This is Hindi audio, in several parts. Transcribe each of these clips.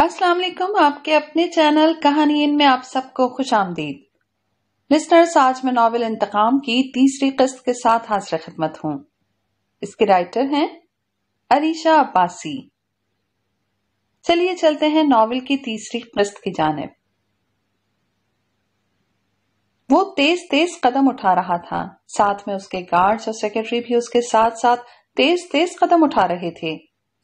अस्सलाम वालेकुम आपके अपने चैनल कहानी इन में आप सबको खुश आमदीद लिस्टर्स आज मैं नावल इंतकाम की तीसरी किस्त के साथ हाजिर खिदमत हूँ इसके राइटर हैं अरीशा अब्बासी चलिए चलते हैं नावल की तीसरी किस्त की जानब वो तेज तेज कदम उठा रहा था साथ में उसके गार्ड्स और सेक्रेटरी भी उसके साथ साथ तेज तेज कदम उठा रहे थे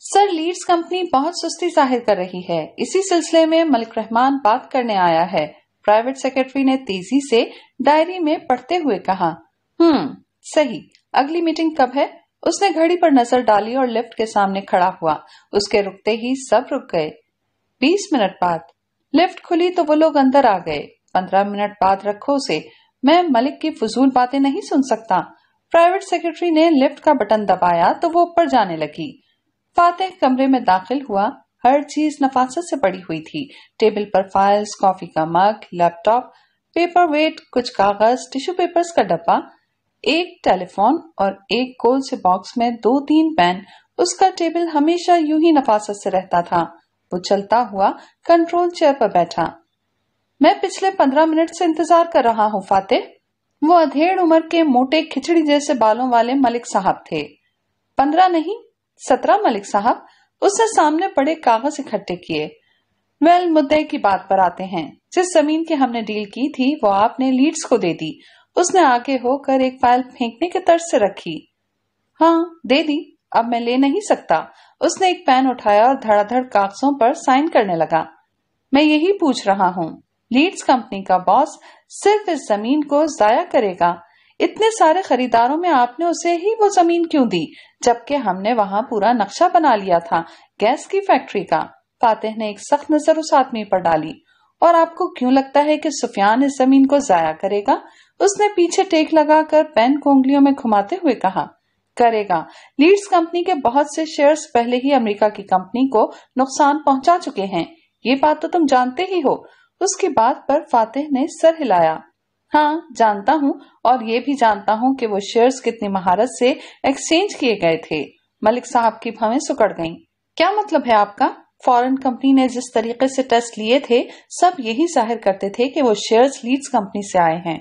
सर लीड्स कंपनी बहुत सुस्ती जाहिर कर रही है इसी सिलसिले में मलिक रहमान बात करने आया है प्राइवेट सेक्रेटरी ने तेजी से डायरी में पढ़ते हुए कहा हम्म सही अगली मीटिंग कब है उसने घड़ी पर नजर डाली और लिफ्ट के सामने खड़ा हुआ उसके रुकते ही सब रुक गए बीस मिनट बाद लिफ्ट खुली तो वो लोग अंदर आ गए पंद्रह मिनट बाद रखो से मैं मलिक की फजूल बातें नहीं सुन सकता प्राइवेट सेक्रेटरी ने लिफ्ट का बटन दबाया तो वो ऊपर जाने लगी फातेह कमरे में दाखिल हुआ हर चीज नफासत से पड़ी हुई थी टेबल पर फाइल्स कॉफी का मग लैपटॉप पेपर वेट कुछ कागज टिश्यू पेपर्स का डब्बा एक टेलीफोन और एक कोल से बॉक्स में दो तीन पेन उसका टेबल हमेशा यूं ही नफासत से रहता था वो चलता हुआ कंट्रोल चेयर पर बैठा मैं पिछले पंद्रह मिनट से इंतजार कर रहा हूँ फातेह वो अधेड़ उम्र के मोटे खिचड़ी जैसे बालों वाले मलिक साहब थे पंद्रह नहीं सतरा मलिक साहब उसने सामने पड़े कागज इकट्ठे किए वेल मुद्दे की बात पर आते हैं जिस जमीन की हमने डील की थी वो आपने लीड्स को दे दी उसने आगे होकर एक फाइल फेंकने के तर्ज से रखी हाँ दे दी अब मैं ले नहीं सकता उसने एक पेन उठाया और धड़ाधड़ कागजों पर साइन करने लगा मैं यही पूछ रहा हूँ लीड्स कंपनी का बॉस सिर्फ इस जमीन को जाया करेगा इतने सारे खरीदारों में आपने उसे ही वो जमीन क्यों दी जबकि हमने वहाँ पूरा नक्शा बना लिया था गैस की फैक्ट्री का फातेह ने एक सख्त नजर उस आदमी पर डाली और आपको क्यों लगता है कि सुफियान इस जमीन को जाया करेगा उसने पीछे टेक लगाकर पेन को उंगलियों में घुमाते हुए कहा करेगा लीड्स कंपनी के बहुत से शेयर्स पहले ही अमेरिका की कंपनी को नुकसान पहुंचा चुके हैं ये बात तो तुम जानते ही हो उसकी बात पर फातेह ने सर हिलाया हाँ जानता हूँ और ये भी जानता हूँ कि वो शेयर्स कितनी महारत से एक्सचेंज किए गए थे मलिक साहब की भावें सुकड़ गईं। क्या मतलब है आपका फॉरेन कंपनी ने जिस तरीके से टेस्ट लिए थे सब यही जाहिर करते थे कि वो शेयर्स लीड्स कंपनी से आए हैं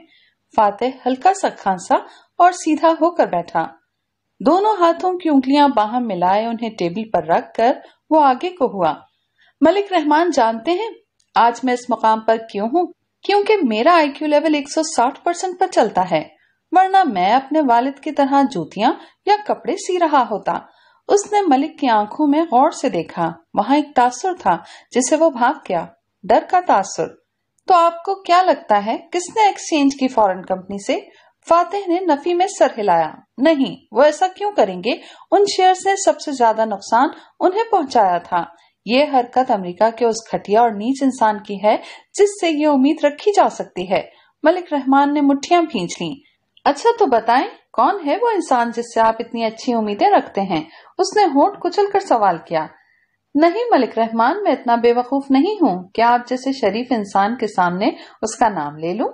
फातेह हल्का सा खांसा और सीधा होकर बैठा दोनों हाथों की उंगलियां बाहर मिलाए उन्हें टेबल पर रख कर वो आगे को हुआ मलिक रहमान जानते हैं आज मैं इस मुकाम पर क्यों हूँ क्योंकि मेरा आईक्यू लेवल 160 परसेंट पर चलता है वरना मैं अपने वालिद की तरह जूतिया या कपड़े सी रहा होता उसने मलिक की आंखों में गौर से देखा वहाँ एक तासुर था जिसे वो भाग गया डर का तासुर तो आपको क्या लगता है किसने एक्सचेंज की फॉरेन कंपनी से फातेह ने नफी में सर हिलाया नहीं वो ऐसा क्यों करेंगे उन शेयर्स ने सबसे ज्यादा नुकसान उन्हें पहुंचाया था ये हरकत अमेरिका के उस खटिया और नीच इंसान की है जिससे ये उम्मीद रखी जा सकती है मलिक रहमान ने मुठिया भींच ली अच्छा तो बताएं कौन है वो इंसान जिससे आप इतनी अच्छी उम्मीदें रखते हैं उसने होंठ कुचल कर सवाल किया नहीं मलिक रहमान मैं इतना बेवकूफ नहीं हूँ क्या आप जैसे शरीफ इंसान के सामने उसका नाम ले लूं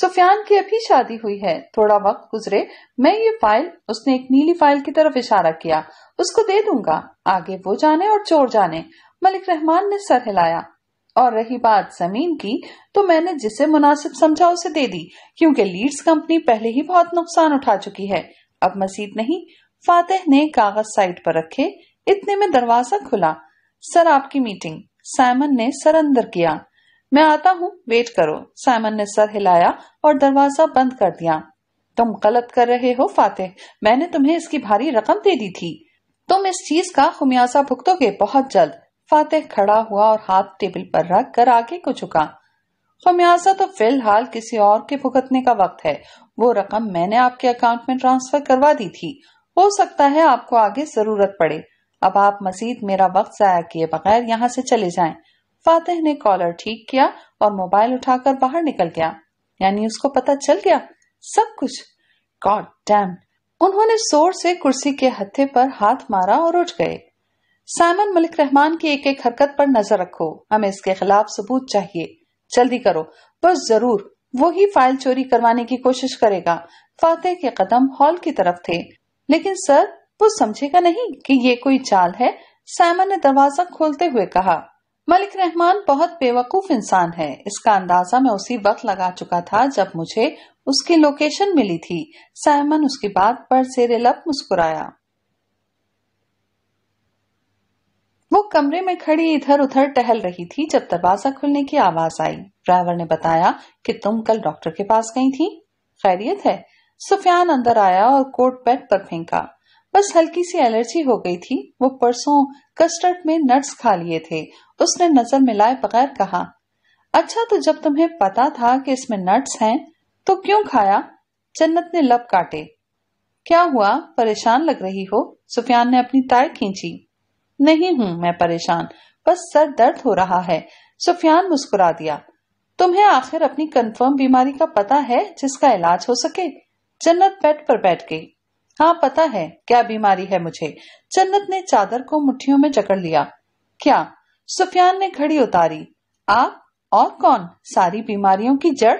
सुफियान की अभी शादी हुई है थोड़ा वक्त गुजरे मैं ये फाइल उसने एक नीली फाइल की तरफ इशारा किया उसको दे दूंगा आगे वो जाने और चोर जाने मलिक रहमान ने सर हिलाया और रही बात जमीन की तो मैंने जिसे मुनासिब समझा उसे दे दी क्योंकि लीड्स कंपनी पहले ही बहुत नुकसान उठा चुकी है अब मसीद नहीं फातेह ने कागज साइड पर रखे इतने में दरवाजा खुला सर आपकी मीटिंग साइमन ने सर अंदर किया मैं आता हूँ वेट करो साइमन ने सर हिलाया और दरवाजा बंद कर दिया तुम गलत कर रहे हो फातेह मैंने तुम्हें इसकी भारी रकम दे दी थी तुम इस चीज का खुमियासा भुगतोगे बहुत जल्द फातेह खड़ा हुआ और हाथ टेबल पर रख कर आगे को झुका खमियाजा तो फिलहाल किसी और के भुगतने का वक्त है वो रकम मैंने आपके अकाउंट में ट्रांसफर करवा दी थी हो सकता है आपको आगे जरूरत पड़े अब आप मजीद मेरा वक्त जया किए बगैर यहाँ से चले जाएं। फातेह ने कॉलर ठीक किया और मोबाइल उठाकर बाहर निकल गया यानी उसको पता चल गया सब कुछ गॉड डैम उन्होंने जोर से कुर्सी के हत्थे पर हाथ मारा और उठ गए साइमन मलिक रहमान की एक एक हरकत पर नजर रखो हमें इसके खिलाफ सबूत चाहिए जल्दी करो बस जरूर वो ही फाइल चोरी करवाने की कोशिश करेगा फातेह के कदम हॉल की तरफ थे लेकिन सर वो समझेगा नहीं कि ये कोई चाल है साइमन ने दरवाजा खोलते हुए कहा मलिक रहमान बहुत बेवकूफ इंसान है इसका अंदाजा मैं उसी वक्त लगा चुका था जब मुझे उसकी लोकेशन मिली थी साइमन उसकी बात पर जेरे लब मुस्कुराया वो कमरे में खड़ी इधर उधर टहल रही थी जब दरवाजा खुलने की आवाज आई ड्राइवर ने बताया कि तुम कल डॉक्टर के पास गई थी खैरियत है सुफियान अंदर आया और कोट बेड पर फेंका बस हल्की सी एलर्जी हो गई थी वो परसों कस्टर्ड में नट्स खा लिए थे उसने नजर मिलाए बगैर कहा अच्छा तो जब तुम्हें पता था कि इसमें नट्स हैं तो क्यों खाया जन्नत ने लब काटे क्या हुआ परेशान लग रही हो सुफियान ने अपनी ताय खींची नहीं हूँ मैं परेशान बस सर दर्द हो रहा है सुफियान मुस्कुरा दिया तुम्हें आखिर अपनी कंफर्म बीमारी का पता है जिसका इलाज हो सके जन्नत बेड पर बैठ गई हाँ पता है क्या बीमारी है मुझे जन्नत ने चादर को मुठियों में जकड़ लिया क्या सुफियान ने घड़ी उतारी आप और कौन सारी बीमारियों की जड़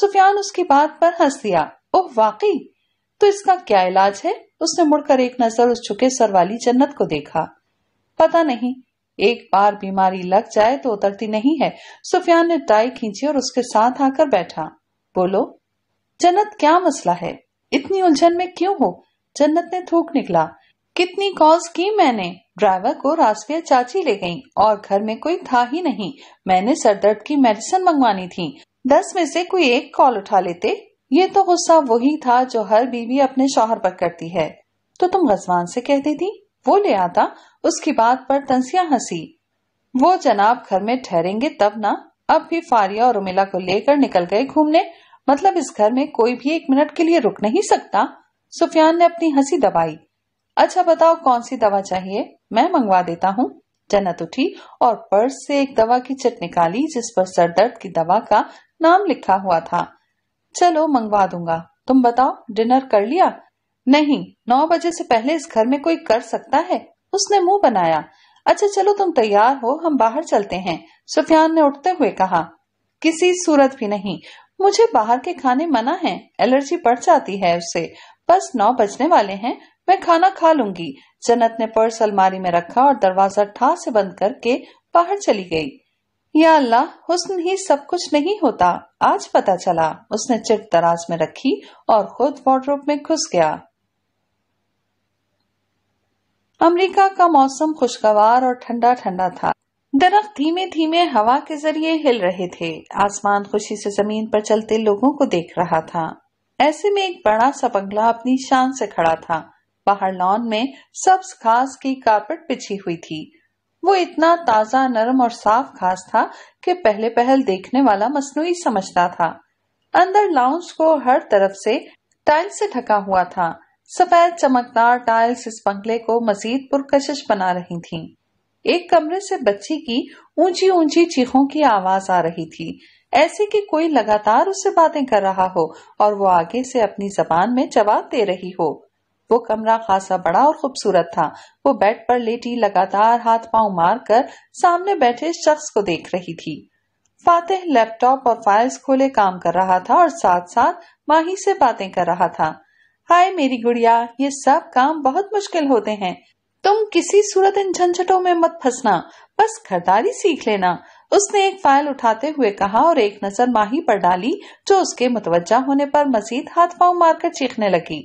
सुफियान उसकी बात पर हंस दिया ओह वाकई तो इसका क्या इलाज है उसने मुड़कर एक नजर उस झुके सर वाली जन्नत को देखा पता नहीं एक बार बीमारी लग जाए तो उतरती नहीं है सुफियान ने टाई खींची और उसके साथ आकर बैठा बोलो जन्नत क्या मसला है इतनी उलझन में क्यों हो जन्नत ने थूक निकला कितनी कॉल्स की मैंने ड्राइवर को रास्विया चाची ले गई और घर में कोई था ही नहीं मैंने सरदर्द की मेडिसिन मंगवानी थी दस में से कोई एक कॉल उठा लेते ये तो गुस्सा वही था जो हर बीवी अपने शोहर पर करती है तो तुम गजवान से कहती थी वो ले आता उसकी बात पर तंसिया हंसी वो जनाब घर में ठहरेंगे तब ना अब भी फारिया और उमिला को लेकर निकल गए घूमने मतलब इस घर में कोई भी एक मिनट के लिए रुक नहीं सकता सुफियान ने अपनी हंसी दबाई अच्छा बताओ कौन सी दवा चाहिए मैं मंगवा देता हूँ जन्नत उठी और पर्स से एक दवा की चिट निकाली जिस पर सरदर्द की दवा का नाम लिखा हुआ था चलो मंगवा दूंगा तुम बताओ डिनर कर लिया नहीं नौ बजे से पहले इस घर में कोई कर सकता है उसने मुंह बनाया अच्छा चलो तुम तैयार हो हम बाहर चलते हैं सुफियान ने उठते हुए कहा किसी सूरत भी नहीं मुझे बाहर के खाने मना है एलर्जी बढ़ जाती है उससे बस नौ बजने वाले हैं मैं खाना खा लूंगी जन्नत ने पर्स अलमारी में रखा और दरवाजा ठा से बंद करके बाहर चली गई या अल्लाह हुस्न ही सब कुछ नहीं होता आज पता चला उसने चिट दराज में रखी और खुद वार्ड्रोब में घुस गया अमेरिका का मौसम खुशगवार और ठंडा ठंडा था दरख्त धीमे धीमे हवा के जरिए हिल रहे थे आसमान खुशी से जमीन पर चलते लोगों को देख रहा था ऐसे में एक बड़ा सा बंगला अपनी शान से खड़ा था बाहर लॉन में सब्ज घास की कारपेट बिछी हुई थी वो इतना ताजा नरम और साफ घास था कि पहले पहल देखने वाला मसनू समझता था अंदर लाउंज को हर तरफ से टाइल से ढका हुआ था सफेद चमकदार टाइल्स इस बंगले को मजीद पुरकशिश बना रही थीं। एक कमरे से बच्ची की ऊंची ऊंची चीखों की आवाज आ रही थी ऐसे कि कोई लगातार उससे बातें कर रहा हो और वो आगे से अपनी जबान में जवाब दे रही हो वो कमरा खासा बड़ा और खूबसूरत था वो बेड पर लेटी लगातार हाथ पांव मार कर सामने बैठे शख्स को देख रही थी फातेह लैपटॉप और फाइल्स खोले काम कर रहा था और साथ साथ माही से बातें कर रहा था हाय मेरी गुड़िया ये सब काम बहुत मुश्किल होते हैं तुम किसी सूरत इन झंझटों में मत फंसना बस खरदारी सीख लेना उसने एक फाइल उठाते हुए कहा और एक नजर माही पर डाली जो उसके मुतवजा होने पर मजीद हाथ पाँव मारकर चीखने लगी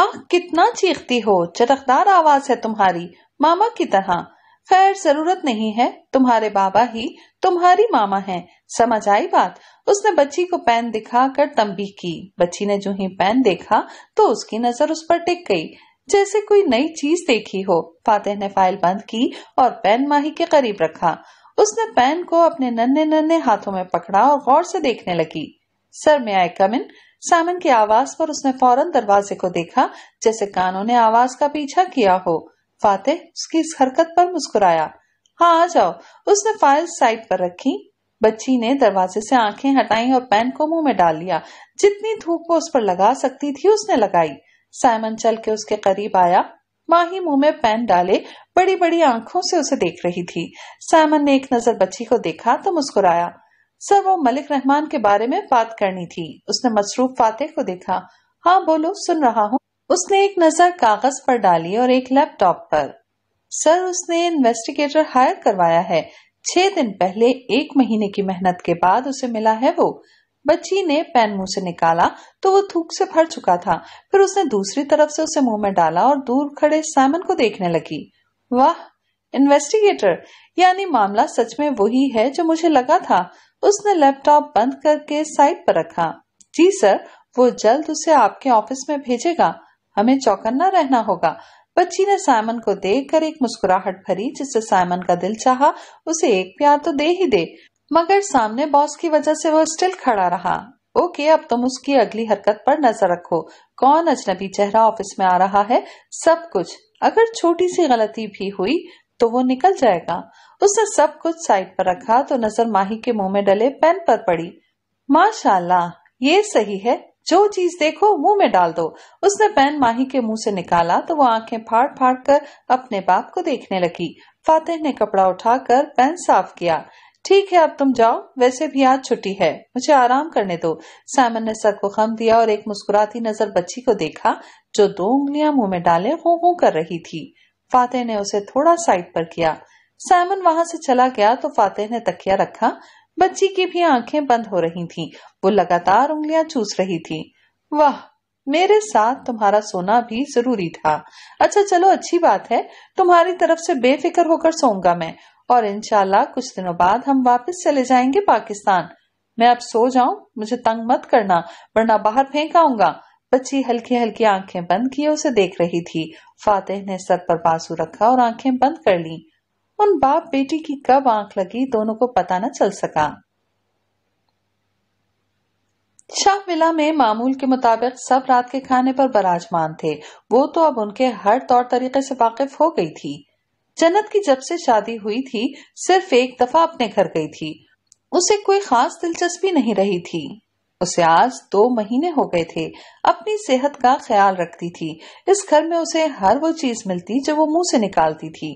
आह कितना चीखती हो चटकदार आवाज है तुम्हारी मामा की तरह खैर जरूरत नहीं है तुम्हारे बाबा ही तुम्हारी मामा हैं समझ आई बात उसने बच्ची को पेन दिखाकर तंबी की बच्ची ने जो ही पेन देखा तो उसकी नजर उस पर टिक गई जैसे कोई नई चीज देखी हो फातेह ने फाइल बंद की और पेन माही के करीब रखा उसने पेन को अपने नन्हे नन्हे हाथों में पकड़ा और गौर से देखने लगी सर में आए कमिन सामन की आवाज पर उसने फौरन दरवाजे को देखा जैसे कानों ने आवाज का पीछा किया हो फातेह उसकी इस हरकत पर मुस्कुराया हाँ आ जाओ उसने फाइल साइड पर रखी बच्ची ने दरवाजे से आंखें हटाई और पेन को मुंह में डाल लिया जितनी धूप वो उस पर लगा सकती थी उसने लगाई साइमन चल के उसके करीब आया माही मुंह में पैन डाले बड़ी बड़ी आंखों से उसे देख रही थी साइमन ने एक नजर बच्ची को देखा तो मुस्कुराया सर वो मलिक रहमान के बारे में बात करनी थी उसने मसरूफ फातेह को देखा हाँ बोलो सुन रहा हूँ उसने एक नजर कागज पर डाली और एक लैपटॉप पर सर उसने इन्वेस्टिगेटर हायर करवाया है छह दिन पहले एक महीने की मेहनत के बाद उसे मिला है वो बच्ची ने पेन मुंह से निकाला तो वो थूक से भर चुका था फिर उसने दूसरी तरफ से उसे मुंह में डाला और दूर खड़े सैमन को देखने लगी वाह इन्वेस्टिगेटर यानी मामला सच में वही है जो मुझे लगा था उसने लैपटॉप बंद करके साइड पर रखा जी सर वो जल्द उसे आपके ऑफिस में भेजेगा हमें चौकन्ना रहना होगा बच्ची ने साइमन को देखकर एक मुस्कुराहट भरी जिससे साइमन का दिल चाहा उसे एक प्यार तो दे ही दे मगर सामने बॉस की वजह से वो स्टिल खड़ा रहा ओके अब तुम उसकी अगली हरकत पर नजर रखो कौन अजनबी चेहरा ऑफिस में आ रहा है सब कुछ अगर छोटी सी गलती भी हुई तो वो निकल जाएगा उसने सब कुछ साइड पर रखा तो नजर माही के मुंह में डले पेन पर पड़ी माशाल्लाह ये सही है जो चीज देखो मुंह में डाल दो उसने पेन माही के मुंह से निकाला तो वो आंखें फाड़ फाड़ कर अपने बाप को देखने लगी फातेह ने कपड़ा उठाकर पेन साफ किया ठीक है अब तुम जाओ वैसे भी आज छुट्टी है मुझे आराम करने दो सैमन ने सर को खम दिया और एक मुस्कुराती नजर बच्ची को देखा जो दो उंगलियां मुंह में डाले हूं हूं कर रही थी फातेह ने उसे थोड़ा साइड पर किया सैमन वहां से चला गया तो फातेह ने तकिया रखा बच्ची की भी आंखें बंद हो रही थीं। वो लगातार उंगलियां चूस रही थी वाह मेरे साथ तुम्हारा सोना भी जरूरी था अच्छा चलो अच्छी बात है तुम्हारी तरफ से बेफिक्र होकर सोऊंगा मैं और इनशाला कुछ दिनों बाद हम वापस चले जाएंगे पाकिस्तान मैं अब सो जाऊं मुझे तंग मत करना वरना बाहर फेंक आऊंगा बच्ची हल्की हल्की आंखें बंद किए उसे देख रही थी फातेह ने सर पर बाजू रखा और आंखें बंद कर ली उन बाप बेटी की कब आंख लगी दोनों को पता न चल सका विला में मामूल के मुताबिक सब रात के खाने पर बराजमान थे वो तो अब उनके हर तौर तरीके से वाकिफ हो गई थी जन्नत की जब से शादी हुई थी सिर्फ एक दफा अपने घर गई थी उसे कोई खास दिलचस्पी नहीं रही थी उसे आज दो महीने हो गए थे अपनी सेहत का ख्याल रखती थी इस घर में उसे हर वो चीज मिलती जो वो मुंह से निकालती थी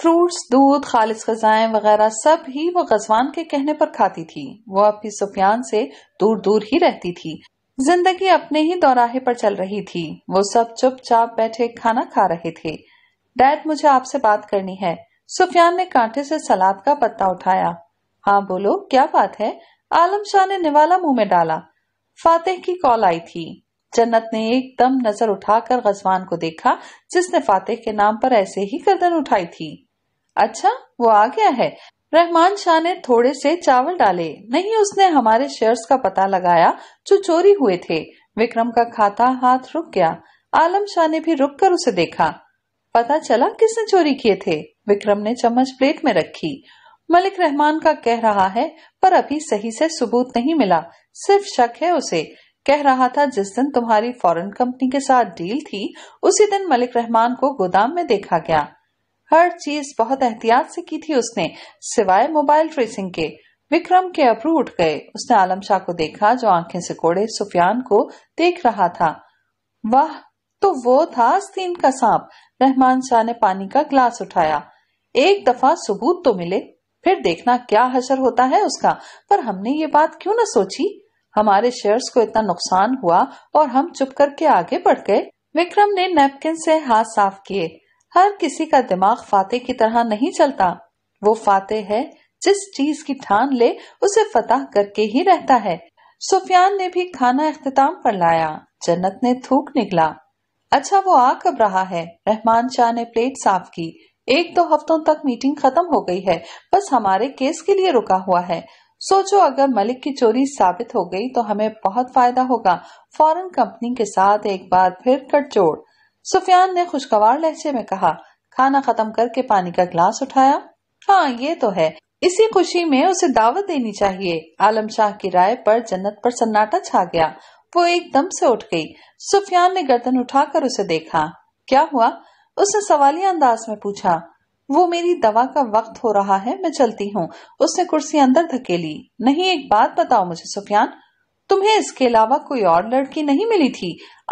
फ्रूट्स दूध खालिद गजाएं वगैरह सब ही वो गजवान के कहने पर खाती थी वो अब भी सुफियान से दूर दूर ही रहती थी जिंदगी अपने ही दौराहे पर चल रही थी वो सब चुपचाप बैठे खाना खा रहे थे डैड मुझे आपसे बात करनी है सुफियान ने कांटे से सलाद का पत्ता उठाया हाँ बोलो क्या बात है आलम शाह ने निवाला मुंह में डाला फातेह की कॉल आई थी जन्नत ने एकदम नजर उठाकर गजवान को देखा जिसने फातेह के नाम पर ऐसे ही गर्दन उठाई थी अच्छा वो आ गया है रहमान शाह ने थोड़े से चावल डाले नहीं उसने हमारे शेयर्स का पता लगाया जो चोरी हुए थे विक्रम का खाता हाथ रुक गया आलम शाह ने भी रुक कर उसे देखा पता चला किसने चोरी किए थे विक्रम ने चम्मच प्लेट में रखी मलिक रहमान का कह रहा है पर अभी सही से सबूत नहीं मिला सिर्फ शक है उसे कह रहा था जिस दिन तुम्हारी फॉरेन कंपनी के साथ डील थी उसी दिन मलिक रहमान को गोदाम में देखा गया हर चीज बहुत एहतियात से की थी उसने सिवाय मोबाइल ट्रेसिंग के विक्रम के अप्रू उठ गए उसने आलम शाह को देखा जो आंखें से कोड़े सुफियान को देख रहा था वाह तो वो था आस्तीन का सांप रहमान शाह ने पानी का ग्लास उठाया एक दफा सबूत तो मिले फिर देखना क्या असर होता है उसका पर हमने ये बात क्यों न सोची हमारे शेयर्स को इतना नुकसान हुआ और हम चुप करके आगे बढ़ गए विक्रम ने नैपकिन से हाथ साफ किए हर किसी का दिमाग फाते की तरह नहीं चलता वो फाते है जिस चीज की ठान ले उसे फतेह करके ही रहता है सुफियान ने भी खाना अख्ताम पर लाया जन्नत ने थूक निकला अच्छा वो आ कब रहा है रहमान शाह ने प्लेट साफ की एक दो हफ्तों तक मीटिंग खत्म हो गई है बस हमारे केस के लिए रुका हुआ है सोचो अगर मलिक की चोरी साबित हो गई तो हमें बहुत फायदा होगा फॉरेन कंपनी के साथ एक बार फिर जोड़ सुफियान ने खुशगवार लहजे में कहा खाना खत्म करके पानी का गिलास उठाया हाँ ये तो है इसी खुशी में उसे दावत देनी चाहिए आलम शाह की राय पर जन्नत पर सन्नाटा छा गया वो एकदम से उठ गई सुफियान ने गर्दन उठाकर उसे देखा क्या हुआ उसने सवालिया अंदाज में पूछा वो मेरी दवा का वक्त हो रहा है मैं चलती हूँ उसने कुर्सी अंदर धकेली नहीं एक बात बताओ मुझे सुफियान तुम्हें इसके अलावा कोई और लड़की नहीं मिली थी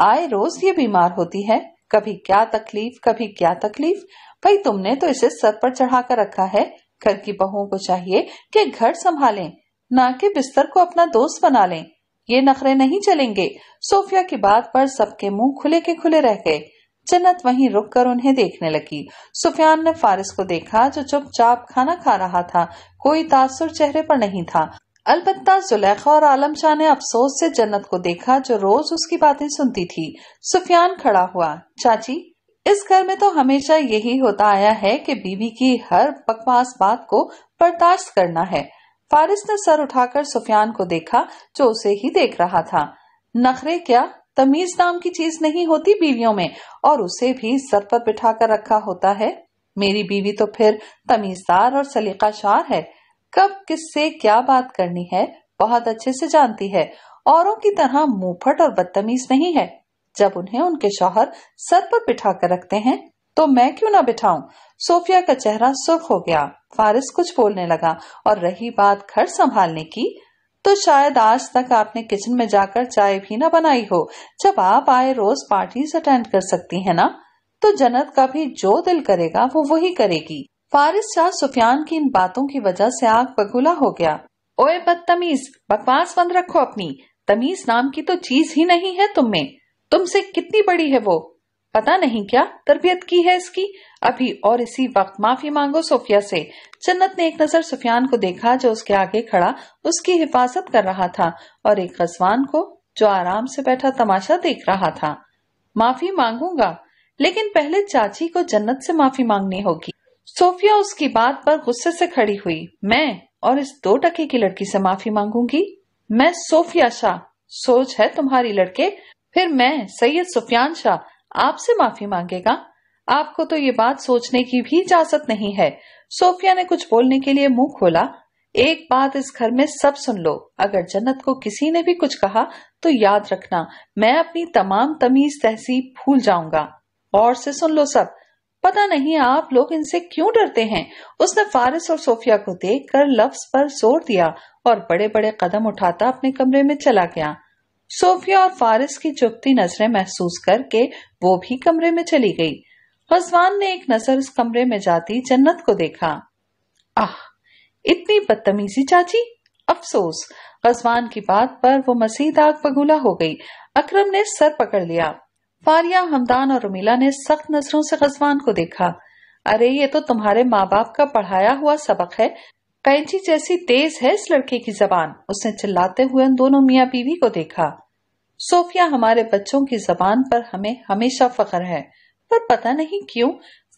आए रोज ये बीमार होती है कभी क्या तकलीफ कभी क्या तकलीफ भाई तुमने तो इसे सर पर चढ़ा कर रखा है घर की बहुओं को चाहिए कि घर संभालें ना कि बिस्तर को अपना दोस्त बना लें ये नखरे नहीं चलेंगे सोफिया की बात पर सबके मुंह खुले के खुले रह गए जन्नत वहीं रुक कर उन्हें देखने लगी सुफियान ने फारिस को देखा जो चुपचाप खाना खा रहा था कोई तासुर चेहरे पर नहीं था अलबत्ता जुलेखा और आलम शाह ने अफसोस से जन्नत को देखा जो रोज उसकी बातें सुनती थी सुफियान खड़ा हुआ चाची इस घर में तो हमेशा यही होता आया है कि बीवी की हर बकवास बात को बर्दाश्त करना है फारिस ने सर उठाकर सुफियान को देखा जो उसे ही देख रहा था नखरे क्या तमीज नाम की चीज नहीं होती बीवियों में और उसे भी सर पर बिठा रखा होता है मेरी बीवी तो फिर तमीजदार और सलीका है कब किससे क्या बात करनी है बहुत अच्छे से जानती है औरों की तरह मुंहफट और बदतमीज नहीं है जब उन्हें उनके शौहर सर पर बिठा कर रखते हैं तो मैं क्यों ना बिठाऊं? सोफिया का चेहरा सुर्ख हो गया फारिस कुछ बोलने लगा और रही बात घर संभालने की तो शायद आज तक आपने किचन में जाकर चाय भी ना बनाई हो जब आप आए रोज पार्टीज अटेंड कर सकती है ना तो जनत का भी जो दिल करेगा वो वही करेगी फारिस शाह सुफियान की इन बातों की वजह से आग बगुला हो गया ओए बदतमीज बकवास बंद रखो अपनी तमीज नाम की तो चीज ही नहीं है तुम में तुमसे कितनी बड़ी है वो पता नहीं क्या तरबियत की है इसकी अभी और इसी वक्त माफी मांगो सोफिया से जन्नत ने एक नजर सुफियान को देखा जो उसके आगे खड़ा उसकी हिफाजत कर रहा था और एक गजवान को जो आराम से बैठा तमाशा देख रहा था माफी मांगूंगा लेकिन पहले चाची को जन्नत से माफी मांगनी होगी सोफिया उसकी बात पर गुस्से से खड़ी हुई मैं और इस दो टके की लड़की से माफी मांगूंगी मैं सोफिया शाह सोच है तुम्हारी लड़के फिर मैं सैयद सुफियान शाह आपसे माफी मांगेगा आपको तो ये बात सोचने की भी इजाजत नहीं है सोफिया ने कुछ बोलने के लिए मुंह खोला एक बात इस घर में सब सुन लो अगर जन्नत को किसी ने भी कुछ कहा तो याद रखना मैं अपनी तमाम तमीज तहसीब भूल जाऊंगा और से सुन लो सब पता नहीं आप लोग इनसे क्यों डरते हैं उसने फारिस और सोफिया को देख कर लफ्ज पर जोर दिया और बड़े बड़े कदम उठाता अपने कमरे में चला गया सोफिया और फारिस की चुपती नजरें महसूस करके वो भी कमरे में चली गई रजवान ने एक नजर उस कमरे में जाती जन्नत को देखा आह इतनी बदतमीजी चाची अफसोस रजवान की बात पर वो मसीद आग बगूला हो गई अकरम ने सर पकड़ लिया फारिया हमदान और उमिला ने सख्त नजरों से गजवान को देखा अरे ये तो तुम्हारे माँ बाप का पढ़ाया हुआ सबक है कैंची जैसी तेज है इस लड़के की जबान उसने चिल्लाते हुए उन दोनों मियाँ बीवी को देखा सोफिया हमारे बच्चों की जबान पर हमें हमेशा फख्र है पर पता नहीं क्यों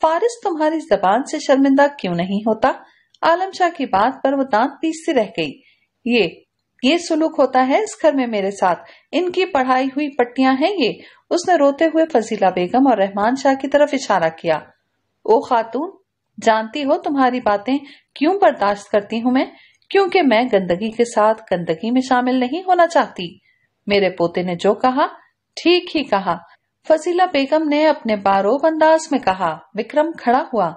फारिस तुम्हारी जबान से शर्मिंदा क्यों नहीं होता आलम शाह की बात पर वो दांत पीसती रह गई ये ये सुलूक होता है इस घर में मेरे साथ इनकी पढ़ाई हुई पट्टियां हैं ये उसने रोते हुए फजीला बेगम और रहमान शाह की तरफ इशारा किया ओ खातून जानती हो तुम्हारी बातें क्यों बर्दाश्त करती हूँ मैं क्योंकि मैं गंदगी के साथ गंदगी में शामिल नहीं होना चाहती मेरे पोते ने जो कहा ठीक ही कहा फजीला बेगम ने अपने बारोब अंदाज में कहा विक्रम खड़ा हुआ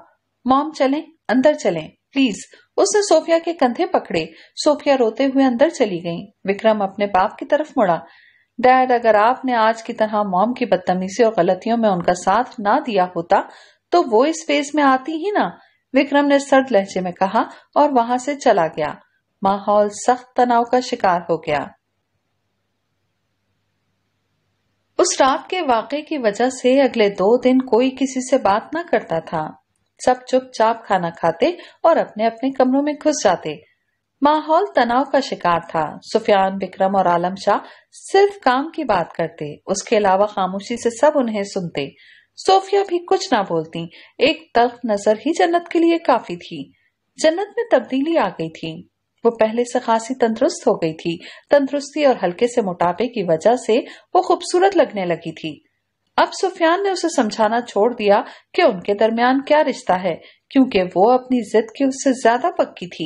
मॉम चलें अंदर चलें प्लीज उसने सोफिया के कंधे पकड़े सोफिया रोते हुए अंदर चली गई विक्रम अपने बाप की तरफ मुड़ा डैड अगर आपने आज की तरह मॉम की बदतमीजी और गलतियों में उनका साथ ना दिया होता तो वो इस फेज में आती ही ना विक्रम ने सर्द लहजे में कहा और वहां से चला गया माहौल सख्त तनाव का शिकार हो गया उस रात के वाक की वजह से अगले दो दिन कोई किसी से बात ना करता था सब चुपचाप खाना खाते और अपने अपने कमरों में घुस जाते माहौल तनाव का शिकार था सुफियान विक्रम और आलम शाह सिर्फ काम की बात करते उसके अलावा खामोशी से सब उन्हें सुनते सोफिया भी कुछ ना बोलती एक तल्ख नजर ही जन्नत के लिए काफी थी जन्नत में तब्दीली आ गई थी वो पहले से खासी तंदुरुस्त हो गई थी तंदुरुस्ती और हल्के से मोटापे की वजह से वो खूबसूरत लगने लगी थी अब सुफियान ने उसे समझाना छोड़ दिया कि उनके दरमियान क्या रिश्ता है क्योंकि वो अपनी जिद की उससे ज्यादा पक्की थी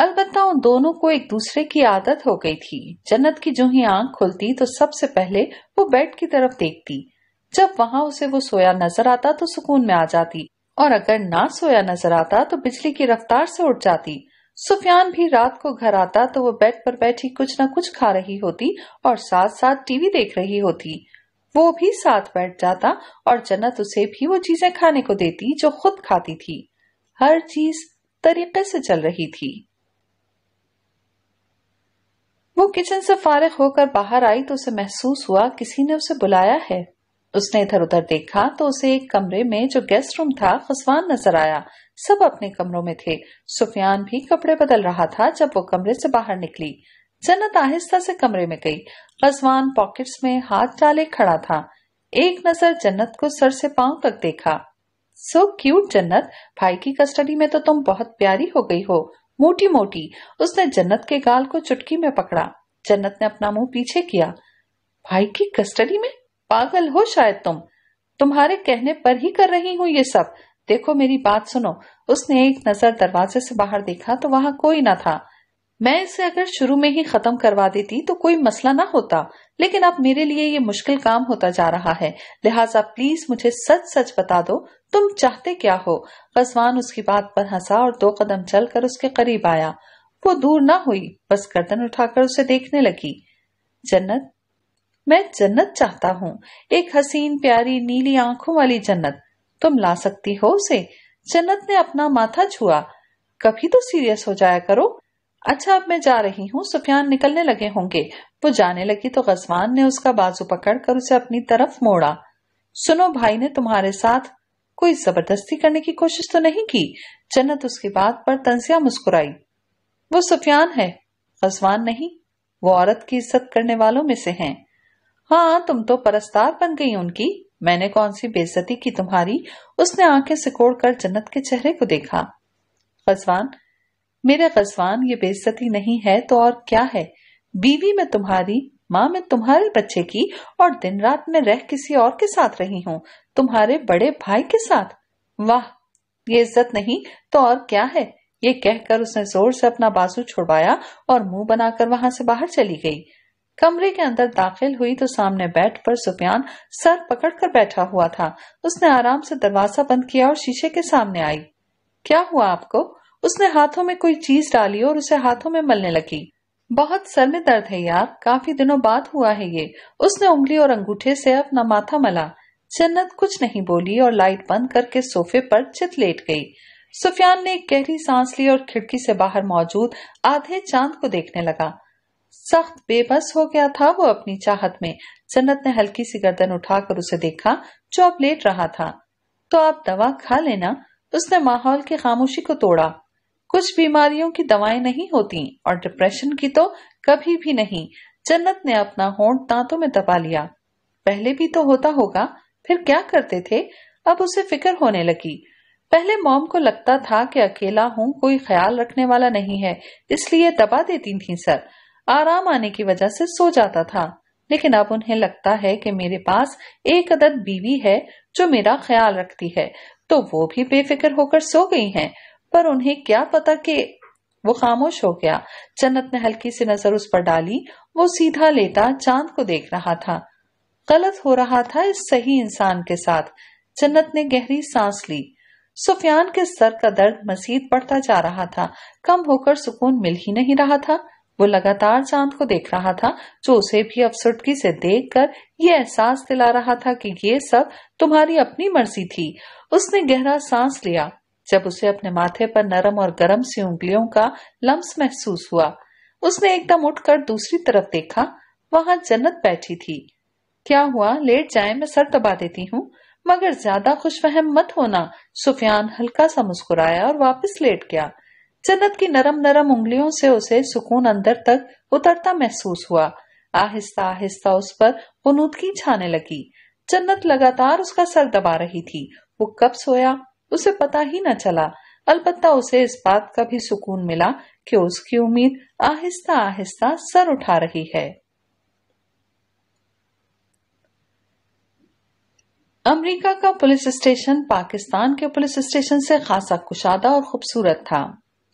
अलबत्ता उन दोनों को एक दूसरे की आदत हो गई थी जन्नत की जो ही आंख खुलती तो सबसे पहले वो बेड की तरफ देखती जब वहाँ उसे वो सोया नजर आता तो सुकून में आ जाती और अगर ना सोया नजर आता तो बिजली की रफ्तार से उठ जाती सुफियान भी रात को घर आता तो वो बेड पर बैठी कुछ न कुछ खा रही होती और साथ साथ टीवी देख रही होती वो भी साथ बैठ जाता और जन्नत उसे भी वो चीजें खाने को देती जो खुद खाती थी हर चीज तरीके से चल रही थी वो किचन से फारिग होकर बाहर आई तो उसे महसूस हुआ किसी ने उसे बुलाया है उसने इधर उधर देखा तो उसे एक कमरे में जो गेस्ट रूम था खुशवान नजर आया सब अपने कमरों में थे सुफियान भी कपड़े बदल रहा था जब वो कमरे से बाहर निकली जन्नत आहिस्ता से कमरे में गई रजवान पॉकेट्स में हाथ डाले खड़ा था एक नजर जन्नत को सर से पांव तक देखा सो so क्यूट जन्नत भाई की कस्टडी में तो तुम बहुत प्यारी हो गई हो मोटी मोटी उसने जन्नत के गाल को चुटकी में पकड़ा जन्नत ने अपना मुंह पीछे किया भाई की कस्टडी में पागल हो शायद तुम तुम्हारे कहने पर ही कर रही हूँ ये सब देखो मेरी बात सुनो उसने एक नजर दरवाजे से बाहर देखा तो वहां कोई ना था मैं इसे अगर शुरू में ही खत्म करवा देती तो कोई मसला ना होता लेकिन अब मेरे लिए ये मुश्किल काम होता जा रहा है लिहाजा प्लीज मुझे सच सच बता दो तुम चाहते क्या हो गजवान उसकी बात पर हंसा और दो कदम चलकर उसके करीब आया वो दूर ना हुई बस गर्दन उठाकर उसे देखने लगी जन्नत मैं जन्नत चाहता हूँ एक हसीन प्यारी नीली आंखों वाली जन्नत तुम ला सकती हो उसे जन्नत ने अपना माथा छुआ कभी तो सीरियस हो जाया करो अच्छा अब मैं जा रही हूँ सुफियान निकलने लगे होंगे वो जाने लगी तो गजवान ने उसका बाजू पकड़कर उसे अपनी तरफ मोड़ा सुनो भाई ने तुम्हारे साथ कोई जबरदस्ती करने की कोशिश तो नहीं की जन्नत उसकी बात पर तंसिया मुस्कुराई वो सुफियान है गजवान नहीं वो औरत की इज्जत करने वालों में से है हाँ तुम तो परस्तार बन गई उनकी मैंने कौन सी बेजती की तुम्हारी उसने आंखें सिकोड़ कर जन्नत के चेहरे को देखा गजवान मेरा गजवान ये बेइज्जती नहीं है तो और क्या है बीवी में तुम्हारी माँ मैं तुम्हारे बच्चे की और दिन रात में रह किसी और के साथ रही हूँ तुम्हारे बड़े भाई के साथ वाह ये इज्जत नहीं तो और क्या है ये कहकर उसने जोर से अपना बाजू छुड़वाया और मुंह बनाकर वहां से बाहर चली गई कमरे के अंदर दाखिल हुई तो सामने बेड पर सुफियान सर पकड़कर बैठा हुआ था उसने आराम से दरवाजा बंद किया और शीशे के सामने आई क्या हुआ आपको उसने हाथों में कोई चीज डाली और उसे हाथों में मलने लगी बहुत सर में दर्द है यार काफी दिनों बाद हुआ है ये उसने उंगली और अंगूठे से अपना माथा मला जन्नत कुछ नहीं बोली और लाइट बंद करके सोफे पर चित लेट गई सुफियान ने एक गहरी सांस ली और खिड़की से बाहर मौजूद आधे चांद को देखने लगा सख्त बेबस हो गया था वो अपनी चाहत में जन्नत ने हल्की सी गर्दन उठाकर उसे देखा जो अब लेट रहा था तो आप दवा खा लेना उसने माहौल की खामोशी को तोड़ा कुछ बीमारियों की दवाएं नहीं होती और डिप्रेशन की तो कभी भी नहीं जन्नत ने अपना होंठ दांतों में दबा लिया पहले भी तो होता होगा फिर क्या करते थे अब उसे फिक्र होने लगी पहले मॉम को लगता था कि अकेला हूँ कोई ख्याल रखने वाला नहीं है इसलिए दबा देती थी सर आराम आने की वजह से सो जाता था लेकिन अब उन्हें लगता है कि मेरे पास एक अदद बीवी है जो मेरा ख्याल रखती है तो वो भी बेफिक्र होकर सो गई हैं पर उन्हें क्या पता कि वो खामोश हो गया जन्नत ने हल्की सी नजर उस पर डाली वो सीधा लेटा चांद को देख रहा था गलत हो रहा था इस सही इंसान के साथ जन्नत ने गहरी सांस ली सुफियान के सर का दर्द मसीद बढ़ता जा रहा था कम होकर सुकून मिल ही नहीं रहा था वो लगातार चांद को देख रहा था जो उसे भी अफसुटकी से देख कर ये एहसास दिला रहा था कि ये सब तुम्हारी अपनी मर्जी थी उसने गहरा सांस लिया जब उसे अपने माथे पर नरम और गर्म सी उंगलियों का लम्स महसूस हुआ उसने एकदम उठकर दूसरी तरफ देखा वहां जन्नत बैठी थी क्या हुआ लेट जाए मैं सर दबा देती हूँ मगर ज्यादा खुशवहम मत होना सुफियान हल्का सा मुस्कुराया और वापस लेट गया जन्नत की नरम नरम उंगलियों से उसे सुकून अंदर तक उतरता महसूस हुआ आहिस्ता आहिस्ता उस पर उनूदगी छाने लगी जन्नत लगातार उसका सर दबा रही थी वो कब सोया उसे पता ही न चला अलबत्ता उसे इस बात का भी सुकून मिला कि उसकी उम्मीद आहिस्ता आहिस्ता सर उठा रही है अमेरिका का पुलिस स्टेशन पाकिस्तान के पुलिस स्टेशन से खासा कुशादा और खूबसूरत था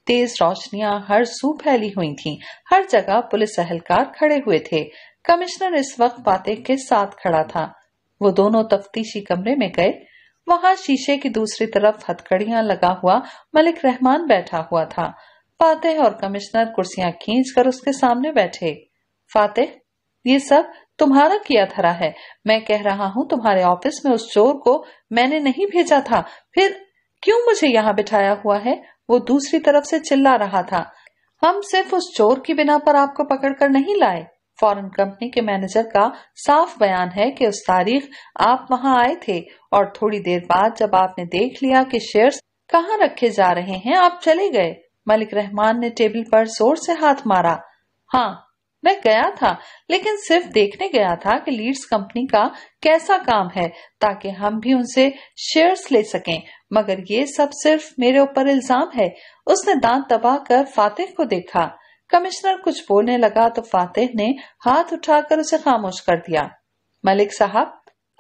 तेज रोशनियां हर सू फैली हुई थीं, हर जगह पुलिस अहलकार खड़े हुए थे कमिश्नर इस वक्त पाते के साथ खड़ा था वो दोनों तफ्तीशी कमरे में गए वहां शीशे की दूसरी तरफ हथकड़ियां लगा हुआ मलिक रहमान बैठा हुआ था फातेह और कमिश्नर कुर्सियां खींच कर उसके सामने बैठे फातेह ये सब तुम्हारा किया धरा है मैं कह रहा हूँ तुम्हारे ऑफिस में उस चोर को मैंने नहीं भेजा था फिर क्यों मुझे यहाँ बिठाया हुआ है वो दूसरी तरफ से चिल्ला रहा था हम सिर्फ उस चोर की बिना पर आपको पकड़कर नहीं लाए फॉरेन कंपनी के मैनेजर का साफ बयान है कि उस तारीख आप वहां आए थे और थोड़ी देर बाद जब आपने देख लिया कि शेयर्स कहाँ रखे जा रहे हैं आप चले गए मलिक रहमान ने टेबल पर जोर से हाथ मारा हाँ मैं गया था लेकिन सिर्फ देखने गया था कि लीड्स कंपनी का कैसा काम है ताकि हम भी उनसे शेयर्स ले सकें मगर ये सब सिर्फ मेरे ऊपर इल्जाम है उसने दांत दबाकर कर फातिह को देखा कमिश्नर कुछ बोलने लगा तो फातेह ने हाथ उठाकर उसे खामोश कर दिया मलिक साहब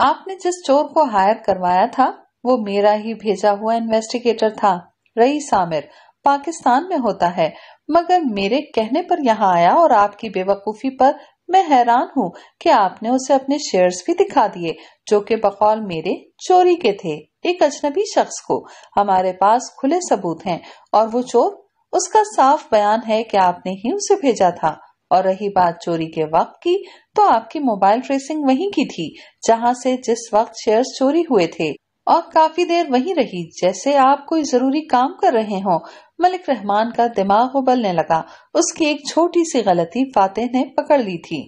आपने जिस चोर को हायर करवाया था वो मेरा ही भेजा हुआ इन्वेस्टिगेटर था रई सामिर पाकिस्तान में होता है मगर मेरे कहने पर यहाँ आया और आपकी बेवकूफी पर मैं हैरान हूँ कि आपने उसे अपने शेयर्स भी दिखा दिए जो कि बकौल मेरे चोरी के थे एक अजनबी शख्स को हमारे पास खुले सबूत हैं और वो चोर उसका साफ बयान है कि आपने ही उसे भेजा था और रही बात चोरी के वक्त की तो आपकी मोबाइल ट्रेसिंग वहीं की थी जहां से जिस वक्त शेयर चोरी हुए थे और काफी देर वहीं रही जैसे आप कोई जरूरी काम कर रहे हो मलिक रहमान का दिमाग उबलने लगा उसकी एक छोटी सी गलती फातेह ने पकड़ ली थी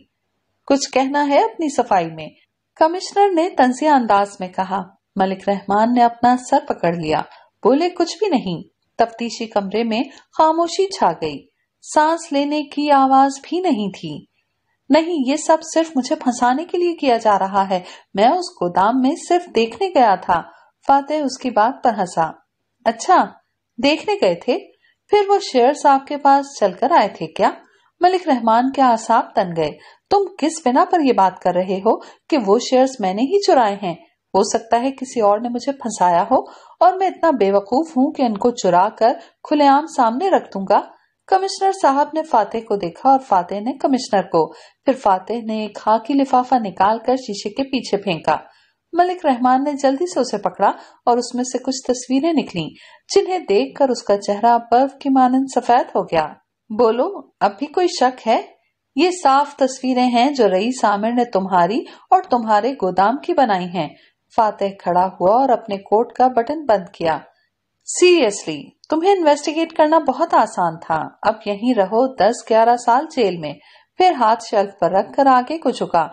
कुछ कहना है अपनी सफाई में कमिश्नर ने तंजिया अंदाज में कहा मलिक रहमान ने अपना सर पकड़ लिया बोले कुछ भी नहीं तफ्तीशी कमरे में खामोशी छा गई सांस लेने की आवाज भी नहीं थी नहीं ये सब सिर्फ मुझे फंसाने के लिए किया जा रहा है मैं उस गोदाम में सिर्फ देखने गया था फातेह उसकी बात पर हंसा अच्छा देखने गए थे फिर वो शेर साहब के पास चलकर आए थे क्या मलिक रहमान के आसाब तन गए तुम किस बिना पर ये बात कर रहे हो कि वो शेयर्स मैंने ही चुराए हैं हो सकता है किसी और ने मुझे फंसाया हो और मैं इतना बेवकूफ हूँ कि इनको चुरा कर खुलेआम सामने रख दूंगा कमिश्नर साहब ने फातेह को देखा और फातेह ने कमिश्नर को फिर फातेह ने एक खाकी लिफाफा निकाल कर शीशे के पीछे फेंका मलिक रहमान ने जल्दी से उसे पकड़ा और उसमें से कुछ तस्वीरें निकली जिन्हें देखकर उसका चेहरा बर्फ की मानन सफेद हो गया बोलो अब भी कोई शक है ये साफ तस्वीरें हैं जो रईस आमिर ने तुम्हारी और तुम्हारे गोदाम की बनाई हैं फातेह खड़ा हुआ और अपने कोट का बटन बंद किया सीरियसली तुम्हें इन्वेस्टिगेट करना बहुत आसान था अब यहीं रहो दस ग्यारह साल जेल में फिर हाथ शेल्फ पर रख कर आगे को झुका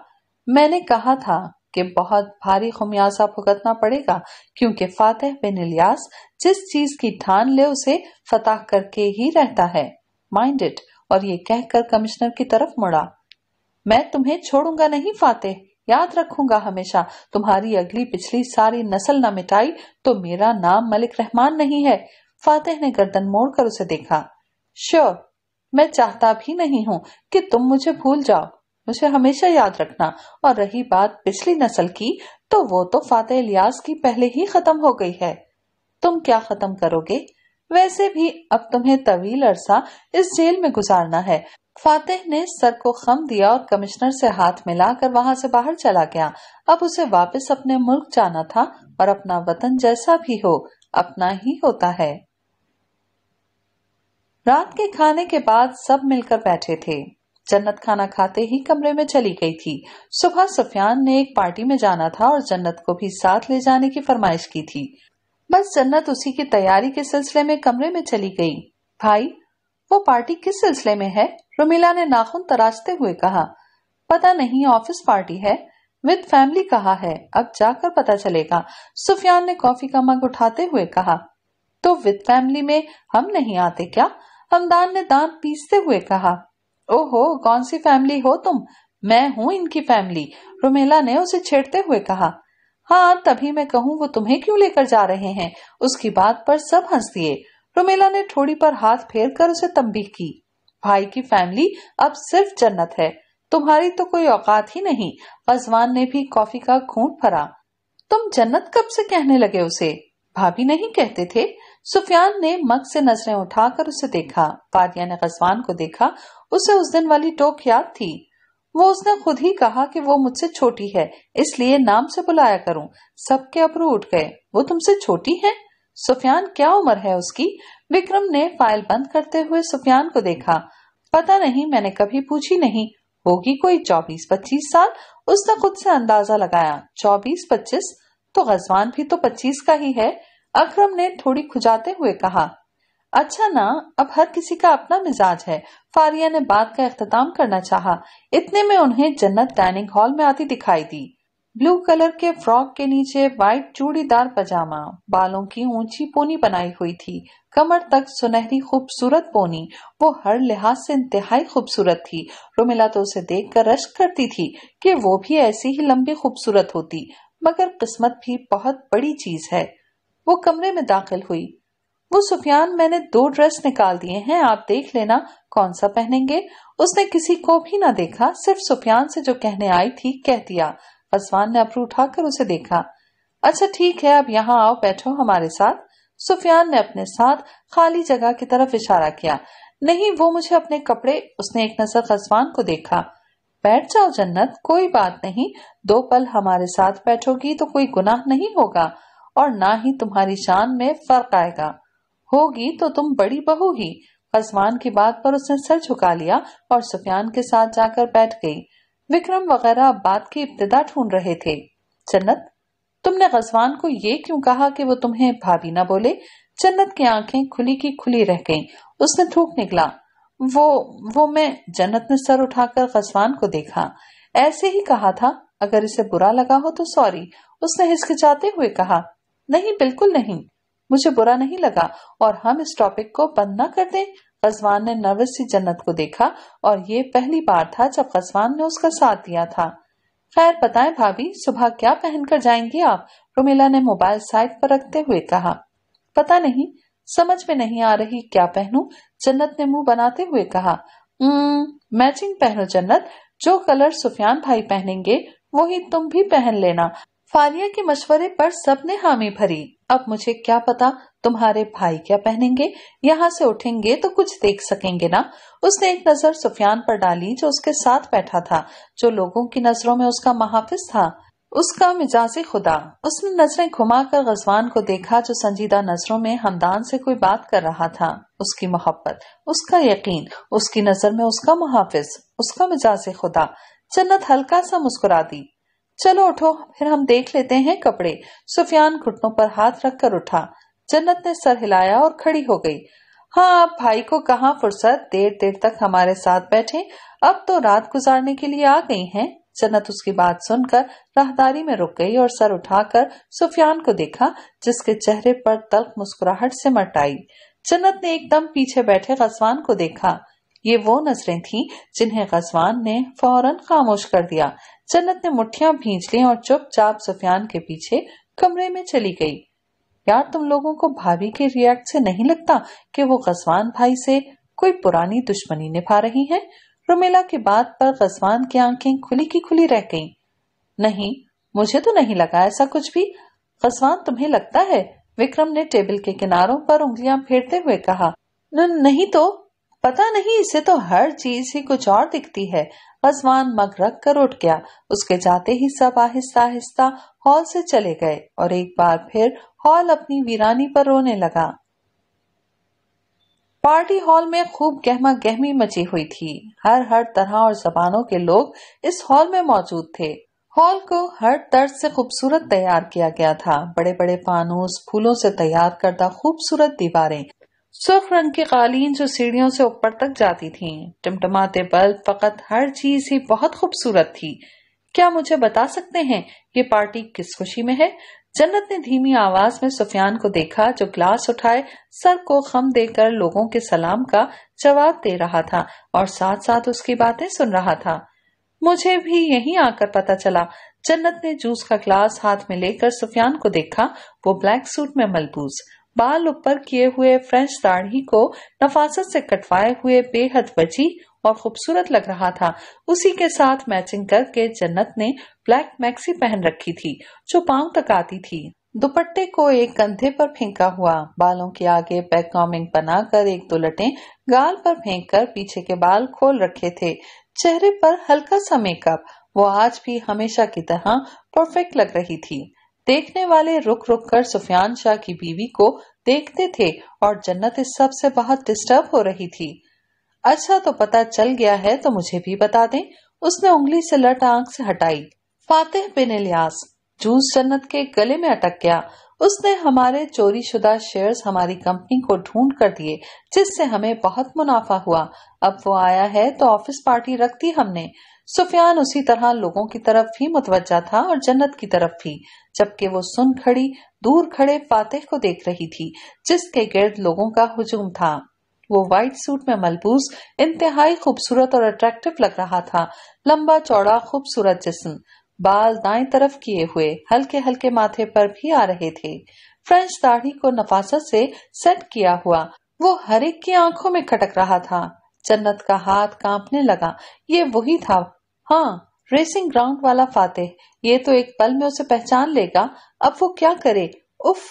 मैंने कहा था कि बहुत भारी खुमियाजा भुगतना पड़ेगा क्योंकि फातेह बिन इलियास जिस चीज की ठान ले उसे फताह करके ही रहता है माइंडेड और ये कहकर कमिश्नर की तरफ मुड़ा मैं तुम्हें छोड़ूंगा नहीं फातेह याद रखूंगा हमेशा तुम्हारी अगली पिछली सारी नस्ल न मिटाई तो मेरा नाम मलिक रहमान नहीं है फातेह ने गर्दन मोड़ कर उसे देखा श्योर मैं चाहता भी नहीं हूँ कि तुम मुझे भूल जाओ मुझे हमेशा याद रखना और रही बात पिछली नस्ल की तो वो तो फातेह लियास की पहले ही खत्म हो गई है तुम क्या खत्म करोगे वैसे भी अब तुम्हें तवील अरसा इस जेल में गुजारना है फातेह ने सर को खम दिया और कमिश्नर से हाथ मिलाकर वहाँ से बाहर चला गया अब उसे वापस अपने मुल्क जाना था और अपना वतन जैसा भी हो अपना ही होता है रात के खाने के बाद सब मिलकर बैठे थे जन्नत खाना खाते ही कमरे में चली गई थी सुबह सुफियान ने एक पार्टी में जाना था और जन्नत को भी साथ ले जाने की फरमाइश की थी बस जन्नत उसी की तैयारी के सिलसिले में कमरे में चली गई भाई वो पार्टी किस सिलसिले में है रोमिला ने नाखून तराशते हुए कहा पता नहीं ऑफिस पार्टी है विद फैमिली कहा है अब जाकर पता चलेगा सुफियान ने कॉफी का मग उठाते हुए कहा तो विद फैमिली में हम नहीं आते क्या हमदान ने दांत पीसते हुए कहा ओहो कौन सी फैमिली हो तुम मैं हूँ इनकी फैमिली रोमेला ने उसे छेड़ते हुए कहा हाँ तभी मैं कहूँ वो तुम्हें क्यों लेकर जा रहे हैं उसकी बात पर सब हंस दिए रोमेला ने थोड़ी पर हाथ फेर कर उसे तम्बी की भाई की फैमिली अब सिर्फ जन्नत है तुम्हारी तो कोई औकात ही नहीं अजवान ने भी कॉफी का खून भरा तुम जन्नत कब से कहने लगे उसे भाभी नहीं कहते थे सुफियान ने मग से नजरें उठाकर उसे देखा पादिया ने गजवान को देखा उसे उस दिन वाली टोक याद थी वो उसने खुद ही कहा कि वो मुझसे छोटी है इसलिए नाम से बुलाया करूं सबके अपरू उठ गए वो तुमसे छोटी है सुफियान क्या उम्र है उसकी विक्रम ने फाइल बंद करते हुए सुफियान को देखा पता नहीं मैंने कभी पूछी नहीं होगी कोई चौबीस पच्चीस साल उसने खुद से अंदाजा लगाया चौबीस पच्चीस तो गजवान भी तो पच्चीस का ही है अक्रम ने थोड़ी खुजाते हुए कहा अच्छा ना अब हर किसी का अपना मिजाज है फारिया ने बात का अख्ताम करना चाहा। इतने में उन्हें जन्नत डाइनिंग हॉल में आती दिखाई दी ब्लू कलर के फ्रॉक के नीचे व्हाइट चूड़ीदार पजामा बालों की ऊंची पोनी बनाई हुई थी कमर तक सुनहरी खूबसूरत पोनी वो हर लिहाज से इंतहाई खूबसूरत थी रोमिला तो उसे देख कर रश्क करती थी की वो भी ऐसी ही लंबी खूबसूरत होती मगर किस्मत भी बहुत बड़ी चीज है वो कमरे में दाखिल हुई वो सुफियान मैंने दो ड्रेस निकाल दिए हैं आप देख लेना कौन सा पहनेंगे उसने किसी को भी ना देखा सिर्फ सुफियान से जो कहने आई थी कह दिया फसवान ने अपरू उठाकर उसे देखा अच्छा ठीक है अब यहाँ आओ बैठो हमारे साथ सुफियान ने अपने साथ खाली जगह की तरफ इशारा किया नहीं वो मुझे अपने कपड़े उसने एक नजर खजवान को देखा बैठ जाओ जन्नत कोई बात नहीं दो पल हमारे साथ बैठोगी तो कोई गुनाह नहीं होगा और ना ही तुम्हारी शान में फर्क आएगा होगी तो तुम बड़ी बहू ही फसवान की बात पर उसने सर झुका लिया और सुफियान के साथ जाकर बैठ गई विक्रम वगैरह अब बात की इब्तदा ढूंढ रहे थे जन्नत तुमने गजवान को ये क्यों कहा कि वो तुम्हें भाभी ना बोले जन्नत की आंखें खुली की खुली रह गईं। उसने थूक निकला वो वो मैं जन्नत ने सर उठाकर गजवान को देखा ऐसे ही कहा था अगर इसे बुरा लगा हो तो सॉरी उसने हिचकिचाते हुए कहा नहीं बिल्कुल नहीं मुझे बुरा नहीं लगा और हम इस टॉपिक को बंद न कर दें गजवान ने नर्वस सी जन्नत को देखा और ये पहली बार था जब गजवान ने उसका साथ दिया था खैर बताएं भाभी सुबह क्या पहनकर जाएंगी आप रोमिला ने मोबाइल साइड पर रखते हुए कहा पता नहीं समझ में नहीं आ रही क्या पहनूं जन्नत ने मुंह बनाते हुए कहा मैचिंग पहनो जन्नत जो कलर सुफियान भाई पहनेंगे वही तुम भी पहन लेना फालिया के मशवरे पर सबने हामी भरी अब मुझे क्या पता तुम्हारे भाई क्या पहनेंगे यहाँ से उठेंगे तो कुछ देख सकेंगे ना उसने एक नजर सुफियान पर डाली जो उसके साथ बैठा था जो लोगों की नजरों में उसका महाफिज था उसका मिजाज खुदा उसने नजरें घुमाकर गजवान को देखा जो संजीदा नजरों में हमदान से कोई बात कर रहा था उसकी मोहब्बत उसका यकीन उसकी नजर में उसका मुहाफिज उसका मिजाज खुदा जन्नत हल्का सा मुस्कुरा दी चलो उठो फिर हम देख लेते हैं कपड़े सुफियान घुटनों पर हाथ रखकर उठा जन्नत ने सर हिलाया और खड़ी हो गई हाँ आप भाई को कहा फुर्सत देर देर तक हमारे साथ बैठे अब तो रात गुजारने के लिए आ गई हैं जन्नत उसकी बात सुनकर राहदारी में रुक गई और सर उठाकर सुफियान को देखा जिसके चेहरे पर तल्ख मुस्कुराहट से मट आई जन्नत ने एकदम पीछे बैठे गजवान को देखा ये वो नजरें थीं जिन्हें गजवान ने फौरन खामोश कर दिया जन्नत ने मुठिया भींच ली और चुपचाप सुफियान के पीछे कमरे में चली गई यार तुम लोगों को भाभी के रिएक्ट से नहीं लगता कि वो गजवान भाई से कोई पुरानी दुश्मनी निभा रही है रुमेला की बात पर गजवान की आंखें खुली की खुली रह गईं। नहीं मुझे तो नहीं लगा ऐसा कुछ भी गजवान तुम्हें लगता है विक्रम ने टेबल के किनारों पर उंगलियां फेरते हुए कहा न, नहीं तो पता नहीं इसे तो हर चीज ही कुछ और दिखती है रजवान मग रख कर उठ गया उसके जाते ही सब आहिस्ता आहिस्ता हॉल से चले गए और एक बार फिर हॉल अपनी वीरानी पर रोने लगा पार्टी हॉल में खूब गहमा गहमी मची हुई थी हर हर तरह और जबानों के लोग इस हॉल में मौजूद थे हॉल को हर तर्ज से खूबसूरत तैयार किया गया था बड़े बड़े फानूस फूलों से तैयार करदा खूबसूरत दीवारें सुर्ख रंग की कालीन जो सीढ़ियों से ऊपर तक जाती थी टमटमाते बल्ब फकत हर चीज ही बहुत खूबसूरत थी क्या मुझे बता सकते हैं ये पार्टी किस खुशी में है जन्नत ने धीमी आवाज में सुफियान को देखा जो ग्लास उठाए सर को खम देकर लोगों के सलाम का जवाब दे रहा था और साथ साथ उसकी बातें सुन रहा था मुझे भी यही आकर पता चला जन्नत ने जूस का ग्लास हाथ में लेकर सुफियान को देखा वो ब्लैक सूट में मलबूज बाल ऊपर किए हुए फ्रेंच दाढ़ी को नफासत से कटवाए हुए बेहद वजी और खूबसूरत लग रहा था उसी के साथ मैचिंग करके जन्नत ने ब्लैक मैक्सी पहन रखी थी जो पांव तक आती थी दुपट्टे को एक कंधे पर फेंका हुआ बालों के आगे बैककॉमिंग बनाकर एक दो लटे गाल पर फेंक कर पीछे के बाल खोल रखे थे चेहरे पर हल्का सा मेकअप वो आज भी हमेशा की तरह परफेक्ट लग रही थी देखने वाले रुक रुक कर सुफियान शाह की बीवी को देखते थे और जन्नत इस सब से बहुत डिस्टर्ब हो रही थी अच्छा तो पता चल गया है तो मुझे भी बता दें उसने उंगली से लट आंख से हटाई फातेह बिन इलियास जूस जन्नत के गले में अटक गया उसने हमारे चोरी शुदा शेयर हमारी कंपनी को ढूंढ कर दिए जिससे हमें बहुत मुनाफा हुआ अब वो आया है तो ऑफिस पार्टी रख दी हमने सुफियान उसी तरह लोगों की तरफ भी मुतवजा था और जन्नत की तरफ भी जबकि वो सुन खड़ी दूर खड़े फातेह को देख रही थी जिसके गिर्द लोगों का हुजूम था वो व्हाइट सूट में मलबूस इंतहाई खूबसूरत और अट्रैक्टिव लग रहा था लंबा चौड़ा खूबसूरत जिसम बाल दाएं तरफ किए हुए हल्के हल्के माथे पर भी आ रहे थे फ्रेंच दाढ़ी को नफासत से सेट किया हुआ वो हर एक की आंखों में खटक रहा था जन्नत का हाथ कांपने लगा ये वही था हाँ रेसिंग ग्राउंड वाला फातेह ये तो एक पल में उसे पहचान लेगा अब वो क्या करे उफ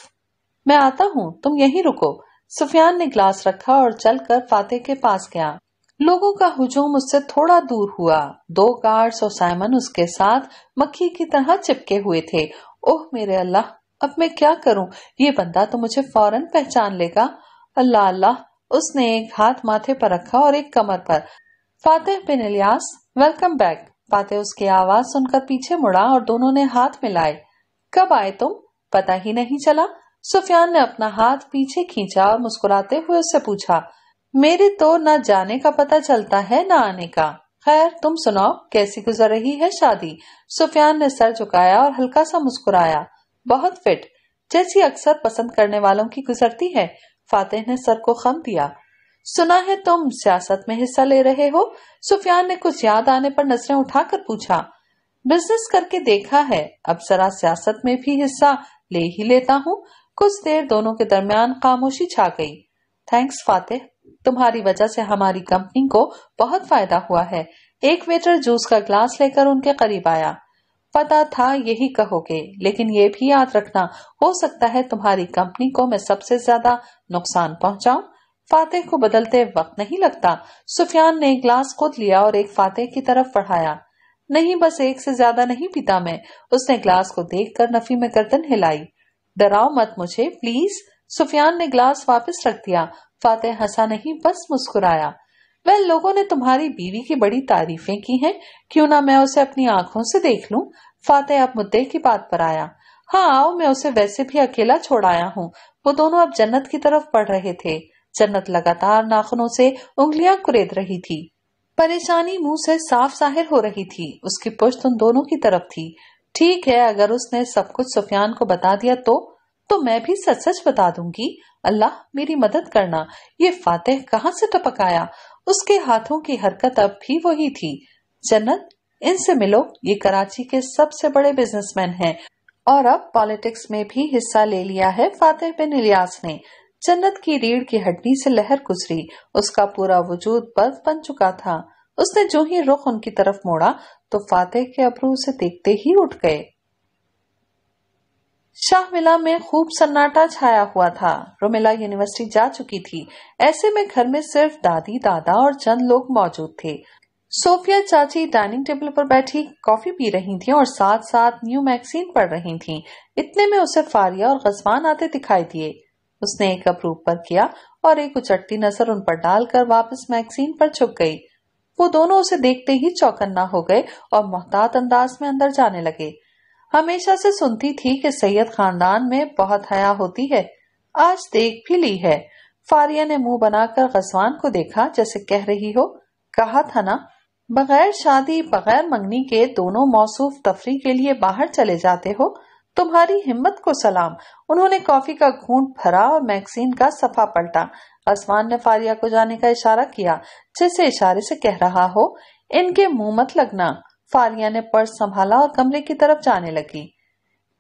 मैं आता हूँ तुम यहीं रुको सुफियान ने ग्लास रखा और चलकर फातेह के पास गया लोगों का हुजूम उससे थोड़ा दूर हुआ दो गार्ड्स और साइमन उसके साथ मक्खी की तरह चिपके हुए थे ओह मेरे अल्लाह अब मैं क्या करूं ये बंदा तो मुझे फौरन पहचान लेगा अल्लाह अल्लाह उसने एक हाथ माथे पर रखा और एक कमर पर फातेह बिन इलियास वेलकम बैक पाते उसकी आवाज सुनकर पीछे मुड़ा और दोनों ने हाथ मिलाए कब आए तुम पता ही नहीं चला सुफियान ने अपना हाथ पीछे खींचा और मुस्कुराते हुए उससे पूछा मेरे तो न जाने का पता चलता है न आने का खैर तुम सुनाओ कैसी गुजर रही है शादी सुफियान ने सर झुकाया और हल्का सा मुस्कुराया बहुत फिट जैसी अक्सर पसंद करने वालों की गुजरती है फातेह ने सर को खम दिया सुना है तुम सियासत में हिस्सा ले रहे हो सुफियान ने कुछ याद आने पर नजरें उठाकर पूछा बिजनेस करके देखा है अब जरा सियासत में भी हिस्सा ले ही लेता हूँ कुछ देर दोनों के दरमियान खामोशी छा गई थैंक्स फातेह तुम्हारी वजह से हमारी कंपनी को बहुत फायदा हुआ है एक वेटर जूस का ग्लास लेकर उनके करीब आया पता था यही कहोगे लेकिन ये भी याद रखना हो सकता है तुम्हारी कंपनी को मैं सबसे ज्यादा नुकसान पहुंचाऊं फातेह को बदलते वक्त नहीं लगता सुफियान ने ग्लास खुद लिया और एक फातेह की तरफ बढ़ाया नहीं बस एक से ज्यादा नहीं पीता मैं उसने ग्लास को देखकर नफी में गर्दन हिलाई डराओ मत मुझे प्लीज सुफियान ने ग्लास वापस रख दिया फातेह हंसा नहीं बस मुस्कुराया वह लोगों ने तुम्हारी बीवी की बड़ी तारीफें की हैं क्यों ना मैं उसे अपनी आंखों से देख लूं फातेह अब मुद्दे की बात पर आया हाँ आओ मैं उसे वैसे भी अकेला छोड़ आया हूँ वो दोनों अब जन्नत की तरफ पढ़ रहे थे जन्नत लगातार नाखनों से उंगलियां कुरेद रही थी परेशानी मुंह से साफ जाहिर हो रही थी उसकी पुष्ट उन दोनों की तरफ थी ठीक है अगर उसने सब कुछ सुफियान को बता दिया तो तो मैं भी सच सच बता दूंगी अल्लाह मेरी मदद करना ये फातेह कहाँ से टपकाया उसके हाथों की हरकत अब भी वही थी जन्नत इनसे मिलो ये कराची के सबसे बड़े बिजनेसमैन हैं और अब पॉलिटिक्स में भी हिस्सा ले लिया है फातेह बिन इलियास ने जन्नत की रीढ़ की हड्डी से लहर गुजरी उसका पूरा वजूद बर्फ बन चुका था उसने जो ही रुख उनकी तरफ मोड़ा तो फातेह के अबरू उसे देखते ही उठ गए मिला में खूब सन्नाटा छाया हुआ था रोमिला यूनिवर्सिटी जा चुकी थी ऐसे में घर में सिर्फ दादी दादा और चंद लोग मौजूद थे सोफिया चाची डाइनिंग टेबल पर बैठी कॉफी पी रही थी और साथ साथ न्यू मैगजीन पढ़ रही थी इतने में उसे फारिया और गजवान आते दिखाई दिए उसने एक अप्रूव पर किया और एक उचटती नजर उन पर डालकर वापस मैगजीन पर छुप गई वो दोनों उसे देखते ही चौकन्ना हो गए और मोहतात अंदाज में अंदर जाने लगे हमेशा से सुनती थी कि सैयद खानदान में बहुत हया होती है आज देख भी ली है फारिया ने मुंह बनाकर गजवान को देखा जैसे कह रही हो कहा था ना बगैर शादी बगैर मंगनी के दोनों मौसू तफरी के लिए बाहर चले जाते हो तुम्हारी हिम्मत को सलाम उन्होंने कॉफी का घूंट भरा और मैगजीन का सफा पलटा असमान ने फारिया को जाने का इशारा किया जैसे इशारे से कह रहा हो इनके मुंह मत लगना फारिया ने पर्स संभाला और कमरे की तरफ जाने लगी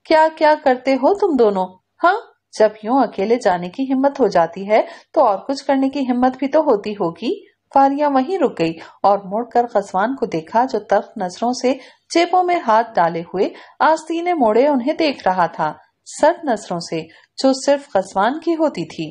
क्या क्या करते हो तुम दोनों हाँ जब यूं अकेले जाने की हिम्मत हो जाती है तो और कुछ करने की हिम्मत भी तो होती होगी फारिया वहीं रुक गई और मुड़कर खसवान को देखा जो तल्ख नजरों से जेबों में हाथ डाले हुए आस्तीने मोड़े उन्हें देख रहा था सर्द नजरों से जो सिर्फ खसवान की होती थी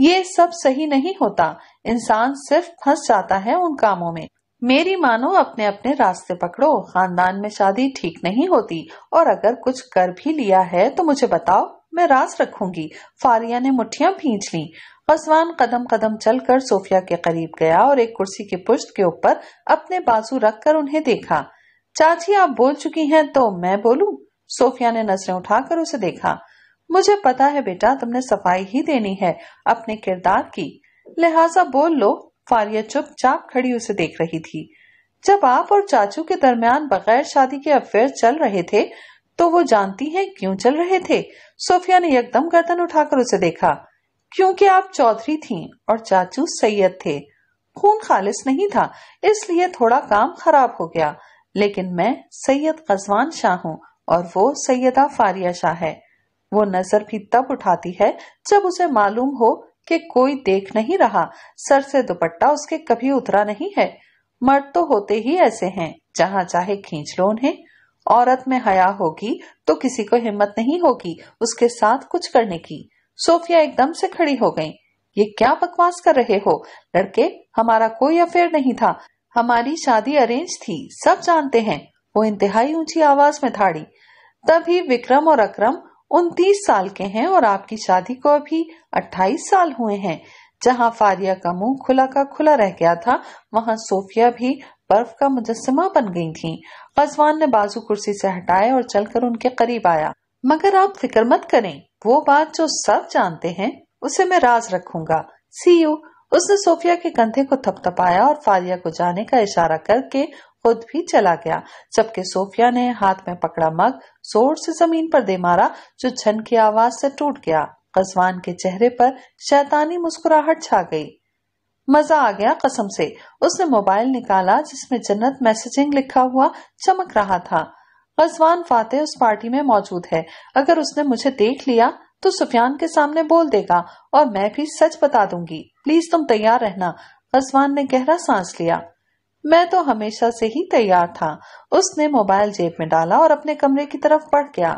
ये सब सही नहीं होता इंसान सिर्फ फंस जाता है उन कामों में मेरी मानो अपने अपने रास्ते पकड़ो खानदान में शादी ठीक नहीं होती और अगर कुछ कर भी लिया है तो मुझे बताओ मैं रास रखूंगी फारिया ने मुठिया भींच ली पसवान कदम कदम चलकर सोफिया के करीब गया और एक कुर्सी के पुश्त के ऊपर अपने बाजू रखकर उन्हें देखा चाची आप बोल चुकी हैं तो मैं बोलूं? सोफिया ने नजरें उठाकर उसे देखा मुझे पता है बेटा तुमने सफाई ही देनी है अपने किरदार की लिहाजा बोल लो फारिया चुपचाप खड़ी उसे देख रही थी जब आप और चाचू के दरमियान बगैर शादी के अफेयर चल रहे थे तो वो जानती है क्यों चल रहे थे सोफिया ने एकदम गर्दन उठाकर उसे देखा क्योंकि आप चौधरी थीं और चाचू सैयद थे खून खालिस नहीं था इसलिए थोड़ा काम खराब हो गया लेकिन मैं सैयद गजवान शाह हूँ और वो सैयदा फारिया शाह है वो नजर भी तब उठाती है जब उसे मालूम हो कि कोई देख नहीं रहा सर से दुपट्टा उसके कभी उतरा नहीं है मर्द तो होते ही ऐसे हैं जहाँ चाहे खींच लो उन्हें औरत में हया होगी तो किसी को हिम्मत नहीं होगी उसके साथ कुछ करने की सोफिया एकदम से खड़ी हो गई ये क्या बकवास कर रहे हो लड़के हमारा कोई अफेयर नहीं था हमारी शादी अरेंज थी सब जानते हैं वो इंतहाई ऊंची आवाज में थाड़ी तभी विक्रम और अक्रम उनतीस साल के हैं और आपकी शादी को अभी अट्ठाईस साल हुए हैं जहां फारिया का मुंह खुला का खुला रह गया था वहां सोफिया भी बर्फ का मुजस्मा बन गई थी रजवान ने बाजू कुर्सी से हटाया और चलकर उनके करीब आया मगर आप फिक्र मत करें वो बात जो सब जानते हैं उसे मैं राज रखूंगा सी यू उसने सोफिया के कंधे को थपथपाया और फारिया को जाने का इशारा करके खुद भी चला गया जबकि सोफिया ने हाथ में पकड़ा मग जोर से जमीन पर दे मारा जो झन की आवाज से टूट गया कसवान के चेहरे पर शैतानी मुस्कुराहट छा गई मजा आ गया कसम से उसने मोबाइल निकाला जिसमें जन्नत मैसेजिंग लिखा हुआ चमक रहा था गजवान फाते उस पार्टी में मौजूद है अगर उसने मुझे देख लिया तो सुफियान के सामने बोल देगा और मैं भी सच बता दूंगी प्लीज तुम तैयार रहना गजवान ने गहरा सांस लिया मैं तो हमेशा से ही तैयार था उसने मोबाइल जेब में डाला और अपने कमरे की तरफ बढ़ गया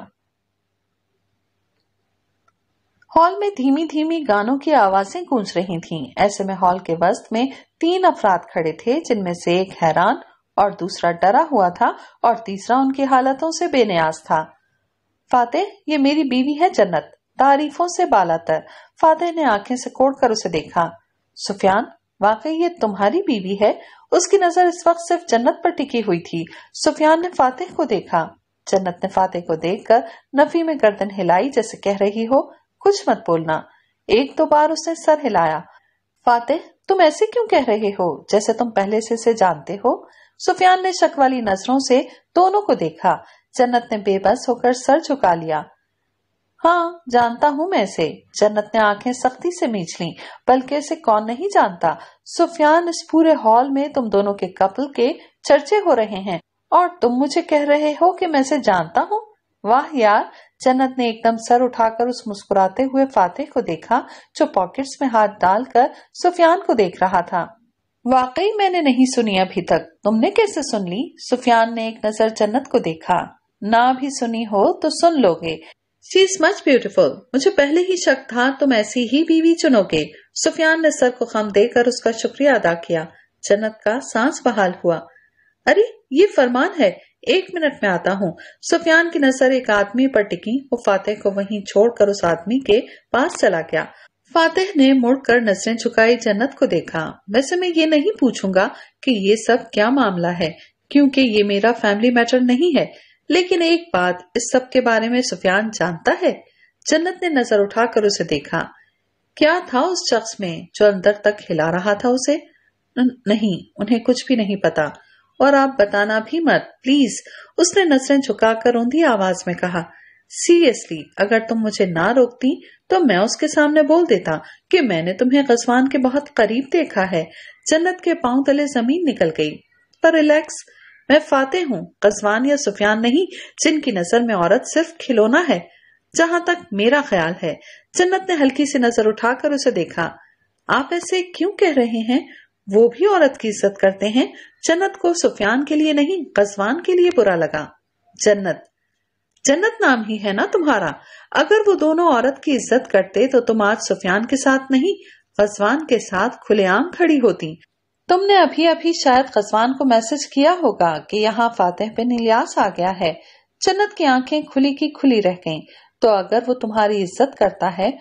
हॉल में धीमी धीमी गानों की आवाजें गूंज रही थीं। ऐसे में हॉल के वस्त में तीन अफराद खड़े थे जिनमें से एक हैरान और दूसरा डरा हुआ था और तीसरा उनकी हालतों से बेनियाज था फातेह ये मेरी बीवी है जन्नत तारीफों से बालातर फातेह ने आंखें से कर उसे देखा सुफियान वाकई ये तुम्हारी बीवी है उसकी नजर इस वक्त सिर्फ जन्नत पर टिकी हुई थी सुफियान ने फातेह को देखा जन्नत ने फातेह को देखकर नफी में गर्दन हिलाई जैसे कह रही हो कुछ मत बोलना एक दो बार उसने सर हिलाया फातेह तुम ऐसे क्यों कह रहे हो जैसे तुम पहले से, से जानते हो सुफियान ने शक वाली नजरों से दोनों को देखा जन्नत ने बेबस होकर सर झुका लिया हाँ जानता हूँ मैं इसे जन्नत ने आंखें सख्ती से मीच ली बल्कि इसे कौन नहीं जानता सुफियान इस पूरे हॉल में तुम दोनों के कपल के चर्चे हो रहे हैं और तुम मुझे कह रहे हो कि मैं इसे जानता हूँ वाह यार जन्नत ने एकदम सर उठाकर उस मुस्कुराते हुए फातेह को देखा जो पॉकेट्स में हाथ डालकर सुफियान को देख रहा था वाकई मैंने नहीं सुनी अभी तक तुमने कैसे सुन ली सुफियान ने एक नजर जन्नत को देखा ना भी सुनी हो तो सुन लोगे शी इज मच ब्यूटिफुल मुझे पहले ही शक था तुम ऐसी ही बीवी चुनोगे सुफियान ने सर को खम देकर उसका शुक्रिया अदा किया जन्नत का सांस बहाल हुआ अरे ये फरमान है एक मिनट में आता हूँ सुफियान की नजर एक आदमी पर टिकी वो फातेह को वहीं छोड़कर उस आदमी के पास चला गया फातेह ने मुड़कर नजरें झुकाई जन्नत को देखा वैसे मैं ये नहीं पूछूंगा कि ये सब क्या मामला है क्योंकि ये मेरा फैमिली मैटर नहीं है लेकिन एक बात इस सब के बारे में सुफियान जानता है जन्नत ने नजर उठाकर उसे देखा क्या था उस शख्स में जो अंदर तक हिला रहा था उसे नहीं उन्हें कुछ भी नहीं पता और आप बताना भी मत प्लीज उसने नजरें झुकाकर ऊंधी आवाज में कहा सीरियसली अगर तुम मुझे ना रोकती तो मैं उसके सामने बोल देता कि मैंने तुम्हें गजवान के बहुत करीब देखा है जन्नत के पांव तले जमीन निकल गई पर रिलैक्स मैं फाते हूँ गजवान या सुफियान नहीं जिनकी नजर में औरत सिर्फ खिलौना है जहां तक मेरा ख्याल है जन्नत ने हल्की सी नजर उठाकर उसे देखा आप ऐसे क्यों कह रहे हैं वो भी औरत की इज्जत करते हैं जन्नत को सुफियान के लिए नहीं गजवान के लिए बुरा लगा जन्नत जन्नत नाम ही है ना तुम्हारा अगर वो दोनों औरत की इज्जत करते तो तुम आज सुफियान के साथ नहीं गजवान के साथ खुलेआम खड़ी होती तुमने अभी अभी शायद गजवान को मैसेज किया होगा कि यहाँ फातेह पे निलियास आ गया है जन्नत की आंखें खुली की खुली रह गईं तो अगर वो तुम्हारी इज्जत करता है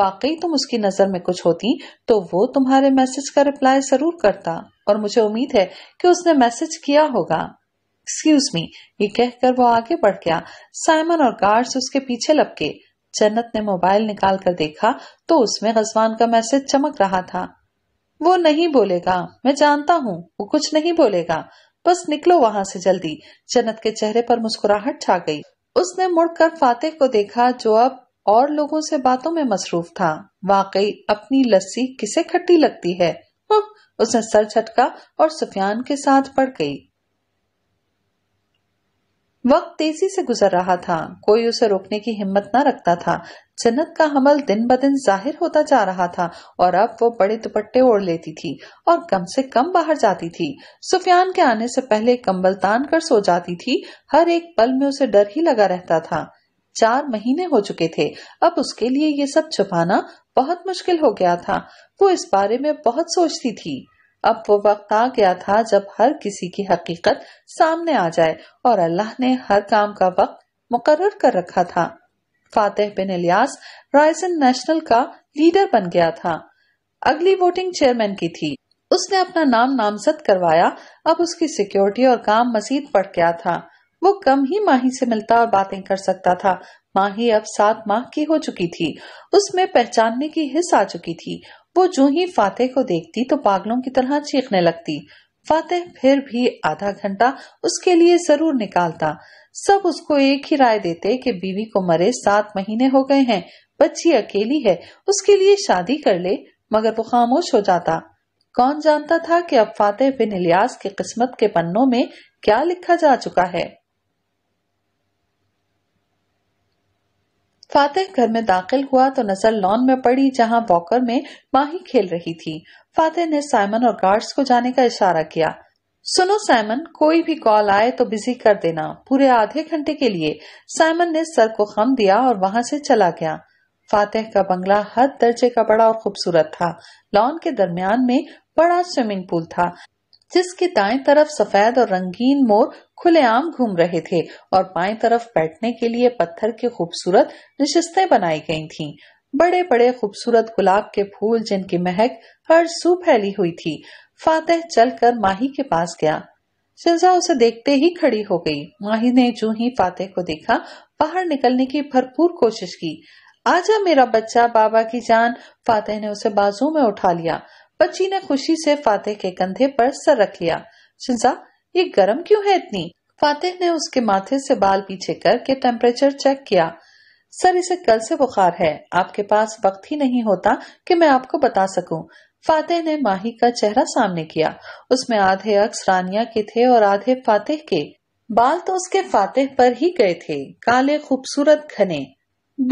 वाकई तुम उसकी नजर में कुछ होती तो वो तुम्हारे मैसेज का रिप्लाई जरूर करता और मुझे उम्मीद है कि उसने मैसेज किया होगा एक्सक्यूज मी ये कहकर वो आगे बढ़ गया साइमन और गार्ड्स उसके पीछे लपके जन्नत ने मोबाइल निकाल कर देखा तो उसमें गजवान का मैसेज चमक रहा था वो नहीं बोलेगा मैं जानता हूँ वो कुछ नहीं बोलेगा बस निकलो वहां से जल्दी जन्नत के चेहरे पर मुस्कुराहट छा गई उसने मुड़कर फातेह को देखा जो अब और लोगों से बातों में मसरूफ था वाकई अपनी लस्सी किसे खट्टी लगती है उसने सर झटका और सुफियान के साथ पड़ गई वक्त तेजी से गुजर रहा था कोई उसे रोकने की हिम्मत न रखता था जन्नत का हमल दिन ब दिन जाहिर होता जा रहा था और अब वो बड़े दुपट्टे ओढ़ लेती थी और कम से कम बाहर जाती थी सुफियान के आने से पहले कम्बल तान कर सो जाती थी हर एक पल में उसे डर ही लगा रहता था चार महीने हो चुके थे अब उसके लिए ये सब छुपाना बहुत मुश्किल हो गया था वो इस बारे में बहुत सोचती थी अब वो वक्त आ गया था जब हर किसी की हकीकत सामने आ जाए और अल्लाह ने हर काम का वक्त मुकर्र कर रखा था फातेह बिन इलियास राइजन नेशनल का लीडर बन गया था अगली वोटिंग चेयरमैन की थी उसने अपना नाम नामजद करवाया अब उसकी सिक्योरिटी और काम मजीद बढ़ गया था वो कम ही माही से मिलता और बातें कर सकता था माही अब सात माह की हो चुकी थी उसमें पहचानने की हिस्स आ चुकी थी वो जो ही फातेह को देखती तो पागलों की तरह चीखने लगती फातेह फिर भी आधा घंटा उसके लिए जरूर निकालता सब उसको एक ही राय देते कि बीवी को मरे सात महीने हो गए हैं बच्ची अकेली है उसके लिए शादी कर ले मगर वो खामोश हो जाता कौन जानता था कि अब फातेह बिन इलियास की किस्मत के पन्नों में क्या लिखा जा चुका है फातेह घर में दाखिल हुआ तो नजर लॉन में पड़ी जहां वॉकर में माही खेल रही थी फातेह ने साइमन और गार्ड्स को जाने का इशारा किया सुनो साइमन कोई भी कॉल आए तो बिजी कर देना पूरे आधे घंटे के लिए साइमन ने सर को खम दिया और वहां से चला गया फातेह का बंगला हर दर्जे का बड़ा और खूबसूरत था लॉन के दरमियान में बड़ा स्विमिंग पूल था जिसके दाएं तरफ सफेद और रंगीन मोर खुलेआम घूम रहे थे और बाएं तरफ बैठने के लिए पत्थर के खूबसूरत निशस्तें बनाई गई थीं। बड़े बड़े खूबसूरत गुलाब के फूल जिनकी महक हर सू फैली हुई थी फातेह चलकर माही के पास गया शिजा उसे देखते ही खड़ी हो गई माही ने जू ही फातेह को देखा बाहर निकलने की भरपूर कोशिश की आजा मेरा बच्चा बाबा की जान फातेह ने उसे बाजू में उठा लिया बच्ची ने खुशी से फातेह के कंधे पर सर रख लिया शिंजा ये गर्म क्यों है इतनी फातेह ने उसके माथे से बाल पीछे करके टेम्परेचर चेक किया सर इसे कल से बुखार है आपके पास वक्त ही नहीं होता कि मैं आपको बता सकूं। फातेह ने माही का चेहरा सामने किया उसमें आधे अक्स रानिया के थे और आधे फातेह के बाल तो उसके फातेह पर ही गए थे काले खूबसूरत घने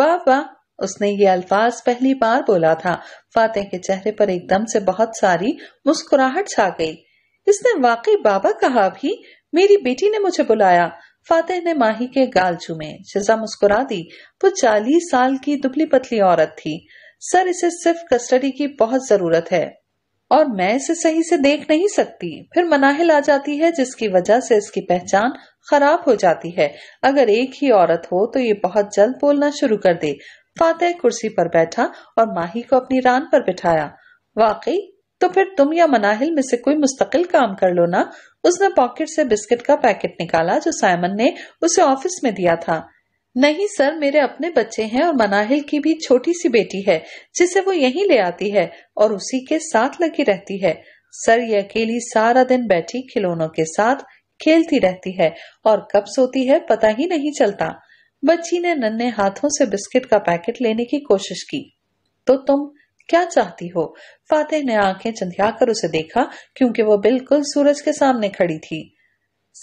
बा उसने ये अल्फाज पहली बार बोला था फातेह के चेहरे पर एकदम से बहुत सारी मुस्कुराहट छा गई इसने वाकई बाबा कहा भी मेरी बेटी ने मुझे बुलाया फातेह ने माही के गाल चूमे शिजा मुस्कुरा दी वो चालीस साल की दुबली पतली औरत थी सर इसे सिर्फ कस्टडी की बहुत जरूरत है और मैं इसे सही से देख नहीं सकती फिर मनाहिल आ जाती है जिसकी वजह से इसकी पहचान खराब हो जाती है अगर एक ही औरत हो तो ये बहुत जल्द बोलना शुरू कर दे फातह कुर्सी पर बैठा और माही को अपनी रान पर बिठाया वाकई तो फिर तुम या मनाहिल में से कोई मुस्तकिल काम कर लो ना उसने पॉकेट से बिस्किट का पैकेट निकाला जो साइमन ने उसे ऑफिस में दिया था नहीं सर मेरे अपने बच्चे हैं और मनाहिल की भी छोटी सी बेटी है जिसे वो यहीं ले आती है और उसी के साथ लगी रहती है सर ये अकेली सारा दिन बैठी खिलौनों के साथ खेलती रहती है और कब सोती है पता ही नहीं चलता बच्ची ने नन्हे हाथों से बिस्किट का पैकेट लेने की कोशिश की तो तुम क्या चाहती हो फातेह ने आंखें चंधिया कर उसे देखा क्योंकि वो बिल्कुल सूरज के सामने खड़ी थी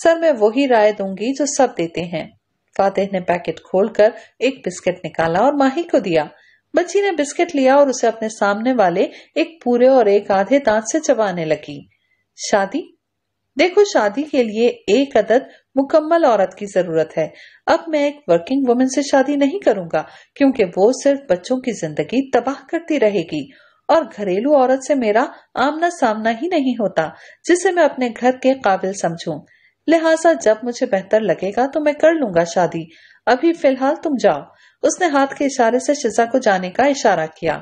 सर मैं वही राय दूंगी जो सब देते हैं फातेह ने पैकेट खोलकर एक बिस्किट निकाला और माही को दिया बच्ची ने बिस्किट लिया और उसे अपने सामने वाले एक पूरे और एक आधे दांत से चबाने लगी शादी देखो शादी के लिए एक अदद मुकम्मल औरत की जरूरत है अब मैं एक वर्किंग वुमेन से शादी नहीं करूंगा क्योंकि वो सिर्फ बच्चों की जिंदगी तबाह करती रहेगी और घरेलू औरत से मेरा आमना सामना ही नहीं होता जिसे मैं अपने घर के काबिल समझूं लिहाजा जब मुझे बेहतर लगेगा तो मैं कर लूंगा शादी अभी फिलहाल तुम जाओ उसने हाथ के इशारे से शिजा को जाने का इशारा किया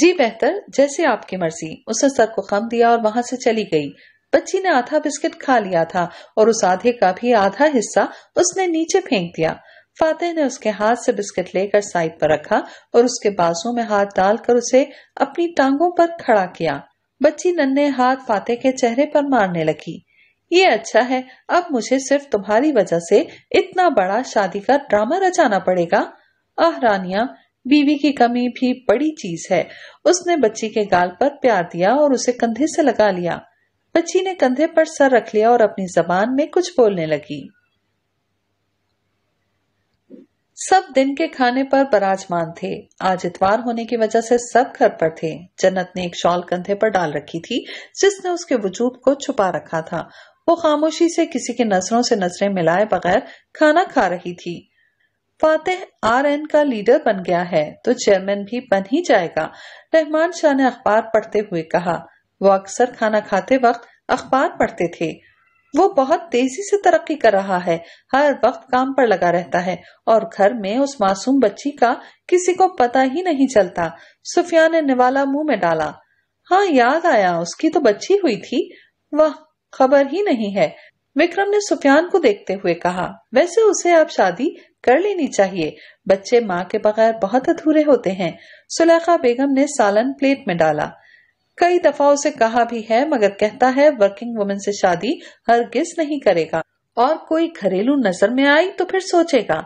जी बेहतर जैसे आपकी मर्जी उसने सर को खम दिया और वहां से चली गई बच्ची ने आधा बिस्किट खा लिया था और उस आधे का भी आधा हिस्सा उसने नीचे फेंक दिया फातेह ने उसके हाथ से बिस्किट लेकर साइड पर रखा और उसके बाजू में हाथ डालकर उसे अपनी टांगों पर खड़ा किया बच्ची नन्हे हाथ फातेह के चेहरे पर मारने लगी ये अच्छा है अब मुझे सिर्फ तुम्हारी वजह से इतना बड़ा शादी का ड्रामा रचाना पड़ेगा आह रानिया बीवी की कमी भी बड़ी चीज है उसने बच्ची के गाल पर प्यार दिया और उसे कंधे से लगा लिया बच्ची ने कंधे पर सर रख लिया और अपनी जबान में कुछ बोलने लगी सब दिन के खाने पर बराजमान थे आज इतवार होने की वजह से सब घर पर थे जन्नत ने एक शॉल कंधे पर डाल रखी थी जिसने उसके वजूद को छुपा रखा था वो खामोशी से किसी की नजरों से नजरें मिलाए बगैर खाना खा रही थी फातेह आर एन का लीडर बन गया है तो चेयरमैन भी बन ही जाएगा रहमान शाह ने अखबार पढ़ते हुए कहा वो अक्सर खाना खाते वक्त अखबार पढ़ते थे वो बहुत तेजी से तरक्की कर रहा है हर वक्त काम पर लगा रहता है और घर में उस मासूम बच्ची का किसी को पता ही नहीं चलता सुफिया ने निवाला मुंह में डाला हाँ याद आया उसकी तो बच्ची हुई थी वह खबर ही नहीं है विक्रम ने सुफियान को देखते हुए कहा वैसे उसे अब शादी कर लेनी चाहिए बच्चे माँ के बगैर बहुत अधूरे होते हैं सुलेखा बेगम ने सालन प्लेट में डाला कई दफा उसे कहा भी है मगर कहता है वर्किंग वुमेन से शादी हर किस नहीं करेगा और कोई घरेलू नजर में आई तो फिर सोचेगा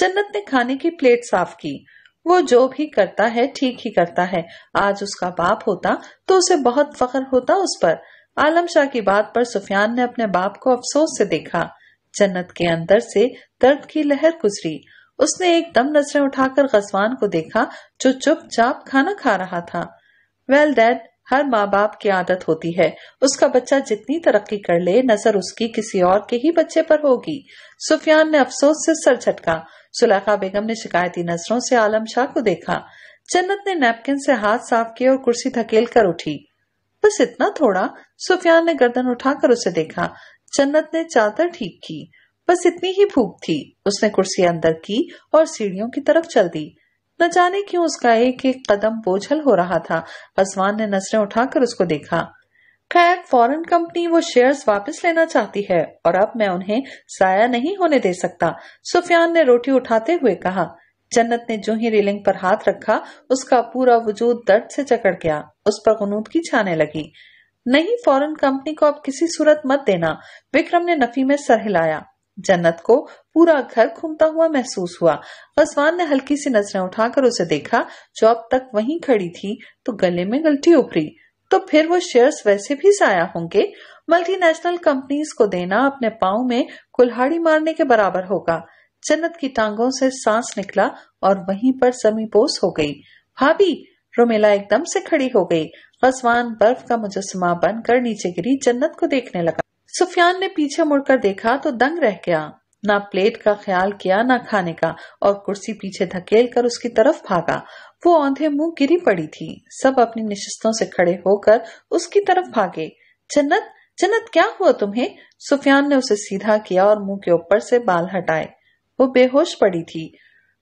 जन्नत ने खाने की प्लेट साफ की वो जो भी करता है ठीक ही करता है आज उसका बाप होता तो उसे बहुत फख्र होता उस पर आलम शाह की बात पर सुफियान ने अपने बाप को अफसोस से देखा जन्नत के अंदर से दर्द की लहर गुजरी उसने एकदम नजरें उठाकर गजवान को देखा जो चुपचाप खाना खा रहा था वेल well, डैड हर माँ बाप की आदत होती है उसका बच्चा जितनी तरक्की कर ले नजर उसकी किसी और के ही बच्चे पर होगी सुफियान ने अफसोस से सर झटका सुलाखा बेगम ने शिकायती नजरों से आलम शाह को देखा जन्नत ने नैपकिन से हाथ साफ किए और कुर्सी धकेल कर उठी बस इतना थोड़ा सुफियान ने गर्दन उठाकर उसे देखा जन्नत ने चादर ठीक की बस इतनी ही भूख थी उसने कुर्सी अंदर की और सीढ़ियों की तरफ चल दी न जाने क्यों उसका एक एक कदम बोझल हो रहा था पसवान ने नजरें उठाकर उसको देखा खैर फॉरेन कंपनी वो शेयर्स वापस लेना चाहती है और अब मैं उन्हें जाया नहीं होने दे सकता सुफियान ने रोटी उठाते हुए कहा जन्नत ने जो ही रेलिंग पर हाथ रखा उसका पूरा वजूद दर्द से चकड़ गया उस पर गनूद की छाने लगी नहीं फॉरेन कंपनी को अब किसी सूरत मत देना विक्रम ने नफी में सर हिलाया जन्नत को पूरा घर घूमता हुआ महसूस हुआ गजवान ने हल्की सी नजरें उठाकर उसे देखा जो अब तक वहीं खड़ी थी तो गले में गलती उभरी तो फिर वो शेयर्स वैसे भी जाया होंगे मल्टीनेशनल कंपनीज को देना अपने पाओ में कुल्हाड़ी मारने के बराबर होगा जन्नत की टांगों से सांस निकला और वहीं पर समीपोस हो गई भाभी रोमेला एकदम से खड़ी हो गई गजवान बर्फ का मुजस्मा बनकर नीचे गिरी जन्नत को देखने लगा सुफियान ने पीछे मुड़कर देखा तो दंग रह गया ना प्लेट का ख्याल किया ना खाने का और कुर्सी पीछे धकेल कर उसकी तरफ भागा वो औंधे मुंह गिरी पड़ी थी सब अपनी निशस्तों से खड़े होकर उसकी तरफ भागे जन्नत जन्नत क्या हुआ तुम्हें सुफियान ने उसे सीधा किया और मुंह के ऊपर से बाल हटाए वो बेहोश पड़ी थी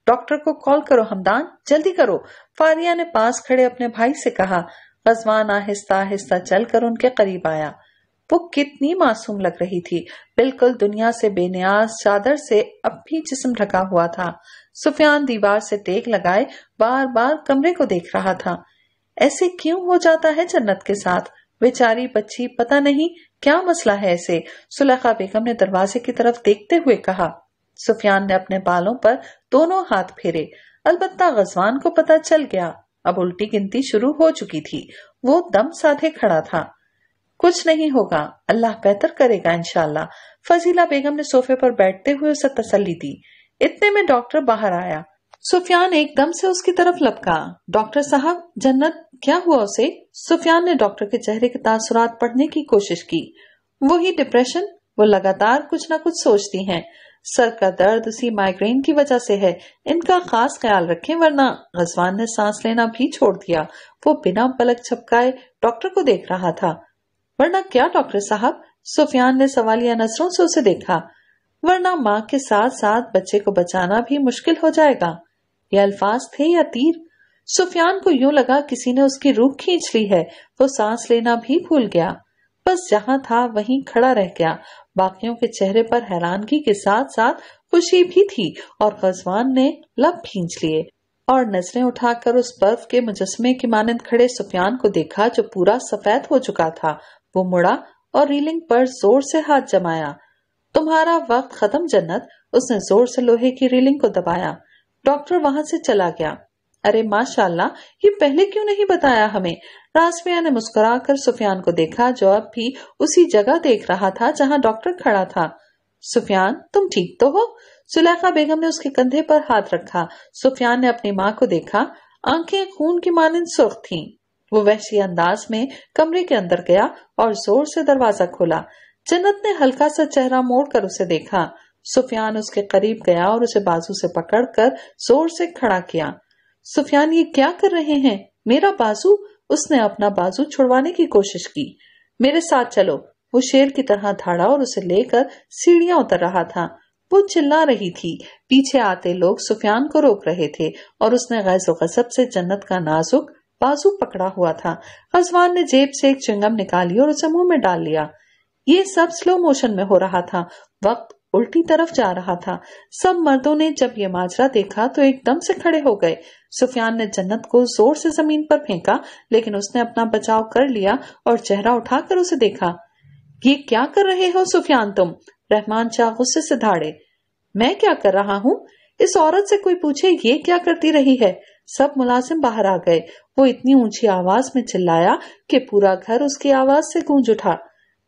डॉक्टर को कॉल करो हमदान जल्दी करो फारिया ने पास खड़े अपने भाई से कहा गजवान आहिस्ता आहिस्ता चलकर उनके करीब आया वो कितनी मासूम लग रही थी बिल्कुल दुनिया से बेनियाज चादर से अब भी जिसम ढका हुआ था सुफियान दीवार से टेक लगाए बार बार कमरे को देख रहा था ऐसे क्यों हो जाता है जन्नत के साथ बेचारी बच्ची पता नहीं क्या मसला है ऐसे सुलेखा बेगम ने दरवाजे की तरफ देखते हुए कहा सुफियान ने अपने बालों पर दोनों हाथ फेरे अलबत्ता गजवान को पता चल गया अब उल्टी गिनती शुरू हो चुकी थी वो दम साधे खड़ा था कुछ नहीं होगा अल्लाह बेहतर करेगा इनशाला फजीला बेगम ने सोफे पर बैठते हुए उसे तसली दी इतने में डॉक्टर बाहर आया सुफियान एकदम से उसकी तरफ लपका डॉक्टर साहब जन्नत क्या हुआ उसे सुफियान ने डॉक्टर के चेहरे के तासुरात पढ़ने की कोशिश की वही डिप्रेशन वो लगातार कुछ ना कुछ सोचती हैं सर का दर्द उसी माइग्रेन की वजह से है इनका खास ख्याल रखें वरना गजवान ने सांस लेना भी छोड़ दिया वो बिना पलक छपकाए डॉक्टर को देख रहा था वरना क्या डॉक्टर साहब सुफियान ने सवालिया नजरों से उसे देखा वरना माँ के साथ साथ बच्चे को बचाना भी मुश्किल हो जाएगा ये अल्फाज थे या तीर सुफियान को यूं लगा किसी ने उसकी रूह खींच ली है वो सांस लेना भी भूल गया बस जहाँ था वहीं खड़ा रह गया बाकियों के चेहरे पर हैरानगी के साथ साथ खुशी भी थी और गजवान ने लब खींच लिए और नजरें उठाकर उस बर्फ के मुजस्मे के मानंद खड़े सुफियान को देखा जो पूरा सफेद हो चुका था वो मुड़ा और रीलिंग पर जोर से हाथ जमाया तुम्हारा वक्त खत्म जन्नत उसने जोर से लोहे की रीलिंग को दबाया डॉक्टर वहां से चला गया अरे माशाल्लाह ये पहले क्यों नहीं बताया हमें रासमिया ने मुस्कुरा कर सुफियान को देखा जो अब भी उसी जगह देख रहा था जहां डॉक्टर खड़ा था सुफियान तुम ठीक तो हो सुलेखा बेगम ने उसके कंधे पर हाथ रखा सुफियान ने अपनी माँ को देखा आंखें खून की मानंद सुर्ख थीं। वो वहशी अंदाज में कमरे के अंदर गया और जोर से दरवाजा खोला जन्नत ने हल्का सा चेहरा मोड़कर उसे देखा सुफियान उसके करीब गया और उसे बाजू से पकड़कर जोर से खड़ा किया सुफियान ये क्या कर रहे हैं मेरा बाजू उसने अपना बाजू छुड़वाने की कोशिश की मेरे साथ चलो वो शेर की तरह धाड़ा और उसे लेकर सीढ़ियां उतर रहा था वो चिल्ला रही थी पीछे आते लोग सुफियान को रोक रहे थे और उसने गैस गजब से जन्नत का नाजुक बाजू पकड़ा हुआ था अजवान ने जेब से एक चिंगम निकाली और उसे मुंह में डाल लिया ये सब स्लो मोशन में हो रहा था वक्त उल्टी तरफ जा रहा था सब मर्दों ने जब ये माजरा देखा तो एकदम से खड़े हो गए सुफियान ने जन्नत को जोर से जमीन पर फेंका लेकिन उसने अपना बचाव कर लिया और चेहरा उठाकर उसे देखा ये क्या कर रहे हो सुफियान तुम रहमान शाह गुस्से से धाड़े मैं क्या कर रहा हूँ इस औरत से कोई पूछे ये क्या करती रही है सब मुलाजिम बाहर आ गए वो इतनी ऊंची आवाज में चिल्लाया कि पूरा घर उसकी आवाज से गूंज उठा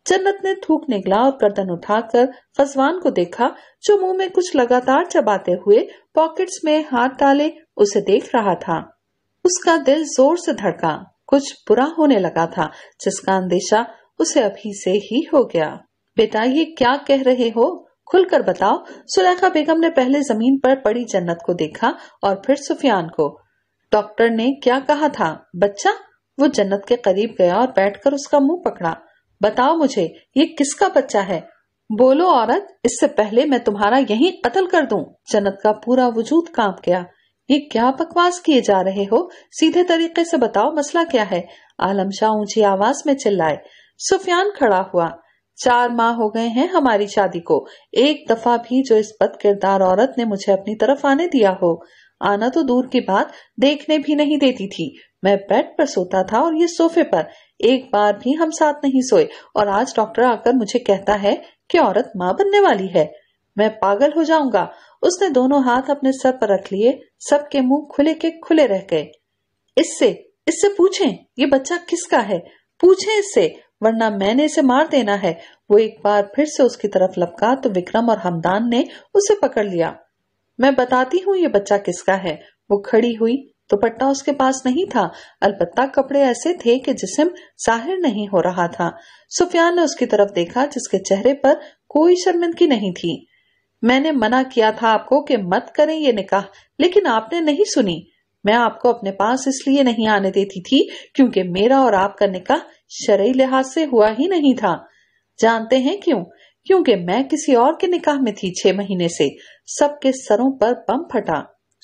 जन्नत ने थूक निकला और गर्दन उठाकर फजवान को देखा जो मुंह में कुछ लगातार चबाते हुए पॉकेट्स में हाथ डाले उसे देख रहा था उसका दिल जोर से धड़का कुछ बुरा होने लगा था जिसका अंदेशा उसे अभी से ही हो गया बेटा ये क्या कह रहे हो खुलकर बताओ सुलेखा बेगम ने पहले जमीन पर पड़ी जन्नत को देखा और फिर सुफियान को डॉक्टर ने क्या कहा था बच्चा वो जन्नत के करीब गया और बैठकर उसका मुंह पकड़ा बताओ मुझे ये किसका बच्चा है बोलो औरत इससे पहले मैं तुम्हारा यही कतल कर दूं। जन्नत का पूरा वजूद कांप गया ये क्या बकवास किए जा रहे हो सीधे तरीके से बताओ मसला क्या है आलम शाह ऊंची आवाज में चिल्लाए सुफियान खड़ा हुआ चार माह हो गए हैं हमारी शादी को एक दफा भी जो इस बद किरदार औरत ने मुझे अपनी तरफ आने दिया हो आना तो दूर की बात देखने भी नहीं देती थी मैं बेड पर सोता था और ये सोफे पर एक बार भी हम साथ नहीं सोए और आज डॉक्टर आकर मुझे कहता है कि औरत माँ बनने वाली है मैं पागल हो जाऊंगा उसने दोनों हाथ अपने सर पर रख लिए सबके मुंह खुले के खुले रह गए इससे इससे पूछें ये बच्चा किसका है पूछें इससे वरना मैंने इसे मार देना है वो एक बार फिर से उसकी तरफ लपका तो विक्रम और हमदान ने उसे पकड़ लिया मैं बताती हूँ ये बच्चा किसका है वो खड़ी हुई दुपट्टा तो उसके पास नहीं था अलबत्ता कपड़े ऐसे थे कि जिसम जाहिर नहीं हो रहा था सुफियान ने उसकी तरफ देखा जिसके चेहरे पर कोई शर्मिंदगी नहीं थी मैंने मना किया था आपको कि मत करें ये निकाह लेकिन आपने नहीं सुनी मैं आपको अपने पास इसलिए नहीं आने देती थी क्योंकि मेरा और आपका निकाह शरय लिहाज से हुआ ही नहीं था जानते हैं क्यों क्योंकि मैं किसी और के निकाह में थी छह महीने से सबके सरों पर बम फटा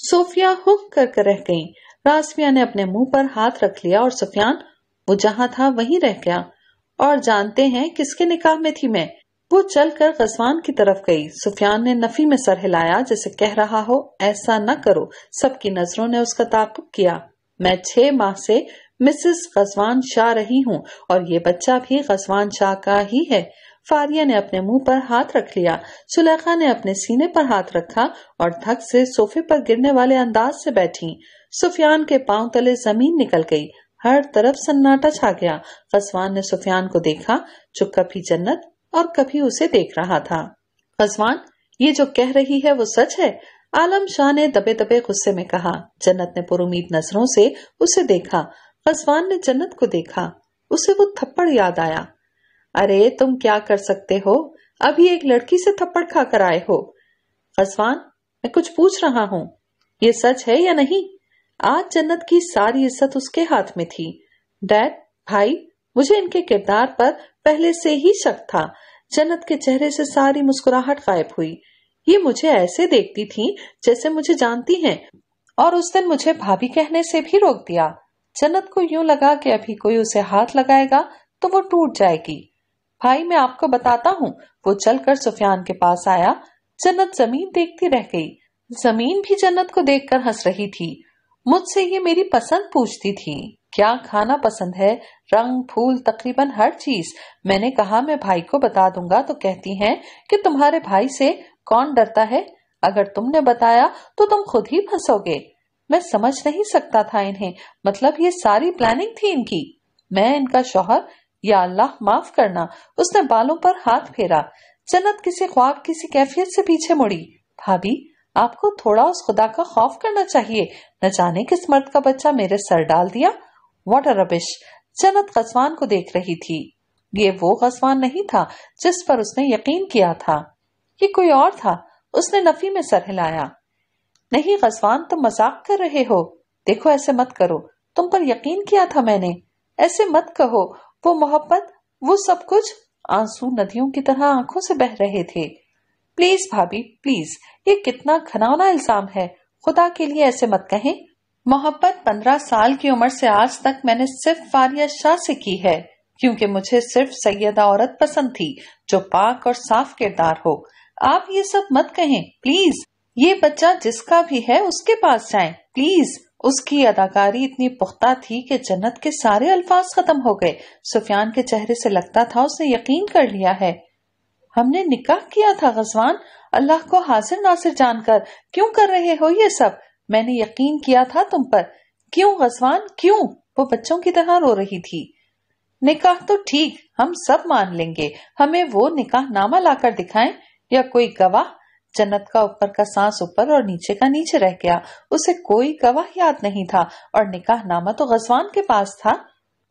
सोफिया हुक कर रह गई रासमिया ने अपने मुंह पर हाथ रख लिया और सुफियान वो जहाँ था वहीं रह गया और जानते हैं किसके निकाह में थी मैं वो चलकर गजवान की तरफ गई सुफियान ने नफी में सर हिलाया जैसे कह रहा हो ऐसा न करो सबकी नजरों ने उसका ताकुब किया मैं छह माह से मिसेस गजवान शाह रही हूँ और ये बच्चा भी गजवान शाह का ही है फारिया ने अपने मुंह पर हाथ रख लिया सुलेखा ने अपने सीने पर हाथ रखा और धक से सोफे पर गिरने वाले अंदाज से बैठी सुफियान के पांव तले जमीन निकल गई हर तरफ सन्नाटा छा गया फसवान ने सुफियान को देखा जो कभी जन्नत और कभी उसे देख रहा था फसवान ये जो कह रही है वो सच है आलम शाह ने दबे दबे गुस्से में कहा जन्नत ने पुरुमीद नजरों से उसे देखा फसवान ने जन्नत को देखा उसे वो थप्पड़ याद आया अरे तुम क्या कर सकते हो अभी एक लड़की से थप्पड़ खाकर आए हो फसवान मैं कुछ पूछ रहा हूँ ये सच है या नहीं आज जन्नत की सारी इज्जत उसके हाथ में थी डैड भाई मुझे इनके किरदार पर पहले से ही शक था जन्नत के चेहरे से सारी मुस्कुराहट गायब हुई ये मुझे ऐसे देखती थी जैसे मुझे जानती हैं और उस दिन मुझे भाभी कहने से भी रोक दिया जन्नत को यूं लगा कि अभी कोई उसे हाथ लगाएगा तो वो टूट जाएगी भाई मैं आपको बताता हूँ वो चलकर सुफियान के पास आया जन्नत जमीन देखती रह गई जमीन भी जन्नत को देखकर हंस रही थी मुझसे ये मेरी पसंद पूछती थी क्या खाना पसंद है रंग फूल तकरीबन हर चीज मैंने कहा मैं भाई को बता दूंगा तो कहती हैं कि तुम्हारे भाई से कौन डरता है अगर तुमने बताया तो तुम खुद ही फंसोगे मैं समझ नहीं सकता था इन्हें मतलब ये सारी प्लानिंग थी इनकी मैं इनका शोहर या अल्लाह माफ करना उसने बालों पर हाथ फेरा जन्नत किसी ख्वाब किसी कैफियत से पीछे मुड़ी भाभी आपको थोड़ा उस खुदा का खौफ करना चाहिए न जाने किस मर्द का बच्चा मेरे सर डाल दिया वॉट रबिश जन्नत गजवान को देख रही थी ये वो गजवान नहीं था जिस पर उसने यकीन किया था ये कोई और था उसने नफी में सर हिलाया नहीं गजवान तुम मजाक कर रहे हो देखो ऐसे मत करो तुम पर यकीन किया था मैंने ऐसे मत कहो वो मोहब्बत वो सब कुछ आंसू नदियों की तरह आंखों से बह रहे थे प्लीज भाभी प्लीज ये कितना घनौना इल्जाम है खुदा के लिए ऐसे मत कहें मोहब्बत पंद्रह साल की उम्र से आज तक मैंने सिर्फ फारिया शाह से की है क्योंकि मुझे सिर्फ सैयदा औरत पसंद थी जो पाक और साफ किरदार हो आप ये सब मत कहें प्लीज ये बच्चा जिसका भी है उसके पास जाए प्लीज उसकी अदाकारी इतनी पुख्ता थी कि जन्नत के सारे अल्फाज खत्म हो गए सुफियान के चेहरे से लगता था उसने यकीन कर लिया है हमने निकाह किया था गजवान अल्लाह को हाजिर नासिर जानकर क्यों कर रहे हो ये सब मैंने यकीन किया था तुम पर क्यों गजवान क्यों वो बच्चों की तरह रो रही थी निकाह तो ठीक हम सब मान लेंगे हमें वो निकाह नामा लाकर दिखाएं या कोई गवाह जन्नत का ऊपर का सांस ऊपर और नीचे का नीचे रह गया उसे कोई गवाह याद नहीं था और निकाह नामा तो गजवान के पास था